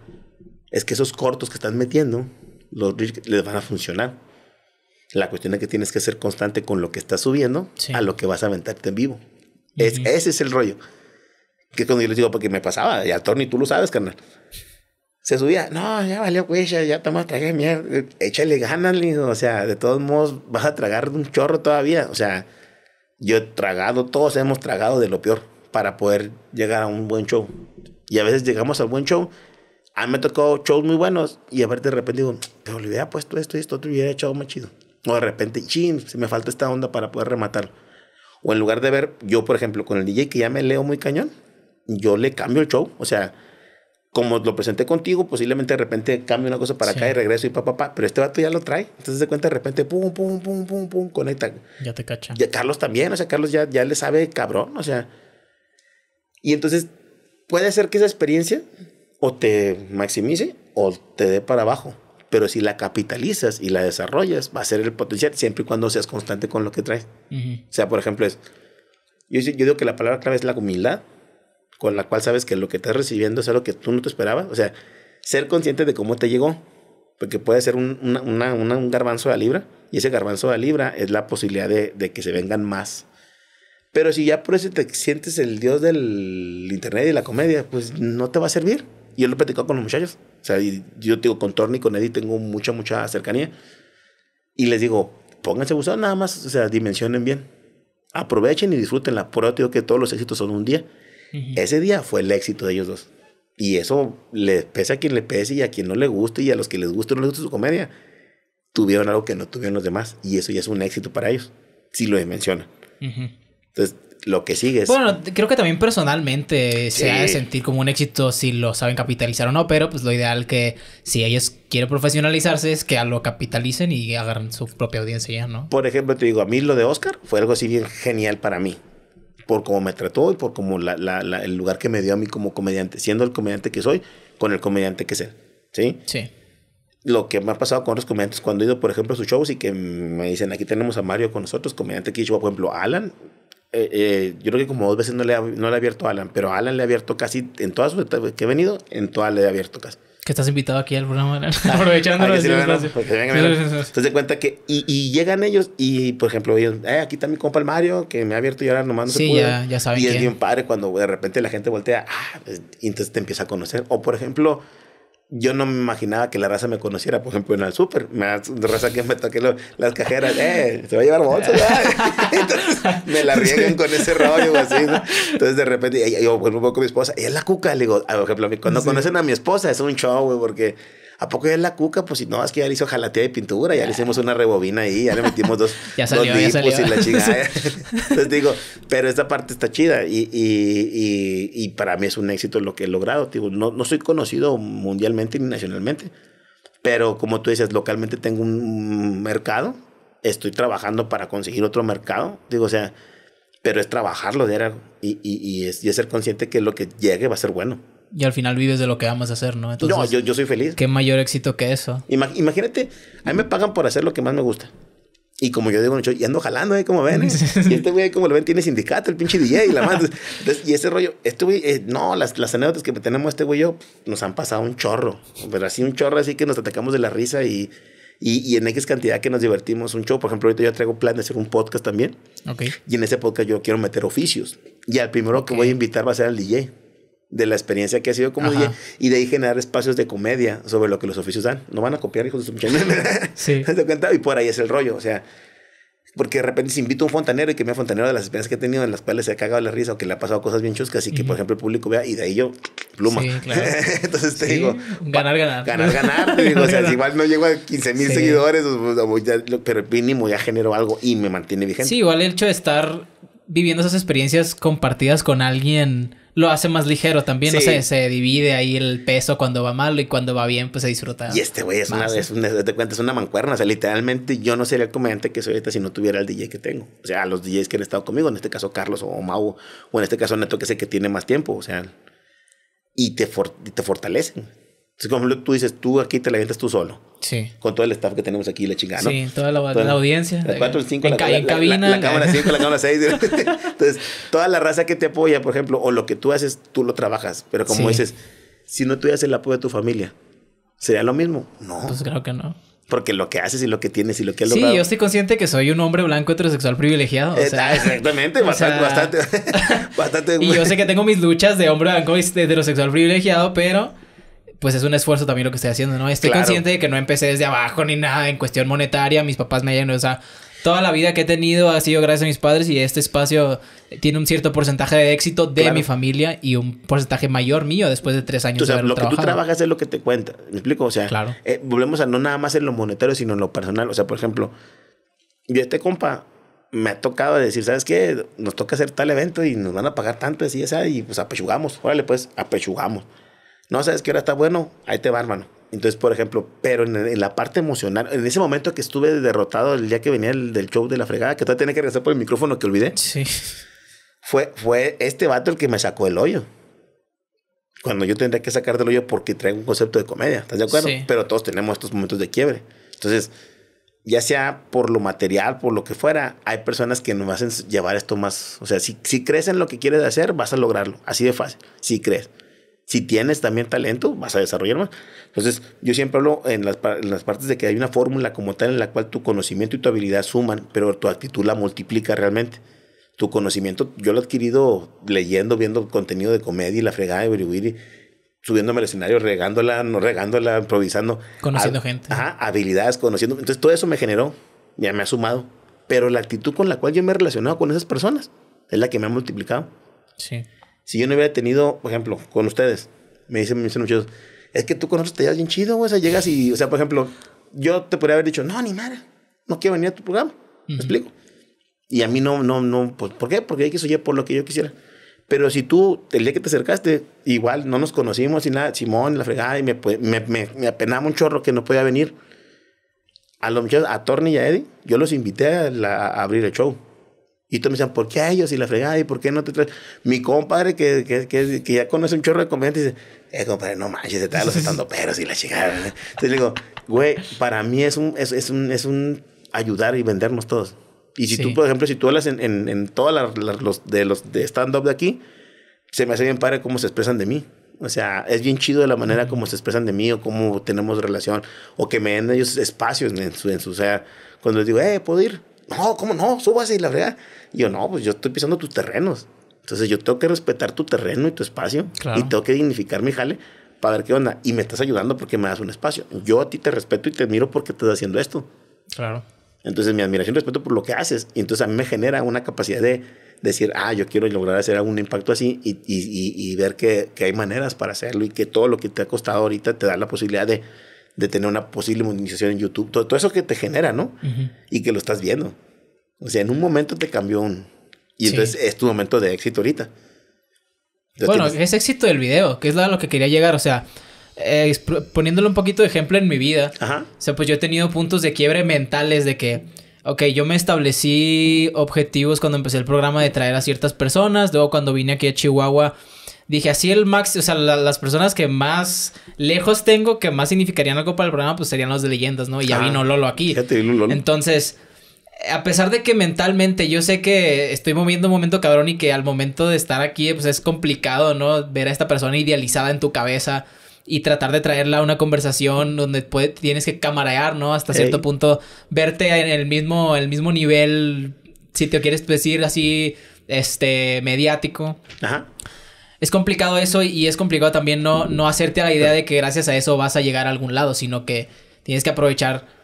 es que esos cortos que están metiendo, los les van a funcionar. La cuestión es que tienes que ser constante con lo que estás subiendo a lo que vas a aventarte en vivo. Es, Ese es el rollo. Que cuando yo les digo, porque me pasaba, Y a Tony, tú lo sabes, carnal. Se subía, no, ya valió güey, ya, ya tragué mierda, échale ganas, lindo. O sea, de todos modos vas a tragar un chorro todavía. O sea, yo he tragado, todos hemos tragado de lo peor para poder llegar a un buen show. Y a veces llegamos al buen show, a mí me tocó shows muy buenos y a ver de repente digo, pero le puesto esto y esto, te hubiera echado más chido. O de repente, ching, se me falta esta onda para poder rematarlo o en lugar de ver, yo por ejemplo, con el DJ que ya me leo muy cañón, yo le cambio el show. O sea, como lo presenté contigo, posiblemente de repente cambie una cosa para acá y regreso y papá, pa, pa, pero este vato ya lo trae. Entonces de cuenta de repente, pum, pum, pum, pum, pum, conecta. Ya te cacha. Ya, Carlos también, o sea, Carlos ya, ya le sabe cabrón, o sea. Y entonces puede ser que esa experiencia o te maximice o te dé para abajo pero si la capitalizas y la desarrollas, va a ser el potencial siempre y cuando seas constante con lo que traes. O sea, por ejemplo, es, yo, yo digo que la palabra clave es la humildad, con la cual sabes que lo que estás recibiendo es algo que tú no te esperabas. O sea, ser consciente de cómo te llegó, porque puede ser un, garbanzo de libra, y ese garbanzo de libra es la posibilidad de, de que se vengan más. Pero si ya por eso te sientes el dios del internet y la comedia, pues no te va a servir. Y yo lo he platicado con los muchachos. O sea, yo digo, con Torni, con Eddie tengo mucha, mucha cercanía. Y les digo, pónganse buscar nada más, o sea, dimensionen bien. Aprovechen y disfruten la prueba. Te digo que todos los éxitos son un día. Ese día fue el éxito de ellos dos. Y eso le pese a quien le pese y a quien no le guste y a los que les guste o no les guste su comedia, tuvieron algo que no tuvieron los demás. Y eso ya es un éxito para ellos, si lo dimensionan. Entonces, lo que sigue es... Bueno, creo que también personalmente se ha de sentir como un éxito si lo saben capitalizar o no, pero pues lo ideal que si ellos quieren profesionalizarse es que lo capitalicen y hagan su propia audiencia ya, ¿no? Por ejemplo, te digo, a mí lo de Oscar fue algo así bien genial para mí, por cómo me trató y por cómo el lugar que me dio a mí como comediante, siendo el comediante que soy, con el comediante que sé, ¿sí? Sí lo que me ha pasado con otros comediantes cuando he ido, por ejemplo, a sus shows y que me dicen, aquí tenemos a Mario con nosotros, comediante que aquí, por ejemplo, Alan, eh, eh, yo creo que como dos veces no le, ha, he abierto a Alan, pero Alan le ha abierto casi en todas sus que he venido, en todas le he abierto casi. Que estás invitado aquí al programa, aprovechando cuenta que, y, llegan ellos, y por ejemplo, ellos, eh, aquí está mi compa el Mario, que me ha abierto y ahora nomás no se Y es bien padre cuando de repente la gente voltea, ah, pues, entonces te empieza a conocer. O por ejemplo, yo no me imaginaba que la raza me conociera, por ejemplo, en el súper. La raza que me toqué las cajeras, eh, se va a llevar bolsa, Entonces, me la riegan con ese rollo, así, Entonces, de repente, yo vuelvo con mi esposa, y es la cuca, le digo, por ejemplo, cuando conocen a mi esposa, es un show, güey, porque ¿a poco ya es la cuca? Pues si no, es que ya le hizo jalatea de pintura, ya, le hicimos una rebobina ahí, ya le metimos dos, ya dos ya y la chingada. Entonces digo, pero esta parte está chida y, para mí es un éxito lo que he logrado. no, soy conocido mundialmente ni nacionalmente, pero como tú dices, localmente tengo un mercado, estoy trabajando para conseguir otro mercado. Digo, o sea, pero es trabajarlo de y, y, y es ser consciente que lo que llegue va a ser bueno y al final vives de lo que amas hacer, ¿no? no, yo, soy feliz. ¿Qué mayor éxito que eso? imagínate, a mí me pagan por hacer lo que más me gusta. Y como yo digo, y ando jalando, ¿eh? Como ven, eh? Y este güey, como lo ven, tiene sindicato, el pinche DJ y la madre. y ese rollo, este eh, no, las, las anécdotas que tenemos este güey y yo, nos han pasado un chorro. Pero así un chorro, así que nos atacamos de la risa y, y, en X cantidad que nos divertimos un show. Por ejemplo, ahorita yo traigo plan de hacer un podcast también. Y en ese podcast yo quiero meter oficios. Y al primero que voy a invitar va a ser al DJ de la experiencia que ha sido como y de ahí generar espacios de comedia sobre lo que los oficios dan. No van a copiar, hijos de su Sí. ¿Te cuenta? Y por ahí es el rollo. O sea, porque de repente se invita a un fontanero y que me fontanero de las experiencias que he tenido en las cuales se ha cagado la risa o que le ha pasado cosas bien chuscas y que, por ejemplo, el público vea y de ahí yo, pluma. Sí, claro. Entonces te digo, ganar, ganar. Ganar, ganar. digo, o sea, igual no llego a 15 mil seguidores, pero mínimo ya genero algo y me mantiene vigente. Sí, igual el hecho de estar viviendo esas experiencias compartidas con alguien lo hace más ligero también, no se divide ahí el peso cuando va mal y cuando va bien, pues se disfruta. Y este güey es una, cuentas, una mancuerna, o sea, literalmente yo no sería el comediante que soy ahorita si no tuviera el DJ que tengo. O sea, los DJs que han estado conmigo, en este caso Carlos o Mau, o en este caso Neto, que sé que tiene más tiempo, o sea, y te, y te fortalecen. Entonces, como tú dices, tú aquí te la vientas tú solo. Sí. Con todo el staff que tenemos aquí, la chingada. ¿no? Sí, toda la, audiencia. Las 4, 5, la, la, cámara 5, la cámara 6. Eh. Entonces, toda la raza que te apoya, por ejemplo, o lo que tú haces, tú lo trabajas. Pero como dices, si no tuvieras el apoyo de tu familia, ¿sería lo mismo? No. Pues creo que no. Porque lo que haces y lo que tienes y lo que has sí, logrado. Sí, yo estoy consciente que soy un hombre blanco heterosexual privilegiado. exactamente, bastante, bastante, bastante. y yo sé que tengo mis luchas de hombre blanco heterosexual privilegiado, pero pues es un esfuerzo también lo que estoy haciendo, ¿no? Estoy consciente de que no empecé desde abajo ni nada en cuestión monetaria, mis papás me hayan, o sea, toda la vida que he tenido ha sido gracias a mis padres y este espacio tiene un cierto porcentaje de éxito de mi familia y un porcentaje mayor mío después de tres años o sea, lo que tú trabajas es lo que te cuenta, ¿me explico? O sea, eh, volvemos a no nada más en lo monetario, sino en lo personal. O sea, por ejemplo, yo este compa me ha tocado decir, ¿sabes qué? Nos toca hacer tal evento y nos van a pagar tanto, así, esa, y pues apechugamos, órale, pues apechugamos. No sabes que ahora está bueno, ahí te va, hermano. Entonces, por ejemplo, pero en, la parte emocional, en ese momento que estuve derrotado el día que venía el, del show de la fregada, que todavía tenía que regresar por el micrófono que olvidé. Fue, fue este vato el que me sacó el hoyo. Cuando yo tendría que sacar del hoyo porque traigo un concepto de comedia, ¿estás de acuerdo? Pero todos tenemos estos momentos de quiebre. Entonces, ya sea por lo material, por lo que fuera, hay personas que nos hacen llevar esto más. O sea, si, si crees en lo que quieres hacer, vas a lograrlo. Así de fácil. Si crees. Si tienes también talento, vas a desarrollar más. Entonces, yo siempre hablo en las, en las partes de que hay una fórmula como tal en la cual tu conocimiento y tu habilidad suman, pero tu actitud la multiplica realmente tu conocimiento, yo lo he adquirido leyendo, viendo contenido de comedia y la fregada de Briwiri, subiéndome al escenario, regándola, no regándola, improvisando. Conociendo gente. Ajá, habilidades, conociendo. Entonces todo eso me generó, ya me ha sumado. Pero la actitud con la cual yo me he relacionado con esas personas es la que me ha multiplicado. Sí. Si yo no hubiera tenido, por ejemplo, con ustedes, me dicen, me dicen muchos, es que tú con nosotros te llevas bien chido, güey. O sea, llegas y, o sea, por ejemplo, yo te podría haber dicho, no, ni madre, no quiero venir a tu programa. ¿Me explico? Y a mí no, no, no, pues, ¿por qué? Porque hay que subir por lo que yo quisiera. Pero si tú, el día que te acercaste, igual no nos conocimos y nada, Simón, la fregada, y me, me, me, apenaba un chorro que no podía venir. A los muchachos, a Torni y a Eddie, yo los invité a abrir el show. Y todos me decían, ¿por qué a ellos? Y la fregada, ¿y por qué no te traes? Mi compadre, que, que, que, ya conoce un chorro de comediantes, dice, eh, compadre, no manches, se trae los estando peros y la chingada. Entonces le digo, güey, para mí es un, es, es, un, es un ayudar y vendernos todos. Y si tú, por ejemplo, si tú hablas en, en, en todas las, los, de los de stand-up de aquí, se me hace bien padre cómo se expresan de mí. O sea, es bien chido de la manera como se expresan de mí o cómo tenemos relación. O que me den ellos espacios en su, en su O sea, cuando les digo, eh, ¿puedo ir? No, ¿cómo no? Súbase y la fregada yo, no, pues yo estoy pisando tus terrenos. Entonces yo tengo que respetar tu terreno y tu espacio y tengo que dignificar mi jale para ver qué onda. Y me estás ayudando porque me das un espacio. Yo a ti te respeto y te admiro porque estás haciendo esto. Claro. Entonces mi admiración y respeto por lo que haces. Y entonces a mí me genera una capacidad de decir, ah, yo quiero lograr hacer algún impacto así y, ver que, hay maneras para hacerlo y que todo lo que te ha costado ahorita te da la posibilidad de, tener una posible monetización en YouTube. Todo, todo, eso que te genera, ¿no? Y que lo estás viendo. O sea, en un momento te cambió un... Y entonces es tu momento de éxito ahorita. bueno, es éxito del video, que es lo que quería llegar. O sea, eh, poniéndole un poquito de ejemplo en mi vida. Ajá. O sea, pues yo he tenido puntos de quiebre mentales de que... Ok, yo me establecí objetivos cuando empecé el programa de traer a ciertas personas. Luego cuando vine aquí a Chihuahua dije, así el máximo... o sea, las personas que más lejos tengo, que más significarían algo para el programa, pues serían los de leyendas, ¿no? Y ya vino Lolo aquí. Te, Lolo. Entonces, a pesar de que mentalmente yo sé que estoy moviendo un momento cabrón y que al momento de estar aquí pues es complicado, ¿no? Ver a esta persona idealizada en tu cabeza y tratar de traerla a una conversación donde tienes que camarear, ¿no? Hasta cierto punto verte en el mismo el mismo nivel si te quieres decir así este mediático. Ajá. Es complicado eso y es complicado también no no hacerte la idea de que gracias a eso vas a llegar a algún lado, sino que tienes que aprovechar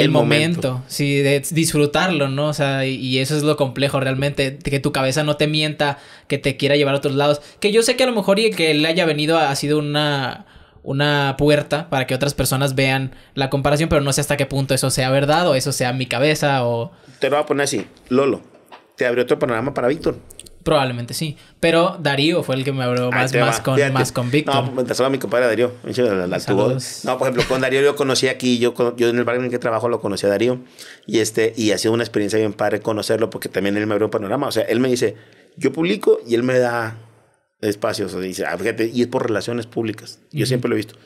el, momento. sí, de disfrutarlo, ¿no? O sea, y, eso es lo complejo realmente, que tu cabeza no te mienta, que te quiera llevar a otros lados, que yo sé que a lo mejor y que le haya venido ha sido una una puerta para que otras personas vean la comparación, pero no sé hasta qué punto eso sea verdad o eso sea mi cabeza o... Te lo voy a poner así, Lolo, te abrió otro panorama para Víctor. Probablemente sí. Pero Darío fue el que me abrió más, con, Víctor. No, me mi compadre Darío. No, por ejemplo, con Darío yo conocí aquí, yo, en el barrio en el que trabajo lo conocí a Darío. Y, este, y ha sido una experiencia bien padre conocerlo porque también él me abrió un panorama. O sea, él me dice, yo publico y él me da espacios. O dice, ah, y es por relaciones públicas. Yo siempre lo he visto.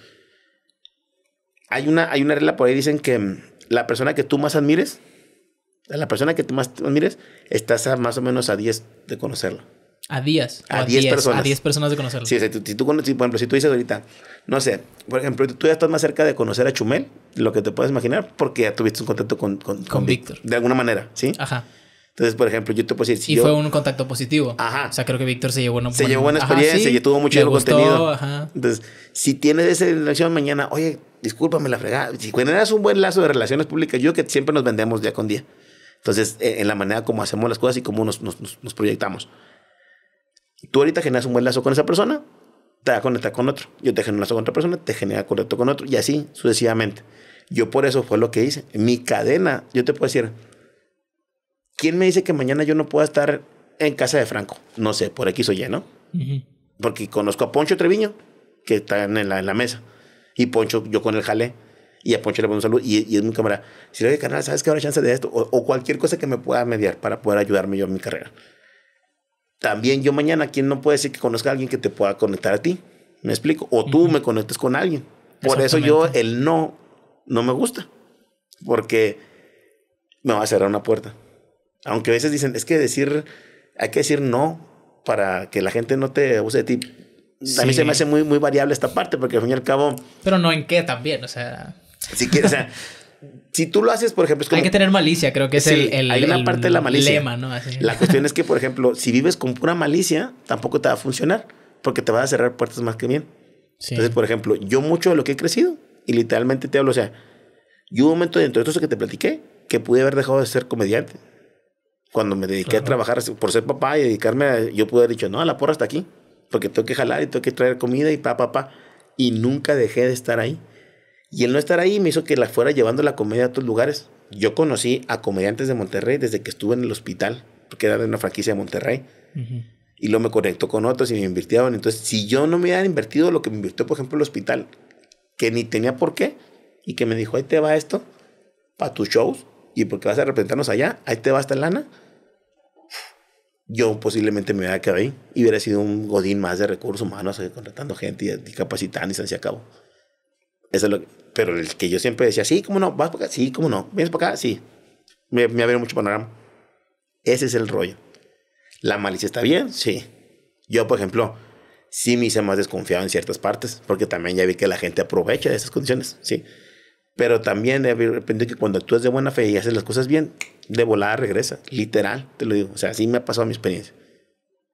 Hay una, hay una regla por ahí, dicen que mm, la persona que tú más admires la persona que tú más mires, estás más o menos a 10 de conocerlo. A 10? A 10 personas. A 10 personas de conocerlo. Sí, si, tú, si por ejemplo, si tú dices ahorita, no sé, por ejemplo, tú ya estás más cerca de conocer a Chumel, lo que te puedes imaginar, porque ya tuviste un contacto con, con, Víctor. De alguna manera, ¿sí? Ajá. Entonces, por ejemplo, yo te y fue un contacto positivo. Ajá. O sea, creo que Víctor se llevó una Se llevó una experiencia y tuvo mucho contenido. Entonces, si tienes esa relación mañana, oye, discúlpame la fregada. Si generas un buen lazo de relaciones públicas, yo que siempre nos vendemos día con día. Entonces, e, en la manera como hacemos las cosas y cómo nos, nos, proyectamos. Tú ahorita generas un buen lazo con esa persona, te va a conectar con otro. Yo te genero un lazo con otra persona, te genera contacto con otro y así sucesivamente. Yo por eso fue lo que hice. Mi cadena, yo te puedo decir, ¿quién me dice que mañana yo no pueda estar en casa de Franco? No sé, por aquí soy lleno ¿no? Porque conozco a Poncho Treviño, que está en la, en la mesa. Y Poncho, yo con el Jalé y a Poncho le pongo un y, y es mi cámara. Si le de canal, ¿sabes que habrá chance de esto? O, cualquier cosa que me pueda mediar para poder ayudarme yo en mi carrera. También yo mañana, ¿quién no puede decir que conozca a alguien que te pueda conectar a ti? ¿Me explico? O tú me conectes con alguien. Por eso yo el no, no me gusta. Porque me va a cerrar una puerta. Aunque a veces dicen, es que decir, hay que decir no para que la gente no te use de ti. A mí se me hace muy, muy variable esta parte, porque al fin y al cabo. Pero no en qué también, o sea. Si quieres, si tú lo haces, por ejemplo, Hay que tener malicia, creo que es el, parte de la Lema, La cuestión es que, por ejemplo, si vives con pura malicia, tampoco te va a funcionar, porque te va a cerrar puertas más que bien. Entonces, por ejemplo, yo mucho de lo que he crecido, y literalmente te hablo, o sea, yo hubo un momento dentro de todo eso que te platiqué, que pude haber dejado de ser comediante. Cuando me dediqué a trabajar por ser papá y dedicarme Yo pude haber dicho, no, la porra está aquí, porque tengo que jalar y tengo que traer comida y pa, pa, Y nunca dejé de estar ahí. Y el no estar ahí me hizo que la fuera llevando la comedia a otros lugares. Yo conocí a comediantes de Monterrey desde que estuve en el hospital, porque era de una franquicia de Monterrey. Y luego me conectó con otros y me invirtieron. Entonces, si yo no me hubiera invertido lo que me invirtió, por ejemplo, el hospital, que ni tenía por qué, y que me dijo, ahí te va esto, para tus shows, y porque vas a representarnos allá, ahí te va esta lana, yo posiblemente me hubiera quedado ahí y hubiera sido un godín más de recursos humanos, eh, contratando gente y capacitando y se acabó. Eso es lo que, pero el que yo siempre decía, sí, cómo no, vas para acá, sí, cómo no, vienes para acá, sí. Me, me abrió mucho panorama. Ese es el rollo. La malicia está bien, sí. Yo, por ejemplo, sí me hice más desconfiado en ciertas partes, porque también ya vi que la gente aprovecha de esas condiciones, sí. Pero también de repente que cuando actúas de buena fe y haces las cosas bien, de volada regresa, literal, te lo digo. O sea, así me ha pasado mi experiencia.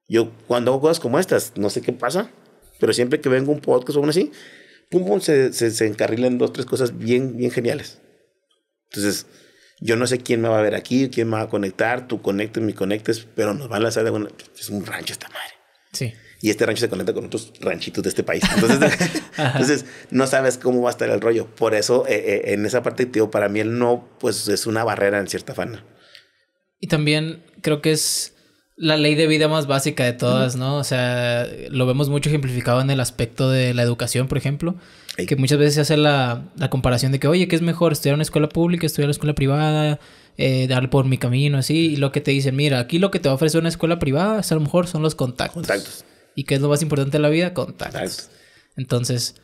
Yo cuando hago cosas como estas, no sé qué pasa, pero siempre que vengo un podcast o algo así, pum, pum, se, se, encarrilan dos, tres cosas bien, bien geniales. Entonces, yo no sé quién me va a ver aquí, quién me va a conectar, tú conectes, me conectes, pero nos van a hacer de Es un rancho esta madre. Sí. Y este rancho se conecta con otros ranchitos de este país. Entonces, entonces no sabes cómo va a estar el rollo. Por eso, eh, eh, en esa parte, tío, para mí él no, pues es una barrera en cierta fana. Y también creo que es la ley de vida más básica de todas, ¿no? O sea, lo vemos mucho ejemplificado en el aspecto de la educación, por ejemplo, que muchas veces se hace la, comparación de que, oye, ¿qué es mejor? ¿Estudiar en una escuela pública, estudiar en una escuela privada, eh, dar por mi camino, así? Y lo que te dicen, mira, aquí lo que te va a una escuela privada, a lo mejor son los contactos. Contactos. ¿Y qué es lo más importante de la vida? contactos. Entonces,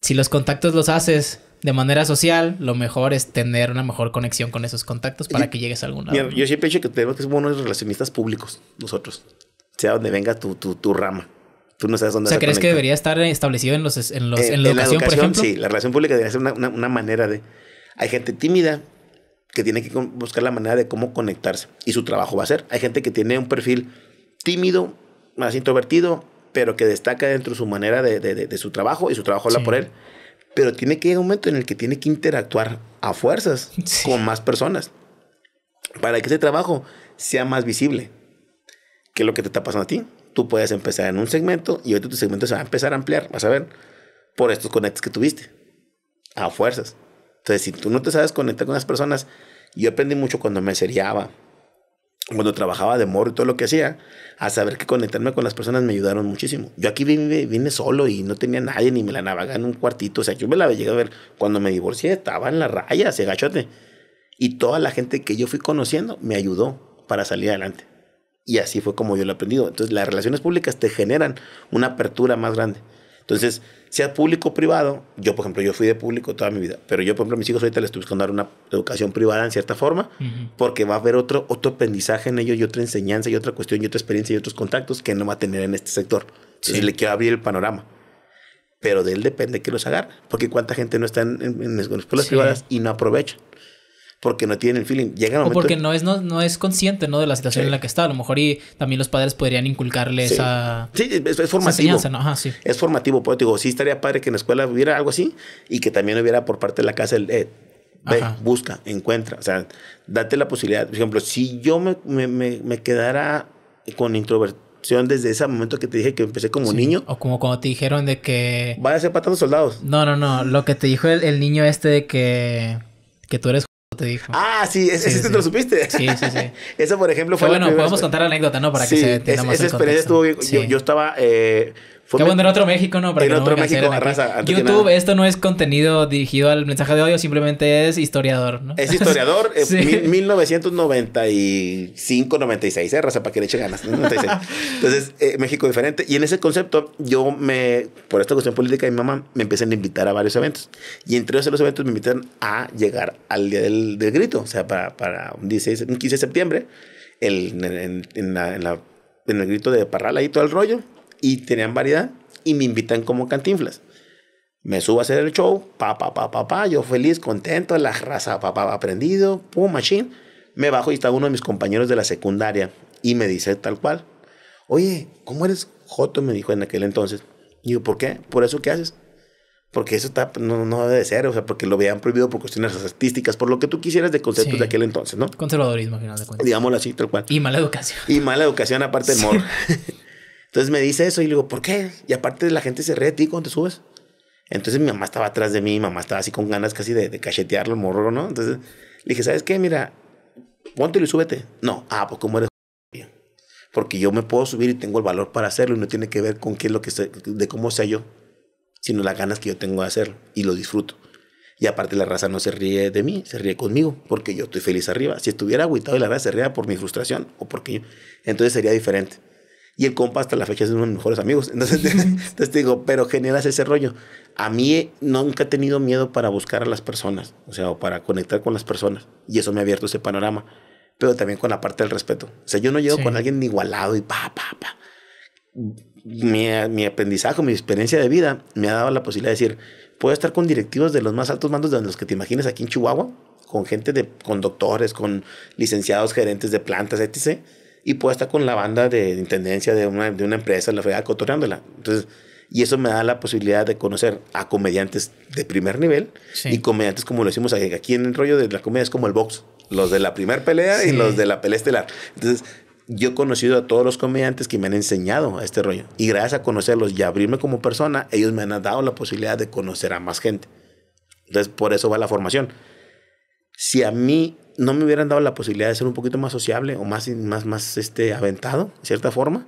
si los contactos los haces de manera social, lo mejor es tener una mejor conexión con esos contactos para que llegues a algún lado. Yo, siempre he dicho que tenemos que ser buenos relacionistas públicos, nosotros. Sea donde venga tu, rama. Tú no sabes dónde O sea, ¿crees que debería estar establecido en, los, eh, en, la, educación, Sí, la relación pública debería ser una, manera de. Hay gente tímida que tiene que buscar la manera de cómo conectarse y su trabajo va a ser. Hay gente que tiene un perfil tímido, más introvertido, pero que destaca dentro de su manera de, su trabajo y su trabajo habla por él pero tiene que llegar un momento en el que tiene que interactuar a fuerzas con más personas para que ese trabajo sea más visible que lo que te está pasando a ti. Tú puedes empezar en un segmento y ahorita tu segmento se va a empezar a ampliar, vas a ver, por estos conectos que tuviste, a fuerzas. Entonces, si tú no te sabes conectar con las personas, yo aprendí mucho cuando me seriaba, cuando trabajaba de morro y todo lo que hacía, a saber que conectarme con las personas me ayudaron muchísimo. Yo aquí vine, solo y no tenía nadie, ni me la navegaba en un cuartito. O sea, yo me la llegué a ver cuando me divorcié, estaba en la raya, se gachote. Y toda la gente que yo fui conociendo me ayudó para salir adelante. Y así fue como yo lo he aprendido. Entonces, las relaciones públicas te generan una apertura más grande. Entonces, sea público o privado, yo, por ejemplo, yo fui de público toda mi vida, pero yo, por ejemplo, a mis hijos ahorita les estoy buscando dar una educación privada en cierta forma, porque va a haber otro, otro aprendizaje en ellos y otra enseñanza y otra cuestión y otra experiencia y otros contactos que no va a tener en este sector. Entonces, le quiero abrir el panorama. Pero de él depende que los agarre, porque cuánta gente no está en, en, escuelas privadas y no aprovecha porque no tienen el feeling. Llega el momento... O porque no es, no, es consciente, ¿no? De la situación en la que está. A lo mejor y también los padres podrían inculcarle esa... Sí, es, formativo. sí. Es formativo, pues digo, sí estaría padre que en la escuela hubiera algo así y que también hubiera por parte de la casa el... Eh, ve, busca, encuentra. O sea, date la posibilidad. Por ejemplo, si yo me, me, me, quedara con introversión desde ese momento que te dije que empecé como niño. O como cuando te dijeron de que... Vaya a ser patando soldados. No, no, no. Lo que te dijo el, el niño este de que... Que tú eres te dijo. Ah, sí, ese, te lo supiste. Sí, sí, sí. Eso, por ejemplo, fue. bueno, podemos contar la anécdota, ¿no? Para que se entienda más. Esa experiencia estuvo bien. Yo, estaba. Eh, que en otro México, ¿no? Para en que no otro México, raza. YouTube, esto no es contenido dirigido al mensaje de odio, simplemente es historiador, ¿no? Es historiador, 1995, 96, eh, eh, Raza, para que le eche ganas. Entonces, eh, México diferente. Y en ese concepto, yo me, por esta cuestión política, mi mamá me empiezan a invitar a varios eventos. Y entre esos los eventos me invitan a llegar al día del, del grito, o sea, para, para un, 16, un 15 de septiembre, el, en, la, en la en el grito de parral ahí todo el rollo y tenían variedad y me invitan como cantinflas. Me subo a hacer el show, pa, pa, pa, pa, pa, yo feliz, contento, la raza, pa, pa, aprendido, pum, machine. Me bajo y está uno de mis compañeros de la secundaria y me dice tal cual, oye, ¿cómo eres joto? Me dijo en aquel entonces. Y yo, ¿por qué? ¿Por eso qué haces? Porque eso está, no, no debe ser, o sea, porque lo habían prohibido por cuestiones artísticas, por lo que tú quisieras de conceptos de aquel entonces, ¿no? Conservadorismo, al final de Digámoslo así, tal cual. Y mala educación. Y mala educación, aparte del Entonces me dice eso y le digo, ¿por qué? Y aparte la gente se ríe de ti cuando te subes. Entonces mi mamá estaba atrás de mí, mi mamá estaba así con ganas casi de, de cachetearlo, morro, ¿no? Entonces le dije, ¿sabes qué? Mira, ponte y súbete. No, ah, pues como eres porque yo me puedo subir y tengo el valor para hacerlo y no tiene que ver con qué es lo que de cómo sea yo, sino las ganas que yo tengo de hacerlo y lo disfruto. Y aparte la raza no se ríe de mí, se ríe conmigo, porque yo estoy feliz arriba. Si estuviera agüitado y la raza se ría por mi frustración o porque yo, entonces sería diferente. Y el compa hasta la fecha es uno de mis mejores amigos. Entonces, te digo, pero generas ese rollo. A mí nunca he tenido miedo para buscar a las personas, o sea, o para conectar con las personas. Y eso me ha abierto ese panorama. Pero también con la parte del respeto. O sea, yo no llego con alguien igualado y pa, pa, pa. Mi, mi, aprendizaje, mi experiencia de vida me ha dado la posibilidad de decir, puedo estar con directivos de los más altos mandos de los que te imagines aquí en Chihuahua, con gente de, con doctores, con licenciados, gerentes de plantas, etc y puedo estar con la banda de intendencia de una, de una empresa, la fregada, cotorreándola. Entonces, y eso me da la posibilidad de conocer a comediantes de primer nivel y comediantes como lo decimos aquí en el rollo de la comedia es como el box, los de la primer pelea y los de la pelea estelar. Entonces, yo he conocido a todos los comediantes que me han enseñado a este rollo y gracias a conocerlos y abrirme como persona, ellos me han dado la posibilidad de conocer a más gente. Entonces, por eso va la formación. Si a mí no me hubieran dado la posibilidad de ser un poquito más sociable o más, más, más este, aventado, de cierta forma,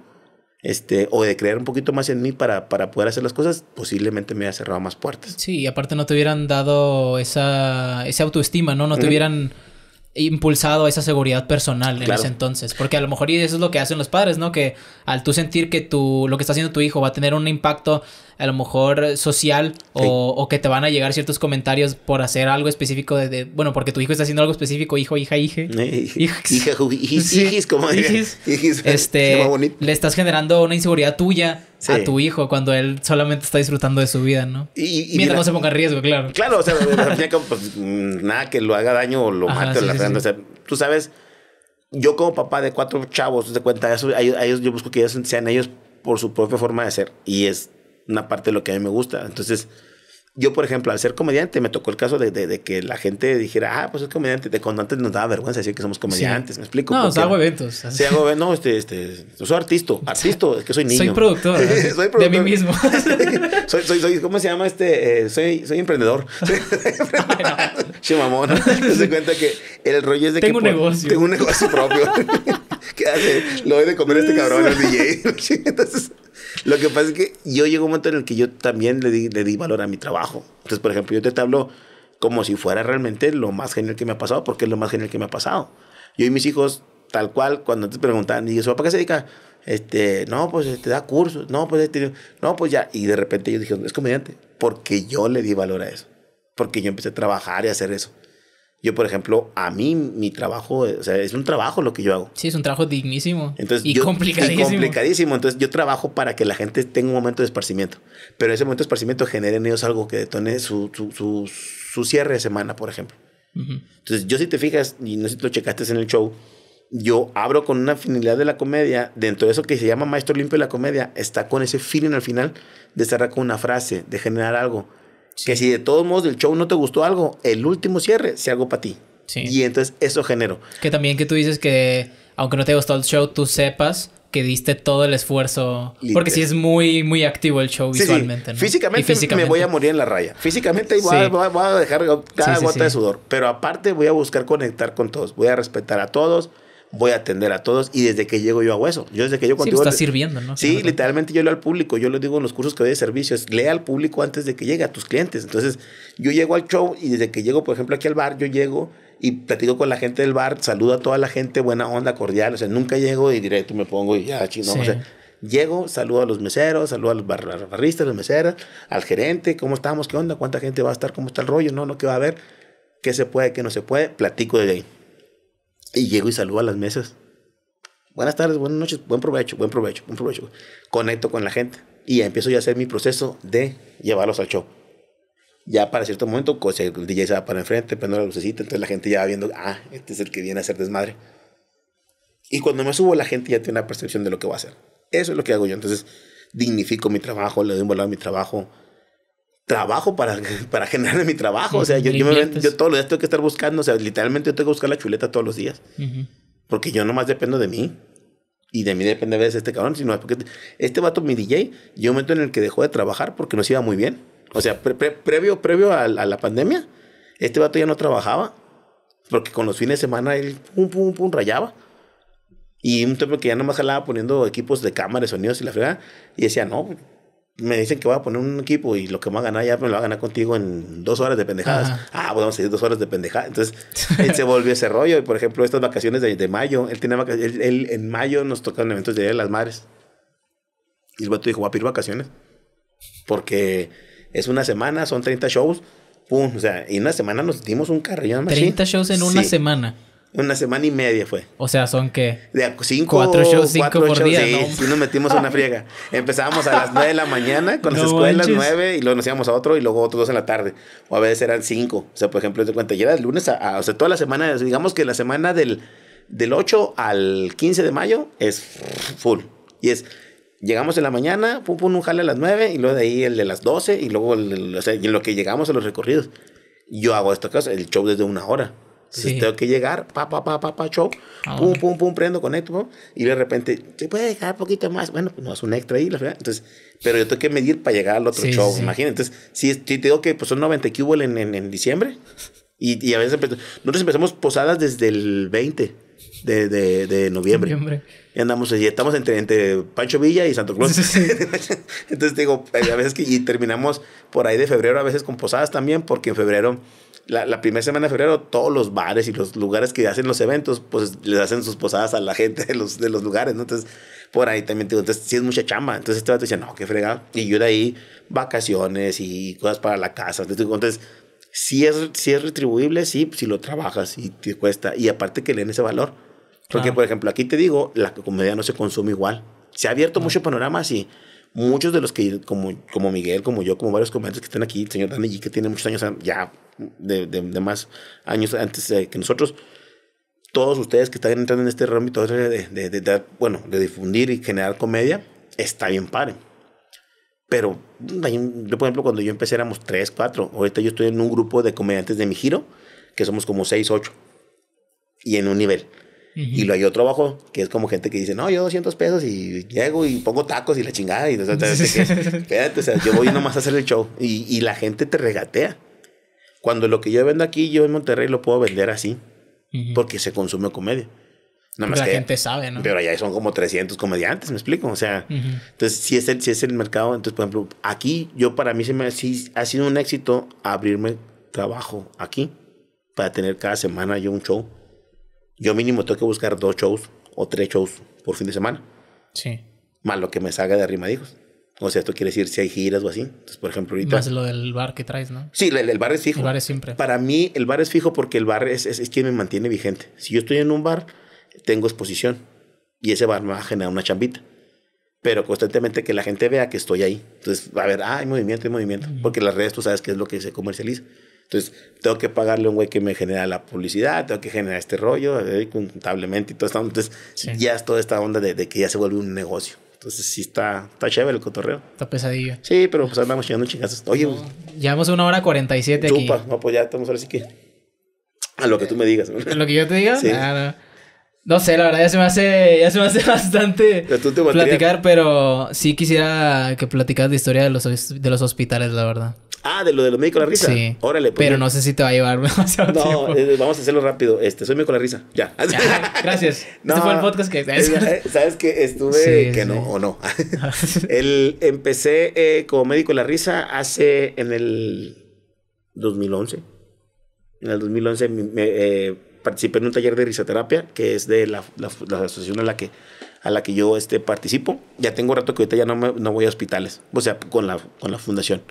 este, o de creer un poquito más en mí para, para poder hacer las cosas, posiblemente me hubiera cerrado más puertas. Sí, y aparte no te hubieran dado esa, esa autoestima, ¿no? No te hubieran impulsado esa seguridad personal en ese entonces. Porque a lo mejor y eso es lo que hacen los padres, ¿no? Que al tú sentir que tu, lo que está haciendo tu hijo va a tener un impacto a lo mejor social o, que te van a llegar ciertos comentarios por hacer algo específico de, bueno, porque tu hijo está haciendo algo específico, hijo, hija, eh, hija. Hija, hijis, como Este, le estás generando una inseguridad tuya a tu hijo cuando él solamente está disfrutando de su vida, ¿no? Y, Mientras no se ponga en riesgo, claro. Claro, o sea, nada que lo haga daño o lo mate o la o sea, tú sabes, yo como papá de cuatro chavos, de cuenta, yo busco que ellos sean ellos por su propia forma de ser. Y es una parte de lo que a mí me gusta. Entonces, yo, por ejemplo, al ser comediante, me tocó el caso de, que la gente dijera, ah, pues es comediante. De cuando antes nos daba vergüenza decir que somos comediantes, ¿me explico? No, o hago eventos. Sí, hago eventos. No, este, este, soy artista, artista, es que soy niño. Soy productor. ¿eh? soy productor. De mí mismo. soy, soy, soy, ¿cómo se llama este? Eh, soy, soy emprendedor. Che, mamón. Se cuenta que el rollo es de que... Tengo un negocio. Tengo un negocio propio. ¿Qué hace? Lo de comer este cabrón DJ. Entonces... Lo que pasa es que yo llego a un momento en el que yo también le di, le di valor a mi trabajo. Entonces, por ejemplo, yo te hablo como si fuera realmente lo más genial que me ha pasado, porque es lo más genial que me ha pasado. Yo y mis hijos, tal cual, cuando te preguntaban, y yo, ¿para qué se dedica? Este, no, pues te este, da cursos, no, pues este, no, pues ya. Y de repente yo dije, es comediante, porque yo le di valor a eso, porque yo empecé a trabajar y a hacer eso. Yo, por ejemplo, a mí mi trabajo, eh, o sea, es un trabajo lo que yo hago. Sí, es un trabajo dignísimo. Entonces, y complicadísimo. Y complicadísimo. Entonces, yo trabajo para que la gente tenga un momento de esparcimiento. Pero ese momento de esparcimiento genera en ellos algo que detone su, su, su, cierre de semana, por ejemplo. Entonces, yo si te fijas, y no sé si lo checaste en el show, yo abro con una finalidad de la comedia. Dentro de eso que se llama Maestro Limpio de la Comedia, está con ese feeling al final de cerrar con una frase, de generar algo que si de todos modos del show no te gustó algo, el último cierre se algo para ti. Y entonces eso genero. Que también que tú dices que aunque no te gustó el show, tú sepas que diste todo el esfuerzo. Porque si es muy, muy activo el show visualmente. Físicamente, físicamente, me voy a morir en la raya. Físicamente voy, a, voy, voy a, dejar cada gota de sudor. Pero aparte voy a buscar conectar con todos. Voy a respetar a todos voy a atender a todos y desde que llego yo hago eso. Yo desde que yo contigo... Sí, está sirviendo, ¿no? Sí, literalmente yo leo al público, yo lo digo en los cursos que doy de servicios, lea al público antes de que llegue a tus clientes. Entonces, yo llego al show y desde que llego, por ejemplo, aquí al bar, yo llego y platico con la gente del bar, saludo a toda la gente, buena onda, cordial, o sea, nunca llego y directo me pongo y ya, chino, o sea, llego, saludo a los meseros, saludo a los bar barristas, los meseras, al gerente, cómo estamos, qué onda, cuánta gente va a estar, cómo está el rollo, no, no, qué va a haber, qué se puede, qué no se puede, platico de ahí. Y llego y saludo a las mesas. Buenas tardes, buenas noches, buen provecho, buen provecho, buen provecho. Conecto con la gente y empiezo ya a hacer mi proceso de llevarlos al show. Ya para cierto momento, pues, el DJ se va para enfrente, prendo la lucecita, entonces la gente ya va viendo, ah, este es el que viene a hacer desmadre. Y cuando me subo, la gente ya tiene una percepción de lo que va a hacer. Eso es lo que hago yo. Entonces, dignifico mi trabajo, le doy un valor a mi trabajo, trabajo para, para generar mi trabajo. O sea, yo, yo, me, yo, todos los días tengo que estar buscando, o sea, literalmente yo tengo que buscar la chuleta todos los días. Porque yo nomás dependo de mí. Y de mí depende a veces este cabrón, sino este vato, mi DJ, yo momento en el que dejó de trabajar porque se iba muy bien. O sea, previo, previo a, la pandemia, este vato ya no trabajaba porque con los fines de semana él pum, pum, pum, rayaba. Y un tiempo que ya nomás jalaba poniendo equipos de cámara, sonidos y la fregada. Y decía, no, me dicen que voy a poner un equipo y lo que me va a ganar ya me lo va a ganar contigo en dos horas de pendejadas. Ah, pues vamos a ir dos horas de pendejadas. Entonces, él se volvió ese rollo. Y por ejemplo, estas vacaciones de, mayo, él tiene él, en mayo nos toca eventos de las Madres. Y el tú dijo, voy a pedir vacaciones. Porque es una semana, son 30 shows. Pum, o sea, en una semana nos dimos un carrillón. 30 shows en una semana. Una semana y media fue. O sea, ¿son qué? De cinco, cuatro shows, cinco por shows, día, sí, sí, nos metimos una friega. Empezábamos a las nueve de la mañana con las escuelas, nueve, y luego nos íbamos a otro, y luego otros dos en la tarde. O a veces eran cinco. O sea, por ejemplo, te cuenta, ya era lunes a, O sea, toda la semana, digamos que la semana del, del 8 al 15 de mayo es full. Y es... Llegamos en la mañana, pum, pum, un jale a las nueve, y luego de ahí el de las doce, y luego o sea, en lo que llegamos a los recorridos. Yo hago esto, el show desde una hora tengo que llegar, pa, pa, pa, pa, pa, show, ah, pum, pum, pum, prendo, conecto, y de repente, ¿se puede dejar un poquito más? Bueno, pues no, es un extra ahí, la verdad. Entonces, pero yo tengo que medir para llegar al otro show, imagínate. Entonces, si, tengo que pues, son 90 que en, en, diciembre, y, a veces nosotros empezamos posadas desde el 20 de, de, de noviembre. Y andamos allí estamos entre, entre Pancho Villa y Santo Claus. Entonces digo, a veces que y terminamos por ahí de febrero, a veces con posadas también, porque en febrero, la, la, primera semana de febrero, todos los bares y los lugares que hacen los eventos, pues les hacen sus posadas a la gente de los, de los lugares, ¿no? Entonces, por ahí también digo, entonces sí es mucha chamba. Entonces te este vato diciendo no, qué fregado. Y yo de ahí, vacaciones y cosas para la casa. Entonces, si es, si es retribuible, sí, si lo trabajas y te cuesta. Y aparte que leen ese valor. Porque, por ejemplo, aquí te digo, la comedia no se consume igual. Se ha abierto mucho panorama panoramas y muchos de los que, como, como Miguel, como yo, como varios comediantes que están aquí, el señor Dani G, que tiene muchos años ya, de, de, más años antes eh, que nosotros, todos ustedes que están entrando en este ámbito de, bueno, de difundir y generar comedia, está bien padre. Pero yo, por ejemplo, cuando yo empecé éramos tres, cuatro. Ahorita yo estoy en un grupo de comediantes de mi giro, que somos como seis, ocho. Y en un nivel. Y lo hay otro abajo, que es como gente que dice, no, yo 200 pesos y llego y pongo tacos y la chingada. Y, yo voy nomás a hacer el show. Y, la gente te regatea. Cuando lo que yo vendo aquí, yo en Monterrey lo puedo vender así, porque se consume comedia. más la gente sabe, ¿no? Pero allá son como 300 comediantes, me explico. O sea, entonces si es, el, si es el mercado. Entonces, por ejemplo, aquí yo para mí se me ha sido un éxito abrirme trabajo aquí para tener cada semana yo un show yo mínimo tengo que buscar dos shows o tres shows por fin de semana. Sí. Más lo que me salga de arrimadijos. O sea, esto quiere decir si hay giras o así. Entonces, por ejemplo, ahorita. Más lo del bar que traes, ¿no? Sí, el, bar es fijo. El bar es siempre. Para mí, el bar es fijo porque el bar es, quien me mantiene vigente. Si yo estoy en un bar, tengo exposición. Y ese bar me va a generar una chambita. Pero constantemente que la gente vea que estoy ahí. Entonces, va a ver, ah, hay movimiento, hay movimiento. Porque las redes tú sabes qué es lo que se comercializa. Entonces, tengo que pagarle a un güey que me genera la publicidad, tengo que generar este rollo, eh, contablemente y todo esto. Entonces, ya es toda esta onda de, que ya se vuelve un negocio. Entonces, sí está, está chévere el cotorreo. Está pesadillo. Sí, pero pues andamos llegando chingazos. Oye, llevamos una hora 47 chupa. aquí. No, pues ya estamos ahora sí que... A lo que eh, tú me digas. A lo que yo te diga, sí. nada. No sé, la verdad ya se me hace, ya se me hace bastante platicar, pero sí quisiera que platicaras de historia de los, de los hospitales, la verdad. Ah, de lo de los médicos de la risa. Sí. Órale, pues. Pero no sé si te va a llevar demasiado no, eh, vamos a hacerlo rápido. Este, soy médico de la risa. Ya. gracias. Este no, este fue el podcast que. Eh, eh, Sabes que estuve. Sí, que no, o no. empecé como médico de la risa hace en el 2011. En el 2011 me participé en un taller de risoterapia, que es de la, la, asociación a la que, a la que yo este, participo. Ya tengo rato que ahorita ya no, no voy a hospitales, o sea, con la, con la fundación.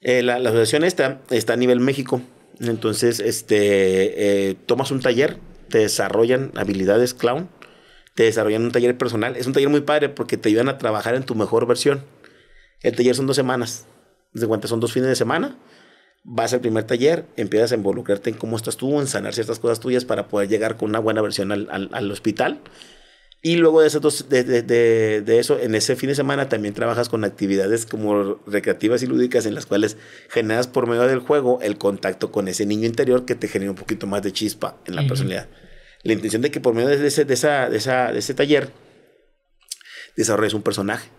Eh, la, la, asociación está, está a nivel México, entonces este, eh, tomas un taller, te desarrollan habilidades clown, te desarrollan un taller personal. Es un taller muy padre porque te ayudan a trabajar en tu mejor versión. El taller son dos semanas, de cuenta son dos fines de semana vas al primer taller, empiezas a involucrarte en cómo estás tú, en sanar ciertas cosas tuyas para poder llegar con una buena versión al, hospital. Y luego de, esos de, eso, en ese fin de semana también trabajas con actividades como recreativas y lúdicas en las cuales generas por medio del juego el contacto con ese niño interior que te genera un poquito más de chispa en la personalidad. La intención de que por medio de ese, de esa, de ese taller desarrolles un personaje.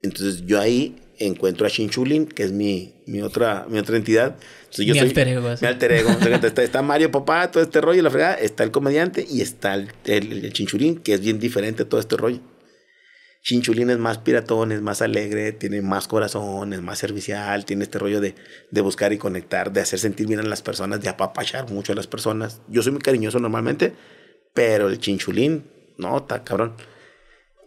Entonces yo ahí encuentro a Chinchulín, que es mi, mi, otra, mi otra entidad. mi alter ego. Mi alter ego. está, Mario Papá, todo este rollo, la fregada. Está el comediante y está el, Chinchulín, que es bien diferente a todo este rollo. Chinchulín es más piratón, es más alegre, tiene más corazón, es más servicial, tiene este rollo de, de, buscar y conectar, de hacer sentir bien a las personas, de apapachar mucho a las personas. Yo soy muy cariñoso normalmente, pero el chinchulín, no, está cabrón.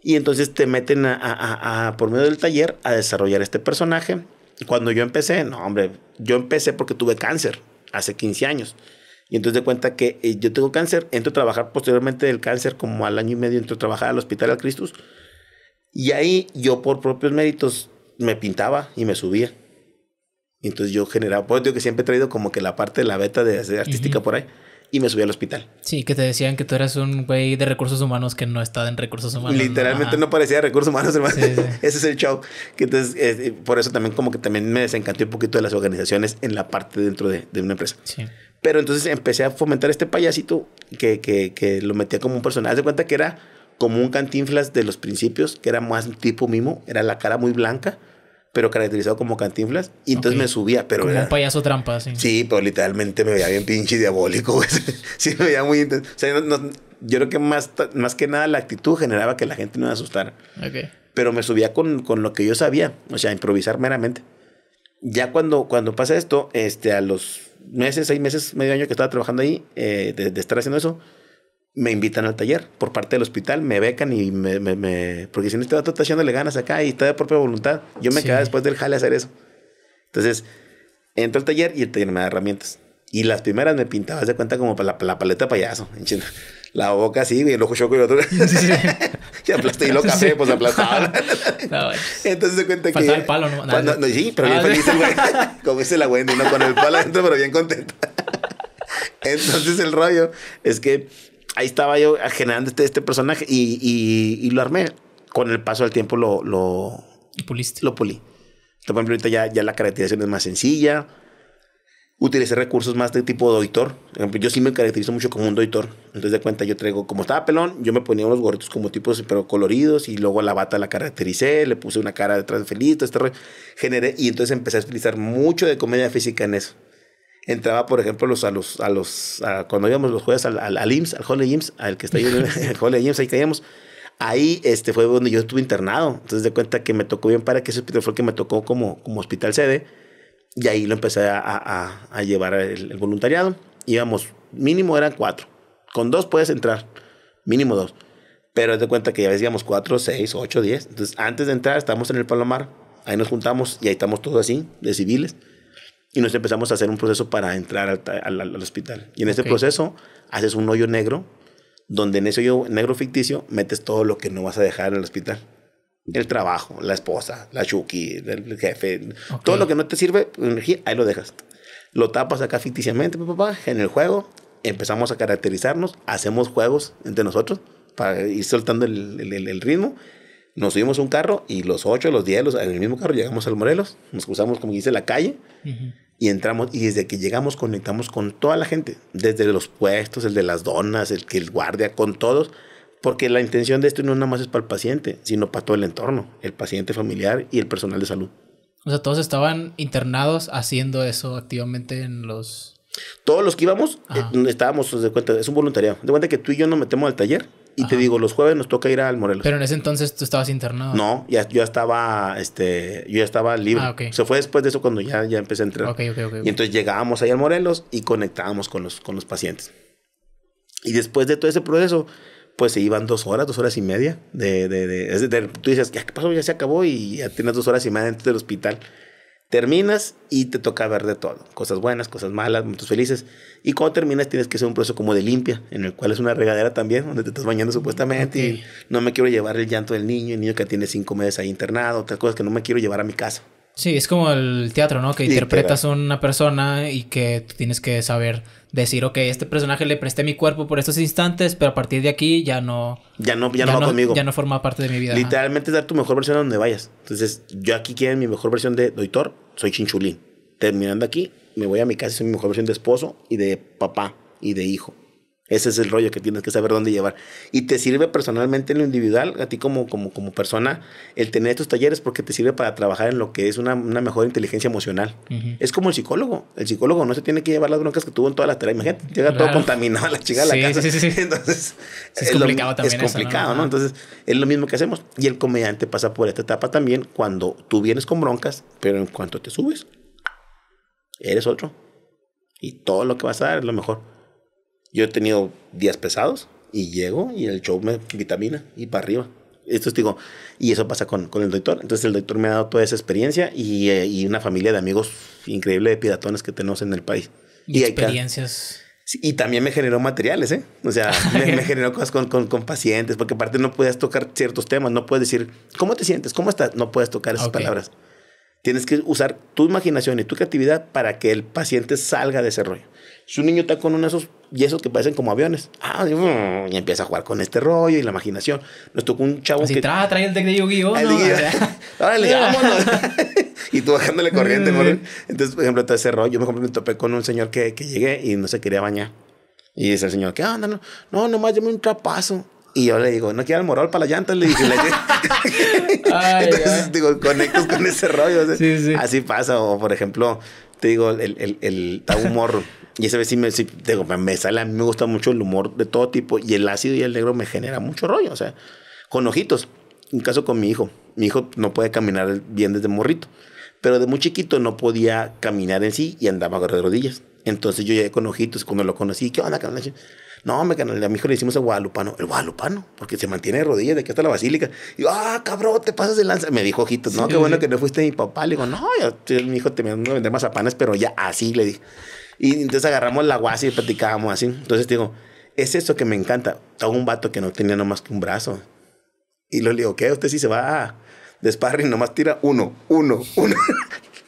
Y entonces te meten a, por medio del taller a desarrollar este personaje. Cuando yo empecé, no, hombre, yo empecé porque tuve cáncer hace 15 años. Y entonces de cuenta que eh, yo tengo cáncer, entro a trabajar posteriormente del cáncer, como al año y medio entro a trabajar al Hospital al Cristus. Y ahí yo por propios méritos me pintaba y me subía. Y entonces yo generaba, pues digo que siempre he traído como que la parte de la beta de, hacer artística por ahí y me subí al hospital. Sí, que te decían que tú eras un güey de recursos humanos que no estaba en recursos humanos. Literalmente no, parecía recursos humanos, hermano. Ese es el show. Que entonces, eh, eh, por eso también como que también me desencanté un poquito de las organizaciones en la parte dentro de, de una empresa. Sí. Pero entonces empecé a fomentar este payasito que, que, que lo metía como un personaje. de cuenta que era como un cantinflas de los principios, que era más tipo mimo, era la cara muy blanca pero caracterizado como cantinflas. Y entonces me subía, pero. Como era, un payaso trampa, sí. Sí, pero literalmente me veía bien pinche diabólico, sí, me veía muy. yo creo que más, más que nada la actitud generaba que la gente no me asustara. Pero me subía con, con lo que yo sabía, o sea, improvisar meramente. Ya cuando, cuando pasa esto, este, a los meses, seis meses, medio año que estaba trabajando ahí, eh, de estar haciendo eso, me invitan al taller por parte del hospital, me becan y me... porque si no, este vato está ganas acá y está de propia voluntad. Yo me sí. quedaba después del jale a hacer eso. Entonces, entro al taller y el taller me da herramientas. Y las primeras me pintaba, se cuenta como la, la paleta payaso. La boca así, y el ojo choco y el otro. Sí. y aplasté y lo café, pues aplastaba. Entonces se cuenta que. el palo, ¿no? Cuando, sí, pero bien feliz el güey. como dice la Wendy, ¿no? Con el palo adentro, pero bien contento. Entonces el rollo es que ahí estaba yo generando este, este personaje y, lo armé. Con el paso del tiempo lo... lo puliste. Lo pulí. Entonces, por ejemplo, ahorita ya, la caracterización es más sencilla. Utilicé recursos más de tipo doitor. Yo sí me caracterizo mucho como un doitor. Entonces, de cuenta, yo traigo, como estaba pelón, yo me ponía unos gorritos como tipos, pero coloridos, y luego la bata la caractericé, le puse una cara detrás feliz, todo este Generé, y entonces empecé a utilizar mucho de comedia física en eso entraba, por ejemplo, los, a los, a los, cuando íbamos los jueves al, al, al IMSS, al Hole IMSS, al que está ahí, al Hole IMSS, ahí caíamos. Ahí este, fue donde yo estuve internado. Entonces, de cuenta que me tocó bien para que ese hospital fue el que me tocó como, como hospital sede. Y ahí lo empecé a, a, a llevar el, voluntariado. Íbamos, mínimo eran cuatro. Con dos puedes entrar, mínimo dos. Pero de cuenta que ya veíamos cuatro, seis, ocho, diez. Entonces, antes de entrar, estábamos en el Palomar. Ahí nos juntamos y ahí estamos todos así, de civiles y nos empezamos a hacer un proceso para entrar al, hospital. Y en este proceso haces un hoyo negro, donde en ese hoyo negro ficticio metes todo lo que no vas a dejar en el hospital. El trabajo, la esposa, la chuki, el jefe, todo lo que no te sirve, pues, energía, ahí lo dejas. Lo tapas acá ficticiamente, papá, en el juego, empezamos a caracterizarnos, hacemos juegos entre nosotros para ir soltando el, ritmo nos subimos a un carro y los ocho, los diez, en el mismo carro llegamos al Morelos, nos cruzamos, como dice, la calle, y entramos y desde que llegamos conectamos con toda la gente, desde los puestos, el de las donas, el que el guardia, con todos, porque la intención de esto no nada más es para el paciente, sino para todo el entorno, el paciente familiar y el personal de salud. O sea, todos estaban internados haciendo eso activamente en los... Todos los que íbamos eh, estábamos, de cuenta, es un voluntariado. De cuenta que tú y yo nos metemos al taller y te digo, los jueves nos toca ir al Morelos. Pero en ese entonces tú estabas internado. No, ya, yo estaba, este, yo ya estaba libre. Ah, se fue después de eso cuando ya, ya empecé a entrenar. y entonces llegábamos ahí al Morelos y conectábamos con los, con los pacientes. Y después de todo ese proceso, pues se iban dos horas, dos horas y media. De, de, de, tú dices, ¿qué pasó? Ya se acabó y ya tienes dos horas y media dentro del hospital terminas y te toca ver de todo, cosas buenas, cosas malas, momentos felices. Y cuando terminas tienes que hacer un proceso como de limpia, en el cual es una regadera también, donde te estás bañando supuestamente y no me quiero llevar el llanto del niño, el niño que tiene cinco meses ahí internado, otras cosas que no me quiero llevar a mi casa. Sí, es como el teatro, ¿no? Que interpretas a una persona y que tienes que saber decir, ok, este personaje le presté mi cuerpo por estos instantes, pero a partir de aquí ya no... Ya no, ya, no va conmigo. Ya no forma parte de mi vida. Literalmente es dar tu mejor versión a donde vayas. Entonces, yo aquí quiero mi mejor versión de doctor, soy Chinchulín. Terminando aquí, me voy a mi casa y soy mi mejor versión de esposo y de papá y de hijo. Ese es el rollo que tienes que saber dónde llevar. Y te sirve personalmente en lo individual, a ti como, como, como persona, el tener estos talleres porque te sirve para trabajar en lo que es una, mejor inteligencia emocional. Es como el psicólogo. El psicólogo no se tiene que llevar las broncas que tuvo en toda la tarea. Imagínate, llega todo contaminado a la chica de la casa. Sí, sí, sí. Entonces, es, complicado también. Es complicado, ¿no? ¿no? Entonces, es lo mismo que hacemos. Y el comediante pasa por esta etapa también cuando tú vienes con broncas, pero en cuanto te subes, eres otro. Y todo lo que vas a dar es lo mejor. Yo he tenido días pesados y llego y el show me vitamina y para arriba. Esto digo, y eso pasa con, con, el doctor. Entonces, el doctor me ha dado toda esa experiencia y, eh, y una familia de amigos increíble de piratones que tenemos en el país. Y, experiencias. y también me generó materiales, ¿eh? O sea, me, generó cosas con, con, con, pacientes, porque aparte no puedes tocar ciertos temas, no puedes decir, ¿cómo te sientes? ¿Cómo estás? No puedes tocar esas palabras. Tienes que usar tu imaginación y tu creatividad para que el paciente salga de ese rollo. Si un niño está con uno de esos yesos que parecen como aviones, ah, y mm, empieza a jugar con este rollo y la imaginación. Nos tocó un chavo Así trae el deck de y tú bajándole corriente. Entonces, por ejemplo, todo ese rollo. Yo, me topé con un señor que, que llegué y no se quería bañar. Y dice el señor, ¿qué onda? No, no nomás llame un trapazo. Y yo le digo, ¿no quiero el morol para la llanta? Le dije, Entonces, ay, digo, conectas con ese rollo. Así pasa. O, por ejemplo, te digo, el, el, el humor. y esa vez sí me, sí, digo, me sale, a mí me gusta mucho el humor de todo tipo. Y el ácido y el negro me genera mucho rollo. O sea, con ojitos. Un caso con mi hijo. Mi hijo no puede caminar bien desde morrito. Pero de muy chiquito no podía caminar en sí y andaba de rodillas. Entonces yo llegué con ojitos cuando lo conocí. ¿Qué onda, cabrón? No, a mi hijo le hicimos el guadalupano. El guadalupano, porque se mantiene de rodillas de aquí hasta la basílica. Y yo, ah, cabrón, te pasas de lanza. Me dijo ojitos, no, qué bueno que no fuiste mi papá. Le digo, no, yo, mi hijo te me a vender mazapanes, pero ya así le dije. Y entonces agarramos la guasa y platicábamos así. Entonces digo, es eso que me encanta. Todo un vato que no tenía nomás que un brazo. Y le digo, ¿qué? Usted sí se va a y nomás tira uno, uno, uno.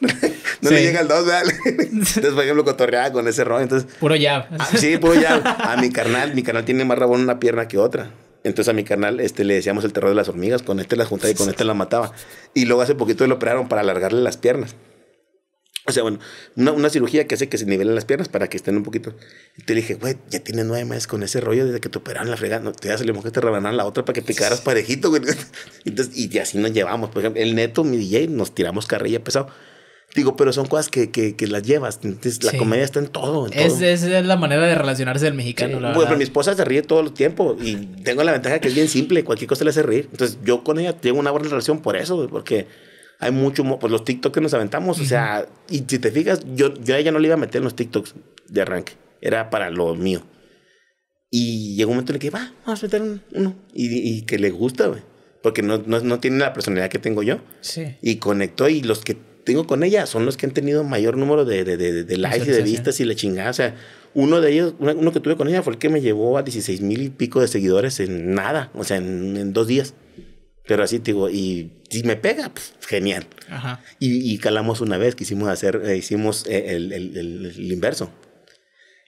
No le llega el 2, Entonces, por ejemplo, cotorreaba con ese rollo. Entonces, puro ya, ah, sí, puro ya A mi carnal, mi carnal tiene más rabón en una pierna que otra. Entonces a mi carnal este, le decíamos el terror de las hormigas, con este la juntaba y con este la mataba. Y luego hace poquito le operaron para alargarle las piernas. O sea, bueno, una, cirugía que hace que se nivelen las piernas para que estén un poquito. Y te dije, güey, ya tienes nueve meses con ese rollo desde que te operaron la fregada. No, te ya se le te rebanaron la otra para que te quedaras parejito, güey. Entonces, y así nos llevamos. Por ejemplo, el neto, mi DJ, nos tiramos carrilla pesado. Digo, pero son cosas que, las llevas. Entonces, la comedia está en todo. Esa es la manera de relacionarse del mexicano. bueno, mi esposa se ríe todo el tiempo y tengo la ventaja que es bien simple. Cualquier cosa le hace reír. Entonces, yo con ella tengo una buena relación por eso, porque hay mucho, pues los TikToks que nos aventamos. O sea, y si te fijas, yo, yo a ella no le iba a meter en los TikToks de arranque. Era para lo mío. Y llegó un momento en el que va, vamos a meter uno. Y, que le gusta, güey. Porque no, no tiene la personalidad que tengo yo. Sí. Y conectó y los que tengo con ella son los que han tenido mayor número de, de, de, likes y de vistas y la chingada. O sea, uno de ellos, uno que tuve con ella fue el que me llevó a 16 mil y pico de seguidores en nada, o sea, en, dos días. Pero así te digo, y si me pega, pues, genial. Ajá. Y, calamos una vez, que eh, hicimos hacer, eh, hicimos el, el, el, inverso.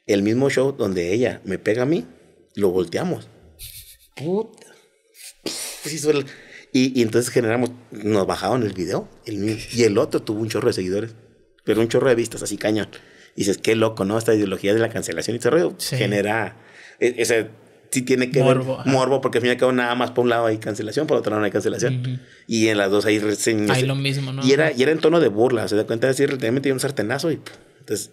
El mismo show donde ella me pega a mí, lo volteamos. Puta. Pues hizo el y, entonces generamos, nos bajaron el video el, y el otro tuvo un chorro de seguidores, pero un chorro de vistas, así cañón. Y dices, qué loco, ¿no? Esta ideología de la cancelación y ese rollo genera. Ese, sí tiene que morbo, ver, morbo, porque al final y nada más por un lado hay cancelación, por otro lado no hay cancelación. Y en las dos ahí... reseñas. Hay lo mismo, ¿no? Y era, y era en tono de burla, se da cuenta de decir, hay un sartenazo y entonces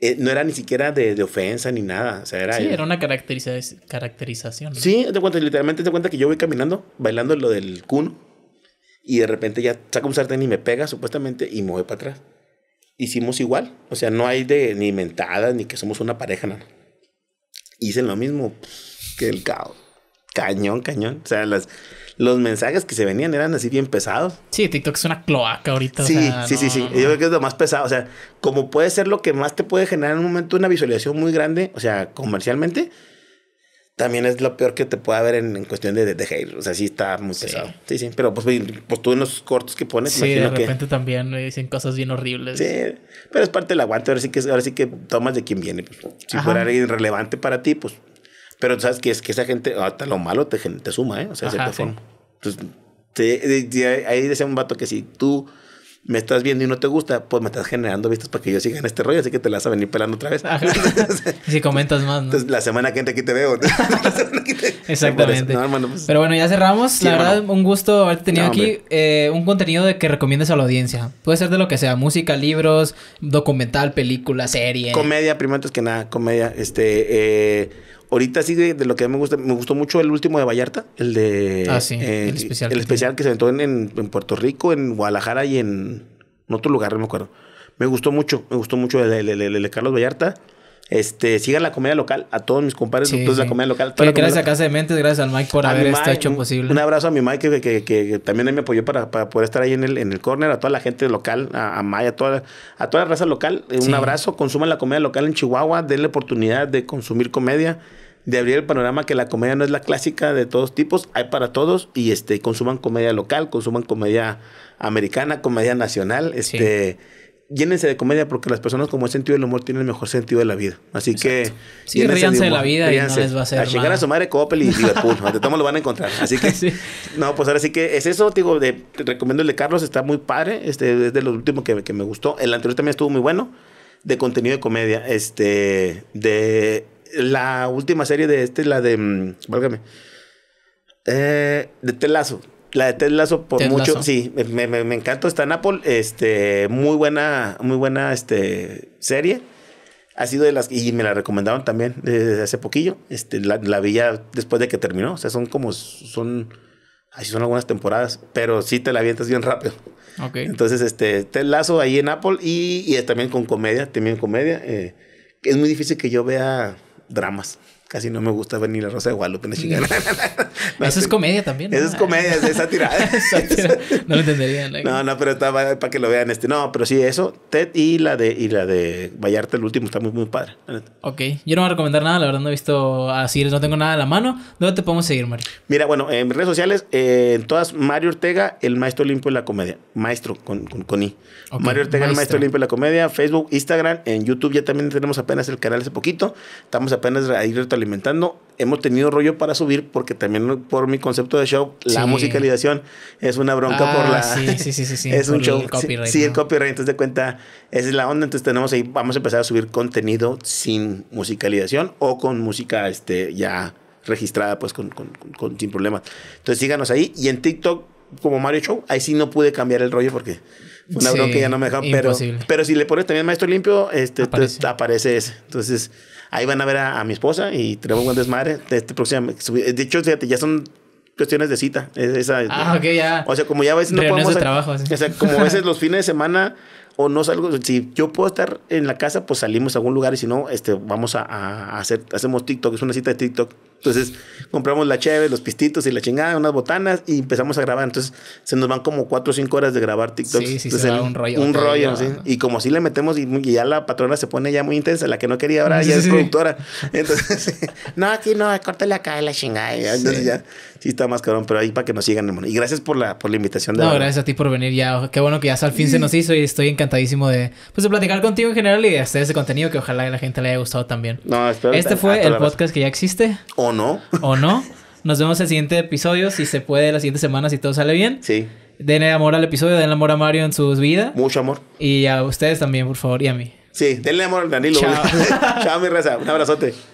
eh, no era ni siquiera de, de, ofensa ni nada. O sea, era, sí, era una caracterización. Sí, te cuenta, literalmente te cuenta que yo voy caminando, bailando lo del cuno, y de repente ya saca un sartén y me pega supuestamente y me voy para atrás. Hicimos igual. O sea, no hay de ni mentadas ni que somos una pareja, nada. Hice lo mismo pues, que el caos. Cañón, cañón. O sea, las los mensajes que se venían eran así bien pesados. Sí, TikTok es una cloaca ahorita. Sí, sí, sí, sí. Yo creo que es lo más pesado. O sea, como puede ser lo que más te puede generar en un momento una visualización muy grande, o sea, comercialmente, también es lo peor que te puede haber en, cuestión de, de, hate. O sea, sí está muy pesado. Sí, sí. Pero pues, pues, pues, tú en los cortos que pones, sí, de repente también eh, dicen cosas bien horribles. Sí, pero es parte del aguante. Ahora sí que, ahora sí que tomas de quién viene. Pues, si fuera alguien relevante para ti, pues pero sabes que es que esa gente, hasta lo malo te, te suma, ¿eh? O sea, Ajá, pues, de Entonces, ahí decía un vato que si tú me estás viendo y no te gusta, pues me estás generando vistas para que yo siga en este rollo, así que te las vas a venir pelando otra vez. si comentas más, ¿no? Entonces, la semana que entra aquí te veo. Exactamente. Pues. Pero bueno, ya cerramos. la verdad, un gusto haberte tenido aquí. Eh, un contenido de que recomiendes a la audiencia. Puede ser de lo que sea, música, libros, documental, película, serie. Comedia, primero antes que nada, comedia. Este, eh, ahorita sí de, lo que a mí me gusta, me gustó mucho el último de Vallarta, el de... Ah, el eh, especial. El especial que se aventó en, en, Puerto Rico, en Guadalajara y en, otro lugar, no me acuerdo. Me gustó mucho, me gustó mucho el, el de Carlos Vallarta. Este, sigan la comedia local, a todos mis compadres la comedia local. Que gracias a Casa de Mentes, gracias al Mike por haber hecho posible. Un abrazo a mi Mike que, también me apoyó para, poder estar ahí en el, en el corner, a toda la gente local, a, Maya, a toda, a toda la raza local. Eh, un abrazo, consuman la comedia local en Chihuahua, denle oportunidad de consumir comedia de abrir el panorama que la comedia no es la clásica de todos tipos, hay para todos y este consuman comedia local, consuman comedia americana, comedia nacional, este llénense de comedia porque las personas con buen sentido del humor tienen el mejor sentido de la vida. Así que. Sí, ríanse de, la vida y no les va a hacer. A llegar a su madre Coppel y Liverpool. de todos lo van a encontrar. Así que. No, pues ahora sí que es eso, digo, de, te recomiendo el de Carlos, está muy padre. Este es de los últimos que, me gustó. El anterior también estuvo muy bueno. De contenido de comedia. Este. De. La última serie de este, la de. Mm, válgame. Eh, de Telazo. La de Ted por mucho, sí, me, encantó, está en Apple, este, muy buena, muy buena, este, serie. Ha sido de las, y me la recomendaron también desde hace poquillo, este, la, la vi ya después de que terminó, o sea, son como, son, así son algunas temporadas, pero sí te la avientas bien rápido. Entonces, este, Ted Lazo ahí en Apple y, también con comedia, también comedia. Eh, es muy difícil que yo vea dramas casi no me gusta venir a la Rosa de Guadalupe, chingada. eso es comedia también. Eso es comedia, es tirada no lo entendería. No, no, pero está para que lo vean este. No, pero sí, eso, Ted y la de y la de Vallarta, el último, está muy, muy padre. Ok, yo no voy a recomendar nada, la verdad no he visto así, no tengo nada a la mano. ¿Dónde te podemos seguir, Mario? Mira, bueno, en redes sociales, eh, en todas, Mario Ortega, el maestro limpio de la comedia. Maestro, con, I. Mario Ortega, el maestro limpio de la comedia. Facebook, Instagram, en YouTube ya también tenemos apenas el canal hace poquito. Estamos apenas ahí alimentando. Hemos tenido rollo para subir porque también por mi concepto de show, la musicalización es una bronca por ah, la... Sí, sí, sí, sí. sí. es un show. copyright, sí, el copyright. Entonces de cuenta, esa es la onda. Entonces tenemos ahí, vamos a empezar a subir contenido sin musicalización o con música este, ya registrada, pues con, con, sin problema. Entonces síganos ahí. Y en TikTok, como Mario Show, ahí sí no pude cambiar el rollo porque una bronca bronca ya no me dejaba. Pero, pero si le pones también Maestro Limpio, este, aparece, te, aparece ese. Entonces Ahí van a ver a, mi esposa y tenemos un desmadre. De, este próximo, de hecho, fíjate, ya son cuestiones de cita. Ah, o sea, como ya a veces no podemos... De trabajo, O sea, como a veces los fines de semana o no salgo, si yo puedo estar en la casa, pues salimos a algún lugar y si no, este, vamos a, a hacer, hacemos TikTok, es una cita de TikTok. Entonces compramos la cheve, los pistitos y la chingada, unas botanas y empezamos a grabar. Entonces se nos van como cuatro o cinco horas de grabar TikTok... Sí, sí, Entonces, se un rollo. Un rollo, ¿sí? Y como así le metemos y, ya la patrona se pone ya muy intensa, la que no quería ahora ya es productora. Entonces, no, aquí no, córtale acá la chingada. Entonces ya sí está más cabrón, pero ahí para que nos sigan, hermano. Y gracias por la, por la invitación. De no, gracias a ti por venir ya. Qué bueno que ya al fin se nos hizo y estoy encantadísimo de, pues, de platicar contigo en general y de hacer ese contenido que ojalá a la gente le haya gustado también. No, espero. Este fue el podcast que ya existe. ¿O no? ¿O no? Nos vemos en el siguiente episodio, si se puede, la siguiente semana, si todo sale bien. Sí. Denle amor al episodio, denle amor a Mario en sus vidas. Mucho amor. Y a ustedes también, por favor, y a mí. Sí, denle amor al Danilo. Chao, mi reza. Un abrazote.